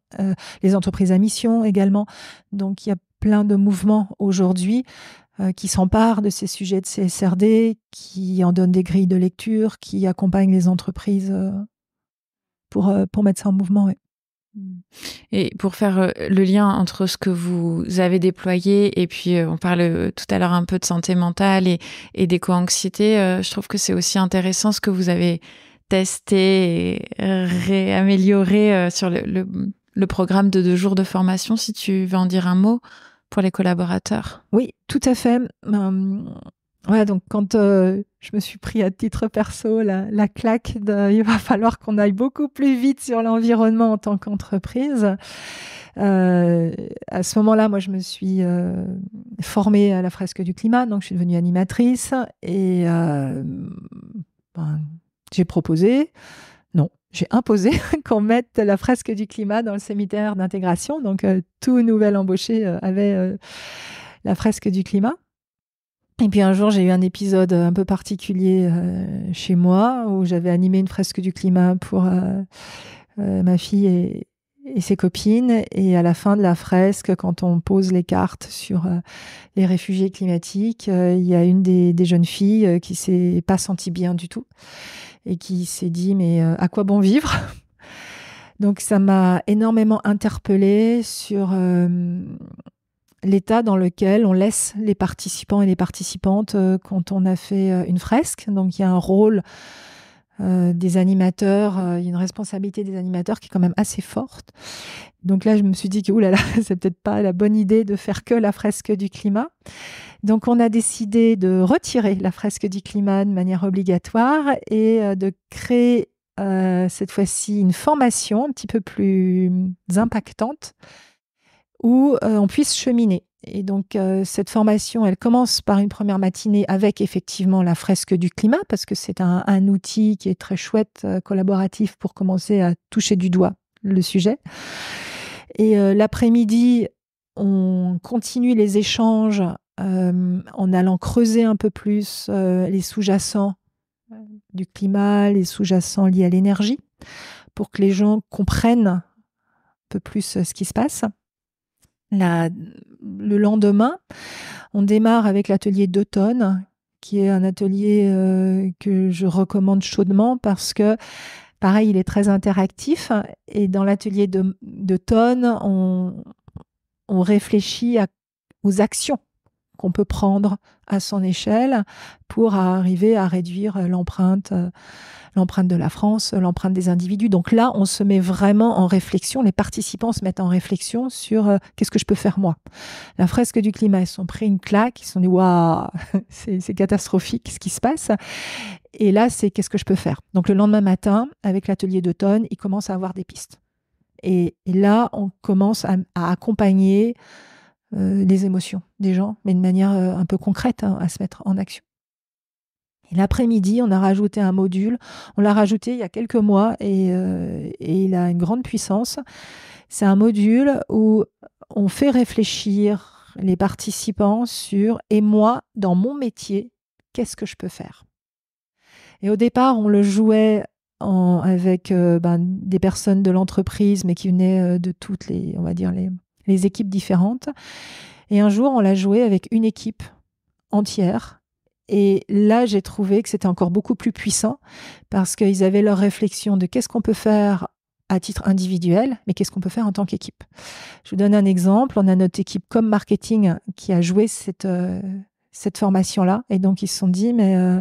Speaker 3: les entreprises à mission également. Donc, il y a plein de mouvements aujourd'hui euh, qui s'empare de ces sujets de CSRD, qui en donne des grilles de lecture, qui accompagne les entreprises euh, pour, euh, pour mettre ça en mouvement.
Speaker 2: Et pour faire le lien entre ce que vous avez déployé et puis on parle tout à l'heure un peu de santé mentale et, et d'éco-anxiété, je trouve que c'est aussi intéressant ce que vous avez testé et réamélioré sur le, le programme de deux jours de formation, si tu veux en dire un mot les
Speaker 3: collaborateurs. Oui, tout à fait. Voilà. Hum, donc quand euh, je me suis pris à titre perso la, claque, de, il va falloir qu'on aille beaucoup plus vite sur l'environnement en tant qu'entreprise. Euh, à ce moment-là, moi, je me suis euh, formée à la fresque du climat, donc je suis devenue animatrice et ben, j'ai proposé j'ai imposé [laughs] qu'on mette la fresque du climat dans le cimetière d'intégration. Donc, euh, tout nouvel embauché euh, avait euh, la fresque du climat. Et puis un jour, j'ai eu un épisode un peu particulier chez moi où j'avais animé une fresque du climat pour ma fille et, ses copines. Et à la fin de la fresque, quand on pose les cartes sur les réfugiés climatiques, il y a une des, des jeunes filles qui s'est pas sentie bien du tout et qui s'est dit mais euh, à quoi bon vivre [laughs] Donc ça m'a énormément interpellée sur euh, l'état dans lequel on laisse les participants et les participantes euh, quand on a fait une fresque. Donc il y a un rôle des animateurs, il y a une responsabilité des animateurs qui est quand même assez forte. Donc là, je me suis dit que oulala, [laughs] c'est peut-être pas la bonne idée de faire que la fresque du climat. Donc on a décidé de retirer la fresque du climat de manière obligatoire et euh, de créer euh, cette fois-ci une formation un petit peu plus impactante où euh, on puisse cheminer. Et donc cette formation, elle commence par une première matinée avec effectivement la fresque du climat, parce que c'est un, outil qui est très chouette, collaboratif, pour commencer à toucher du doigt le sujet. Et l'après-midi, on continue les échanges en allant creuser un peu plus les sous-jacents du climat, les sous-jacents liés à l'énergie, pour que les gens comprennent un peu plus ce qui se passe. le lendemain, on démarre avec l'atelier d'automne, qui est un atelier que je recommande chaudement parce que, pareil, il est très interactif. Et dans l'atelier d'automne, on, réfléchit aux actions qu'on peut prendre à son échelle pour arriver à réduire l'empreinte l'empreinte de la France, l'empreinte des individus. Donc là, on se met vraiment en réflexion, les participants se mettent en réflexion sur euh, qu'est-ce que je peux faire moi. La fresque du climat, ils sont pris une claque, ils se sont dit waouh, [laughs] c'est catastrophique ce qui se passe. Et là, c'est qu'est-ce que je peux faire. Donc le lendemain matin, avec l'atelier d'automne, ils commencent à avoir des pistes. Et, là, on commence à accompagner les euh, émotions des gens, mais de manière euh, un peu concrète hein, à se mettre en action. Et l'après-midi, on a rajouté un module. On l'a rajouté il y a quelques mois et, euh, il a une grande puissance. C'est un module où on fait réfléchir les participants sur et moi, dans mon métier, qu'est-ce que je peux faire Et au départ, on le jouait avec ben, des personnes de l'entreprise, mais qui venaient de toutes les, on va dire, les, les équipes différentes. Et un jour, on l'a joué avec une équipe entière. Et là, j'ai trouvé que c'était encore beaucoup plus puissant parce qu'ils avaient leur réflexion de qu'est-ce qu'on peut faire à titre individuel, mais qu'est-ce qu'on peut faire en tant qu'équipe. Je vous donne un exemple. On a notre équipe comme marketing qui a joué cette, euh, cette formation-là. Et donc, ils se sont dit, mais euh,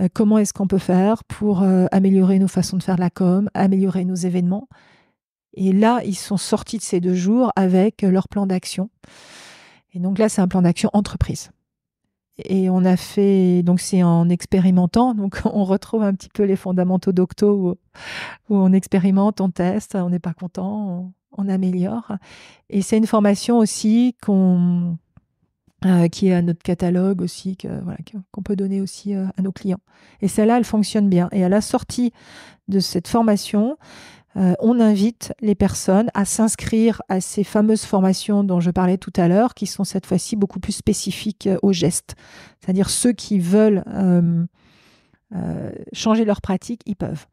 Speaker 3: euh, comment est-ce qu'on peut faire pour améliorer nos façons de faire la com, améliorer nos événements et là, ils sont sortis de ces deux jours avec leur plan d'action. Et donc là, c'est un plan d'action entreprise. Et on a fait, donc c'est en expérimentant, donc [laughs] on retrouve un petit peu les fondamentaux d'Octo où, on expérimente, on teste, on n'est pas content, on, améliore. Et c'est une formation aussi qu'on, euh, qui est à notre catalogue aussi, voilà, qu'on peut donner aussi euh, à nos clients. Et celle-là, elle fonctionne bien. Et à la sortie de cette formation, euh, on invite les personnes à s'inscrire à ces fameuses formations dont je parlais tout à l'heure, qui sont cette fois-ci beaucoup plus spécifiques euh, aux gestes. C'est-à-dire ceux qui veulent euh, changer leur pratique, ils peuvent.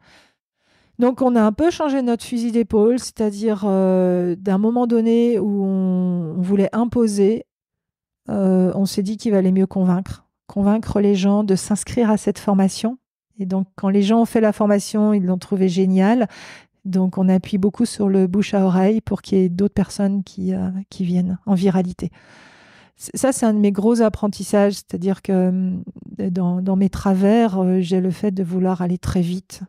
Speaker 3: Donc on a un peu changé notre fusil d'épaule, c'est-à-dire d'un moment donné où on, voulait imposer, on s'est dit qu'il valait mieux convaincre, convaincre les gens de s'inscrire à cette formation. Et donc, quand les gens ont fait la formation, ils l'ont trouvée géniale. Donc on appuie beaucoup sur le bouche à oreille pour qu'il y ait d'autres personnes qui, euh, viennent en viralité. Ça, c'est un de mes gros apprentissages, c'est-à-dire que euh, dans, mes travers, euh, j'ai le fait de vouloir aller très vite.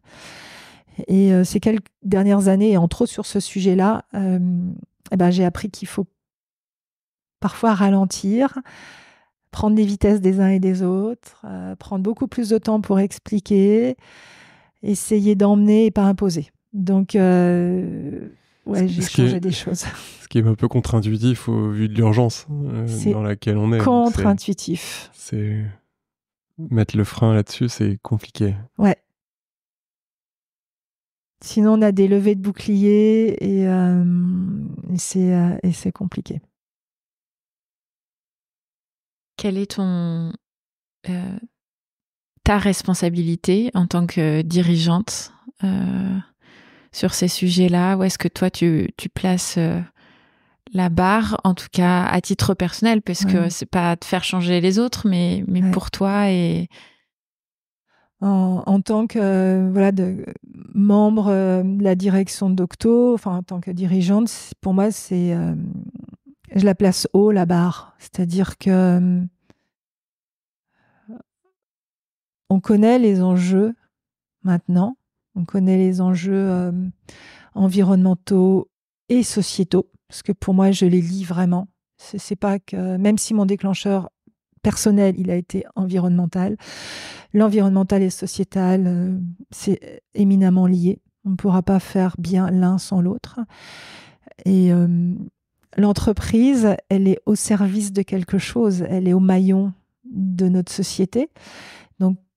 Speaker 3: Et ces quelques dernières années, et entre autres sur ce sujet-là, eh ben, j'ai appris qu'il faut parfois ralentir, prendre les vitesses des uns et des autres, prendre beaucoup plus de temps pour expliquer, essayer d'emmener et pas imposer. Donc, euh,
Speaker 1: ouais, j'ai changé des choses. [laughs] Ce qui est un peu contre-intuitif au vu de l'urgence euh, dans laquelle on est. Contre-intuitif. C'est mettre le frein là-dessus, c'est compliqué.
Speaker 3: Ouais. Sinon, on a des levées de boucliers et, euh, et c'est compliqué.
Speaker 2: Quelle est ton ta responsabilité en tant que dirigeante sur ces sujets-là Où est-ce que toi, tu, tu places euh, la barre, en tout cas à titre personnel, parce que
Speaker 3: c'est pas de faire changer les autres, mais, mais pour toi et. En, tant que voilà, de membre euh, de la direction d'Octo, enfin en tant que dirigeante, pour moi, c'est. Euh, je la place haut, la barre. C'est-à-dire que. on connaît les enjeux maintenant on connaît les enjeux euh, environnementaux et sociétaux, parce que pour moi, je les lis vraiment. C'est pas que, même si mon déclencheur personnel, il a été environnemental, l'environnemental et sociétal, euh, c'est éminemment lié. On ne pourra pas faire bien l'un sans l'autre. Et euh, l'entreprise, elle est au service de quelque chose, elle est au maillon de notre société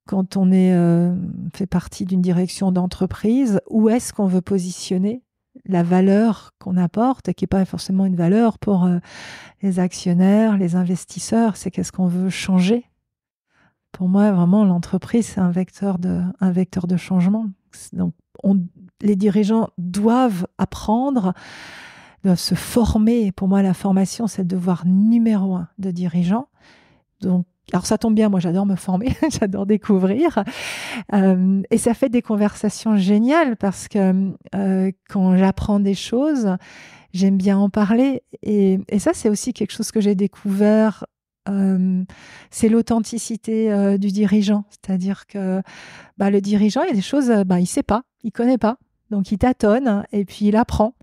Speaker 3: quand on est, euh, fait partie d'une direction d'entreprise, où est-ce qu'on veut positionner la valeur qu'on apporte, et qui n'est pas forcément une valeur pour euh, les actionnaires, les investisseurs, c'est qu'est-ce qu'on veut changer. Pour moi, vraiment, l'entreprise, c'est un vecteur de, changement. Donc, les dirigeants doivent apprendre, doivent se former. Pour moi, la formation, c'est le devoir numéro un de dirigeant. Donc, alors ça tombe bien, moi j'adore me former, [laughs] j'adore découvrir. Euh, et ça fait des conversations géniales parce que euh, quand j'apprends des choses, j'aime bien en parler. Et, ça c'est aussi quelque chose que j'ai découvert. Euh, c'est l'authenticité du dirigeant, c'est-à-dire que bah, le dirigeant, il y a des choses, bah, il sait pas, il connaît pas. Donc il tâtonne et puis il apprend.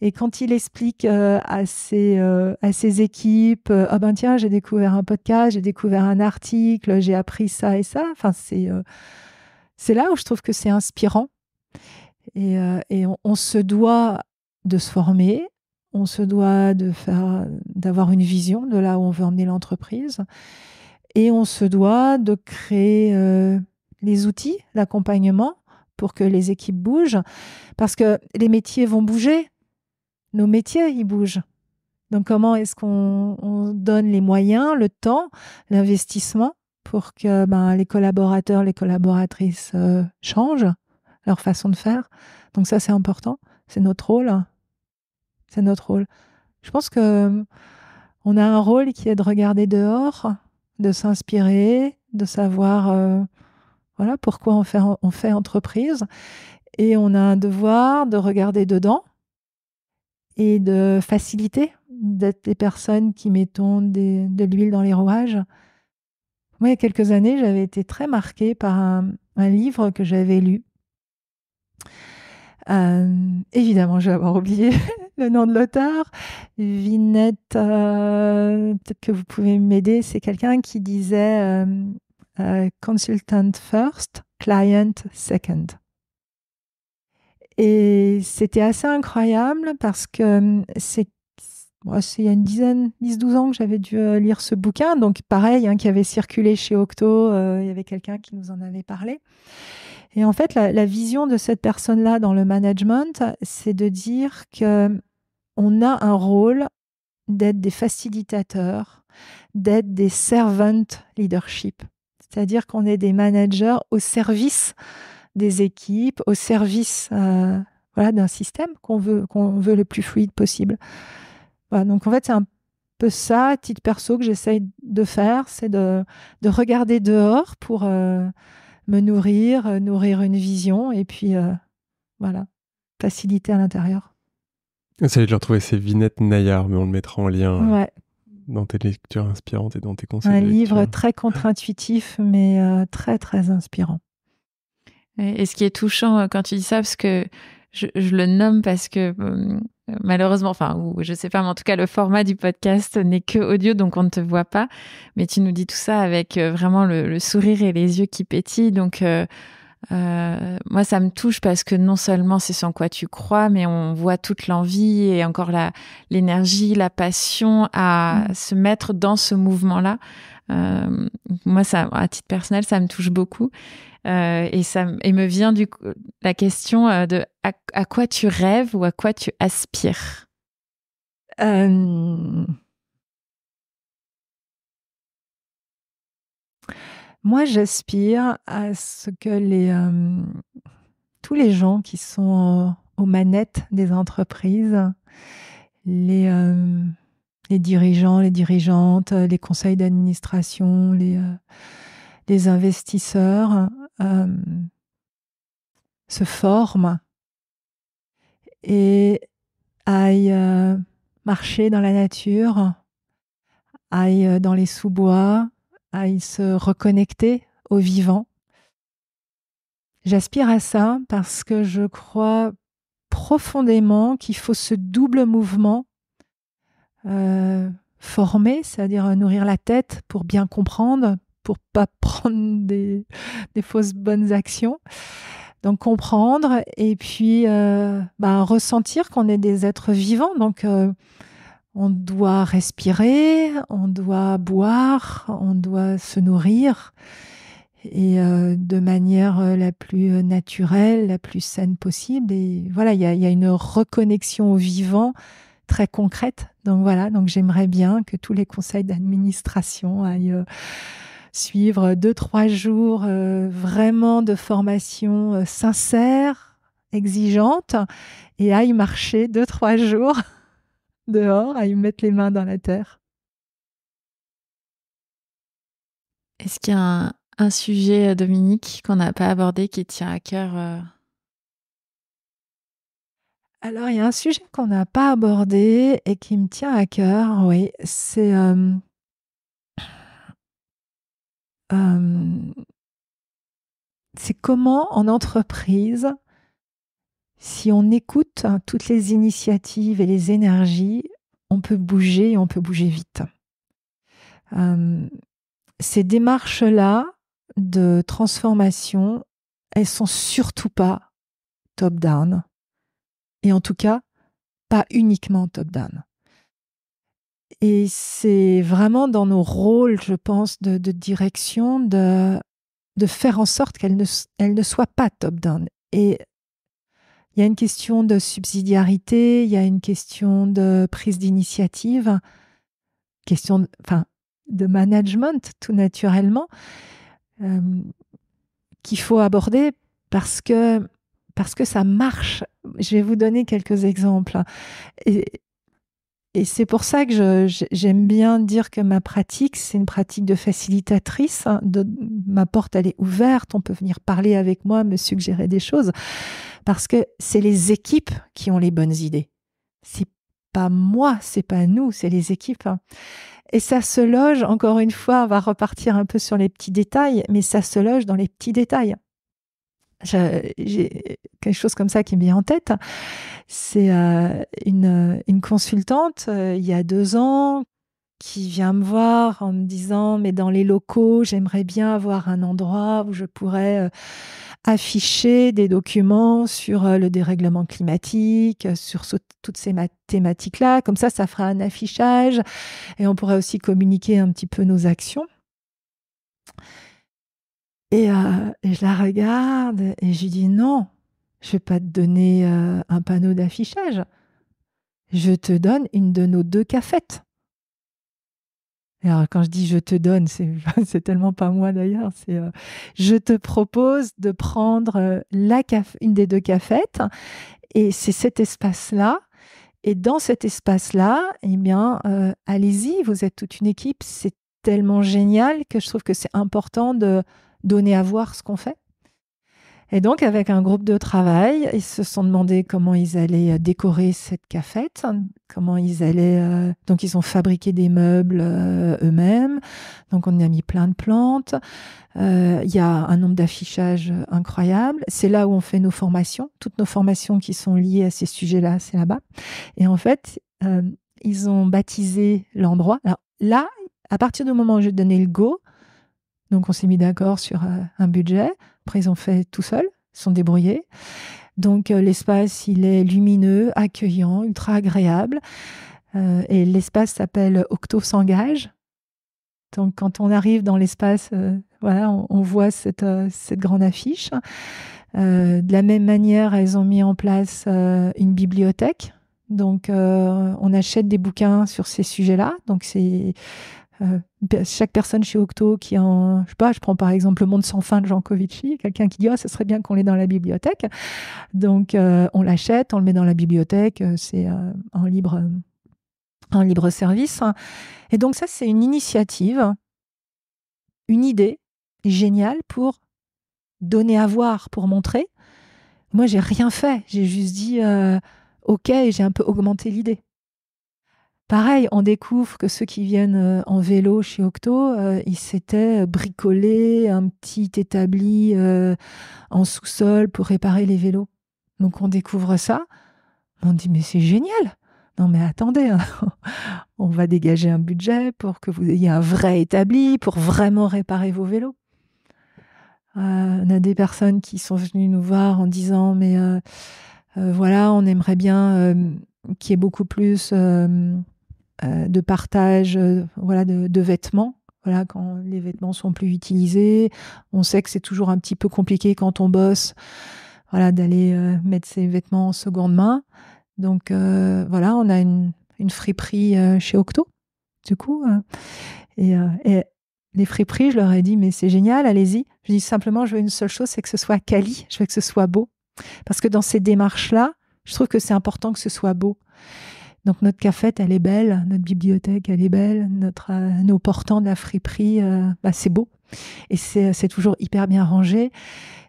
Speaker 3: Et quand il explique euh, à, ses, euh, à ses équipes, euh, ah ben tiens, j'ai découvert un podcast, j'ai découvert un article, j'ai appris ça et ça, enfin, c'est, c'est là où je trouve que c'est inspirant. Et, et on, on, se doit de se former, on se doit de faire, d'avoir une vision de là où on veut emmener l'entreprise, et on se doit de créer les outils, l'accompagnement pour que les équipes bougent, parce que les métiers vont bouger, nos métiers, ils bougent. Donc comment est-ce qu'on donne les moyens, le temps, l'investissement pour que ben, les collaborateurs, les collaboratrices euh, changent leur façon de faire. Donc ça, c'est important. C'est notre rôle. C'est notre rôle. Je pense que euh, on a un rôle qui est de regarder dehors, de s'inspirer, de savoir euh, voilà pourquoi on fait, entreprise. Et on a un devoir de regarder dedans et de faciliter, d'être des personnes qui mettons de l'huile dans les rouages. Moi, il y a quelques années, j'avais été très marquée par un, livre que j'avais lu. Euh, évidemment, je vais avoir oublié [laughs] le nom de l'auteur. Vinette, euh, peut-être que vous pouvez m'aider, c'est quelqu'un qui disait euh, euh, consultant first, client second. Et c'était assez incroyable parce que hum, c'est il y a une dizaine, 10-12 ans que j'avais dû euh, lire ce bouquin, donc pareil, hein, qui avait circulé chez Octo, euh, il y avait quelqu'un qui nous en avait parlé. Et en fait, la, la vision de cette personne-là dans le management, c'est de dire que hum, on a un rôle d'être des facilitateurs, d'être des servant leadership. C'est-à-dire qu'on est des managers au service des équipes, au service euh, voilà, d'un système qu'on veut, qu'on veut le plus fluide possible. Voilà, donc en fait, c'est un peu ça, à titre perso, que j'essaye de faire, c'est de, de, regarder dehors pour euh, me nourrir, euh, nourrir une vision et puis voilà, faciliter à l'intérieur.
Speaker 1: Vous je le retrouver, ces vignettes Nayar, mais on le mettra en lien. Ouais, dans tes lectures inspirantes et dans tes conseils. Un livre très
Speaker 3: contre-intuitif, mais euh, très, très inspirant.
Speaker 2: Et, ce qui est touchant euh, quand tu dis ça, parce que je, le nomme parce que euh, malheureusement, enfin, ou je sais pas, mais en tout cas, le format du podcast n'est que audio, donc on ne te voit pas. Mais tu nous dis tout ça avec vraiment le, le, sourire et les yeux qui pétillent. Donc, euh, moi, ça me touche parce que non seulement c'est sans quoi tu crois, mais on voit toute l'envie et encore l'énergie, la passion à mm. se mettre dans ce mouvement-là. Euh, moi, ça, à titre personnel, ça me touche beaucoup euh, et ça et me vient la question de à, quoi tu rêves ou à quoi tu
Speaker 3: aspires. Moi, j'aspire à ce que euh, tous les gens qui sont aux manettes des entreprises, euh, les, dirigeants, les dirigeantes, les conseils d'administration, les, euh, les, investisseurs, se forment et aillent marcher dans la nature, aillent dans les sous-bois, à se reconnecter au vivant. J'aspire à ça parce que je crois profondément qu'il faut ce double mouvement euh, formé, c'est-à-dire nourrir la tête pour bien comprendre, pour pas [laughs] prendre des, fausses bonnes actions. Donc comprendre et puis euh, bah, ressentir qu'on est des êtres vivants. Donc euh, on doit respirer, on doit boire, on doit se nourrir et euh, de manière euh, la plus naturelle, la plus saine possible. Et voilà, il y a, une reconnexion au vivant très concrète. Donc voilà, donc j'aimerais bien que tous les conseils d'administration aillent euh, suivre deux trois jours vraiment de formation sincère, exigeante, et aillent marcher deux trois jours dehors, à y mettre les mains dans la terre.
Speaker 2: Est-ce qu'il y a un, sujet, euh, Dominique, qu'on n'a pas abordé qui
Speaker 3: tient à cœur euh? Alors, il y a un sujet qu'on n'a pas abordé et qui me tient à cœur, oui, c'est comment en entreprise si on écoute hein, toutes les initiatives et les énergies, on peut bouger et on peut bouger vite. Euh, ces démarches-là de transformation, elles sont surtout pas top-down. Et en tout cas, pas uniquement top-down. Et c'est vraiment dans nos rôles, je pense, de, direction de, faire en sorte qu'elles ne, ne soient pas top-down. Et il y a une question de subsidiarité, il y a une question de prise d'initiative, question de, enfin, de management tout naturellement, euh, qu'il faut aborder parce que, parce que ça marche. Je vais vous donner quelques exemples. Et, et c'est pour ça que j'aime bien dire que ma pratique, c'est une pratique de facilitatrice. Hein, de, ma porte, elle est ouverte. On peut venir parler avec moi, me suggérer des choses. Parce que c'est les équipes qui ont les bonnes idées. C'est pas moi, c'est pas nous, c'est les équipes. Hein. Et ça se loge, encore une fois, on va repartir un peu sur les petits détails, mais ça se loge dans les petits détails. J'ai quelque chose comme ça qui me vient en tête. C'est euh, euh, une, consultante, euh, il y a deux ans, qui vient me voir en me disant mais dans les locaux j'aimerais bien avoir un endroit où je pourrais afficher des documents sur euh, le dérèglement climatique, euh, sur toutes ces thématiques-là. Comme ça, ça fera un affichage et on pourra aussi communiquer un petit peu nos actions. Et, euh, je la regarde et je lui dis non, je ne vais pas te donner un panneau d'affichage. Je te donne une de nos deux cafettes alors, quand je dis je te donne, c'est [laughs] tellement pas moi d'ailleurs. C'est euh, je te propose de prendre euh, la caf une des deux cafettes. Et c'est cet espace-là. Et dans cet espace-là, eh bien, euh, allez-y, vous êtes toute une équipe. C'est tellement génial que je trouve que c'est important de donner à voir ce qu'on fait. Et donc, avec un groupe de travail, ils se sont demandé comment ils allaient euh, décorer cette cafette, comment ils allaient. Euh, donc, ils ont fabriqué des meubles euh, eux-mêmes. Donc, on y a mis plein de plantes. Il y a un nombre d'affichages incroyable. C'est là où on fait nos formations. Toutes nos formations qui sont liées à ces sujets-là, c'est là-bas. Et en fait, ils ont baptisé l'endroit. Alors là, à partir du moment où j'ai donné le go, donc on s'est mis d'accord sur un budget. Après, ils ont fait tout seuls, sont débrouillés. Donc, euh, l'espace, il est lumineux, accueillant, ultra agréable. Euh, et l'espace s'appelle Octo s'engage. Donc, quand on arrive dans l'espace, euh, voilà, on, voit cette, grande affiche. de la même manière, elles ont mis en place une bibliothèque donc, on achète des bouquins sur ces sujets-là. Donc, c'est euh, chaque personne chez Octo qui en, je sais pas, je prends par exemple Le Monde sans fin de Jean Covici, quelqu'un qui dit ça oh, ce serait bien qu'on l'ait dans la bibliothèque. Donc euh, on l'achète, on le met dans la bibliothèque, euh, c'est un en libre en libre service. Et donc ça c'est une initiative, une idée géniale pour donner à voir, pour montrer. Moi j'ai rien fait, j'ai juste dit ok, j'ai un peu augmenté l'idée. Pareil, on découvre que ceux qui viennent euh, en vélo chez Octo, euh, ils s'étaient euh, bricolés un petit établi en sous-sol pour réparer les vélos. Donc on découvre ça, on dit mais c'est génial. Non mais attendez, hein, [laughs] on va dégager un budget pour que vous ayez un vrai établi pour vraiment réparer vos vélos. on a des personnes qui sont venues nous voir en disant mais voilà, on aimerait bien qu'il y ait beaucoup plus euh, de partage euh, voilà, de, vêtements. Voilà, quand les vêtements sont plus utilisés, on sait que c'est toujours un petit peu compliqué quand on bosse voilà, d'aller euh, mettre ses vêtements en seconde main. Donc voilà, on a une, une friperie chez Octo, du coup. Hein. Et, et, les friperies, je leur ai dit, mais c'est génial, allez-y. Je dis simplement, je veux une seule chose, c'est que ce soit quali, je veux que ce soit beau. Parce que dans ces démarches-là, je trouve que c'est important que ce soit beau. Donc notre cafette, elle est belle, notre bibliothèque, elle est belle, notre, euh, nos portants de la friperie, euh, bah, c'est beau. Et c'est toujours hyper bien rangé.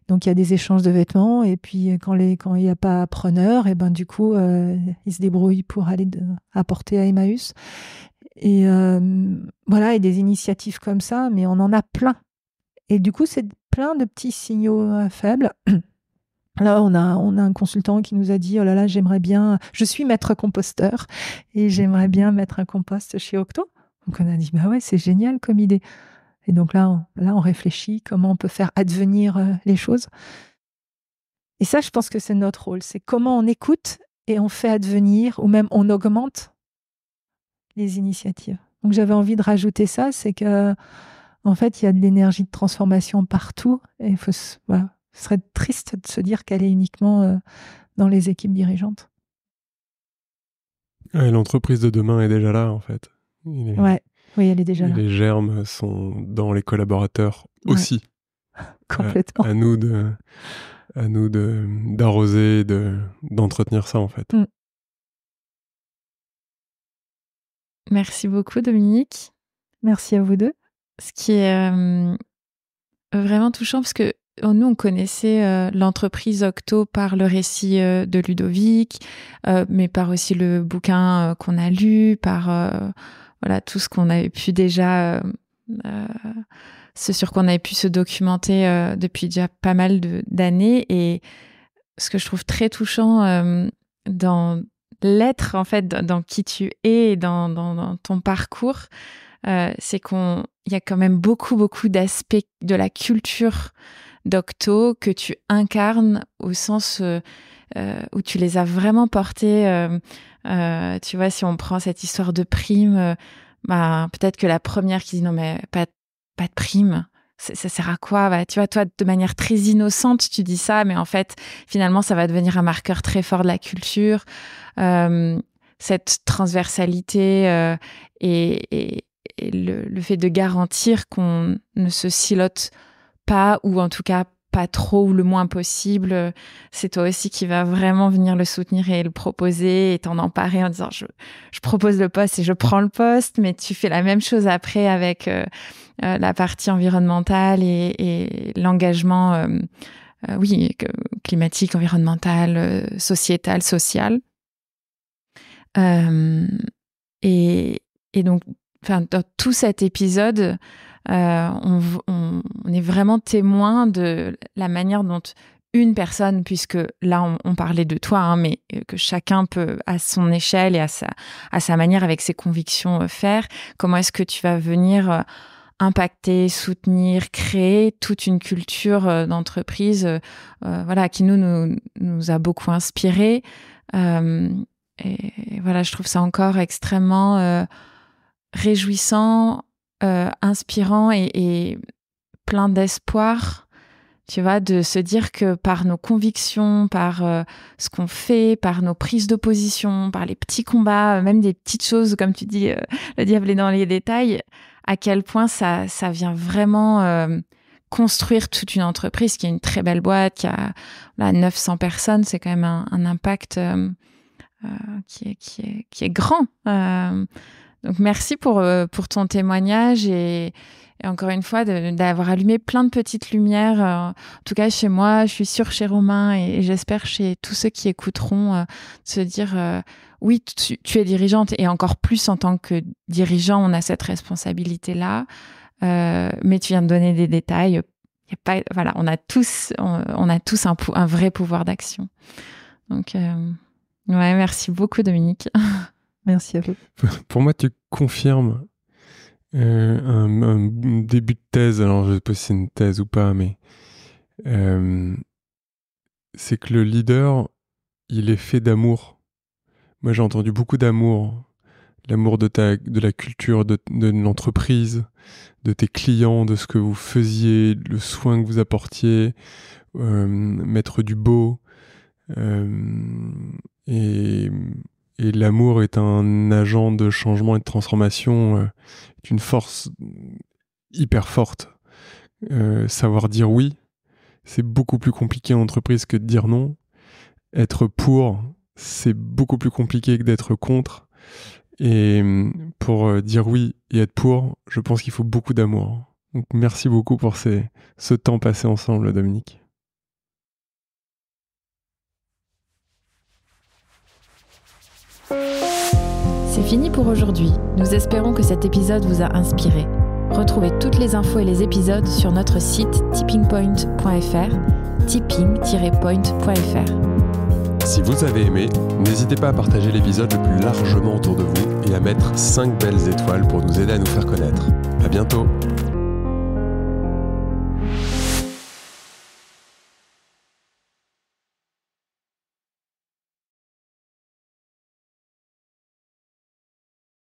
Speaker 3: Donc il y a des échanges de vêtements et puis quand quand il n'y a pas preneur, et eh ben du coup euh, ils se débrouillent pour aller apporter à Emmaüs. Et voilà, et des initiatives comme ça, mais on en a plein. Et du coup, c'est plein de petits signaux faibles [clears throat] Là, on a, on a un consultant qui nous a dit, oh là là, j'aimerais bien, je suis maître composteur et j'aimerais bien mettre un compost chez Octo. Donc on a dit, bah ouais, c'est génial comme idée. Et donc là, on, là, on réfléchit comment on peut faire advenir euh, les choses. Et ça, je pense que c'est notre rôle, c'est comment on écoute et on fait advenir ou même on augmente les initiatives. Donc j'avais envie de rajouter ça, c'est que en fait, il y a de l'énergie de transformation partout et il faut, voilà, ce serait triste de se dire qu'elle est uniquement euh, dans les équipes dirigeantes.
Speaker 1: L'entreprise de demain est déjà là, en fait. Oui, elle est déjà là. Les germes sont dans les collaborateurs aussi. [laughs] Complètement. À, nous de, à nous de d'arroser, de d'entretenir ça en fait. Mm.
Speaker 2: Merci beaucoup Dominique. Merci à vous deux. Ce qui est euh, vraiment touchant parce que euh, nous, on connaissait euh, l'entreprise Octo par le récit euh, de Ludovic, mais par aussi le bouquin qu'on a lu, par voilà tout ce qu'on avait pu déjà, ce sur qu'on avait pu se documenter depuis déjà pas mal d'années. Et ce que je trouve très touchant dans l'être, en fait, dans, qui tu es, et dans, ton parcours, c'est qu'il y a quand même beaucoup beaucoup d'aspects de la culture d'Octo que tu incarnes au sens euh, euh, où tu les as vraiment portés. Euh, tu vois, si on prend cette histoire de prime, bah, peut-être que la première qui dit non mais pas, pas de prime, ça sert à quoi bah, Tu vois, toi, de manière très innocente, tu dis ça, mais en fait, finalement, ça va devenir un marqueur très fort de la culture. cette transversalité et, le fait de garantir qu'on ne se silote pas, ou en tout cas pas trop ou le moins possible, euh, c'est toi aussi qui va vraiment venir le soutenir et le proposer et t'en emparer en disant je, propose le poste et je prends le poste, mais tu fais la même chose après avec euh, euh, la partie environnementale et, l'engagement, climatique, environnemental, sociétal, social. Et, et, donc, dans tout cet épisode, euh, on, est vraiment témoin de la manière dont une personne, puisque là on, parlait de toi, hein, mais euh, que chacun peut à son échelle et à sa, à sa manière, avec ses convictions, euh, faire, comment est-ce que tu vas venir impacter, soutenir, créer toute une culture d'entreprise, voilà, qui nous, nous, a beaucoup inspiré. et, voilà, je trouve ça encore extrêmement réjouissant euh, inspirant et, plein d'espoir, tu vois, de se dire que par nos convictions, par euh, ce qu'on fait, par nos prises d'opposition, par les petits combats, euh, même des petites choses, comme tu dis, le diable est dans les détails, à quel point ça, ça vient vraiment construire toute une entreprise qui est une très belle boîte, qui a 900 personnes, c'est quand même un, impact qui, est, qui, est, qui est grand merci euh, pour, ton témoignage et, encore une fois d'avoir allumé plein de petites lumières, euh, en tout cas chez moi, je suis sûre chez Romain et, j'espère chez tous ceux qui écouteront, euh, de se dire oui, tu, es dirigeante et encore plus en tant que dirigeant, on a cette responsabilité-là, mais tu viens de donner des détails. on a tous, un, vrai pouvoir d'action. Donc, merci beaucoup Dominique.
Speaker 3: [laughs] Merci à vous.
Speaker 1: [laughs] Pour moi, tu confirmes euh, un, début de thèse. Alors, je sais pas si c'est une thèse ou pas, mais euh, c'est que le leader, il est fait d'amour. Moi, j'ai entendu beaucoup d'amour. L'amour de, de la culture, de, l'entreprise, de tes clients, de ce que vous faisiez, le soin que vous apportiez, euh, mettre du beau. et et l'amour est un agent de changement et de transformation, euh, une force hyper forte. Euh, savoir dire oui, c'est beaucoup plus compliqué en entreprise que de dire non. Être pour, c'est beaucoup plus compliqué que d'être contre. Et euh, pour dire oui et être pour, je pense qu'il faut beaucoup d'amour. Donc merci beaucoup pour ces, ce temps passé ensemble, Dominique.
Speaker 2: C'est fini pour aujourd'hui. Nous espérons que cet épisode vous a inspiré. Retrouvez toutes les infos et les épisodes sur notre site tippingpoint.fr, tipping-point.fr.
Speaker 1: Si vous avez aimé, n'hésitez pas à partager l'épisode le plus largement autour de vous et à mettre 5 belles étoiles pour nous aider à nous faire connaître. À bientôt!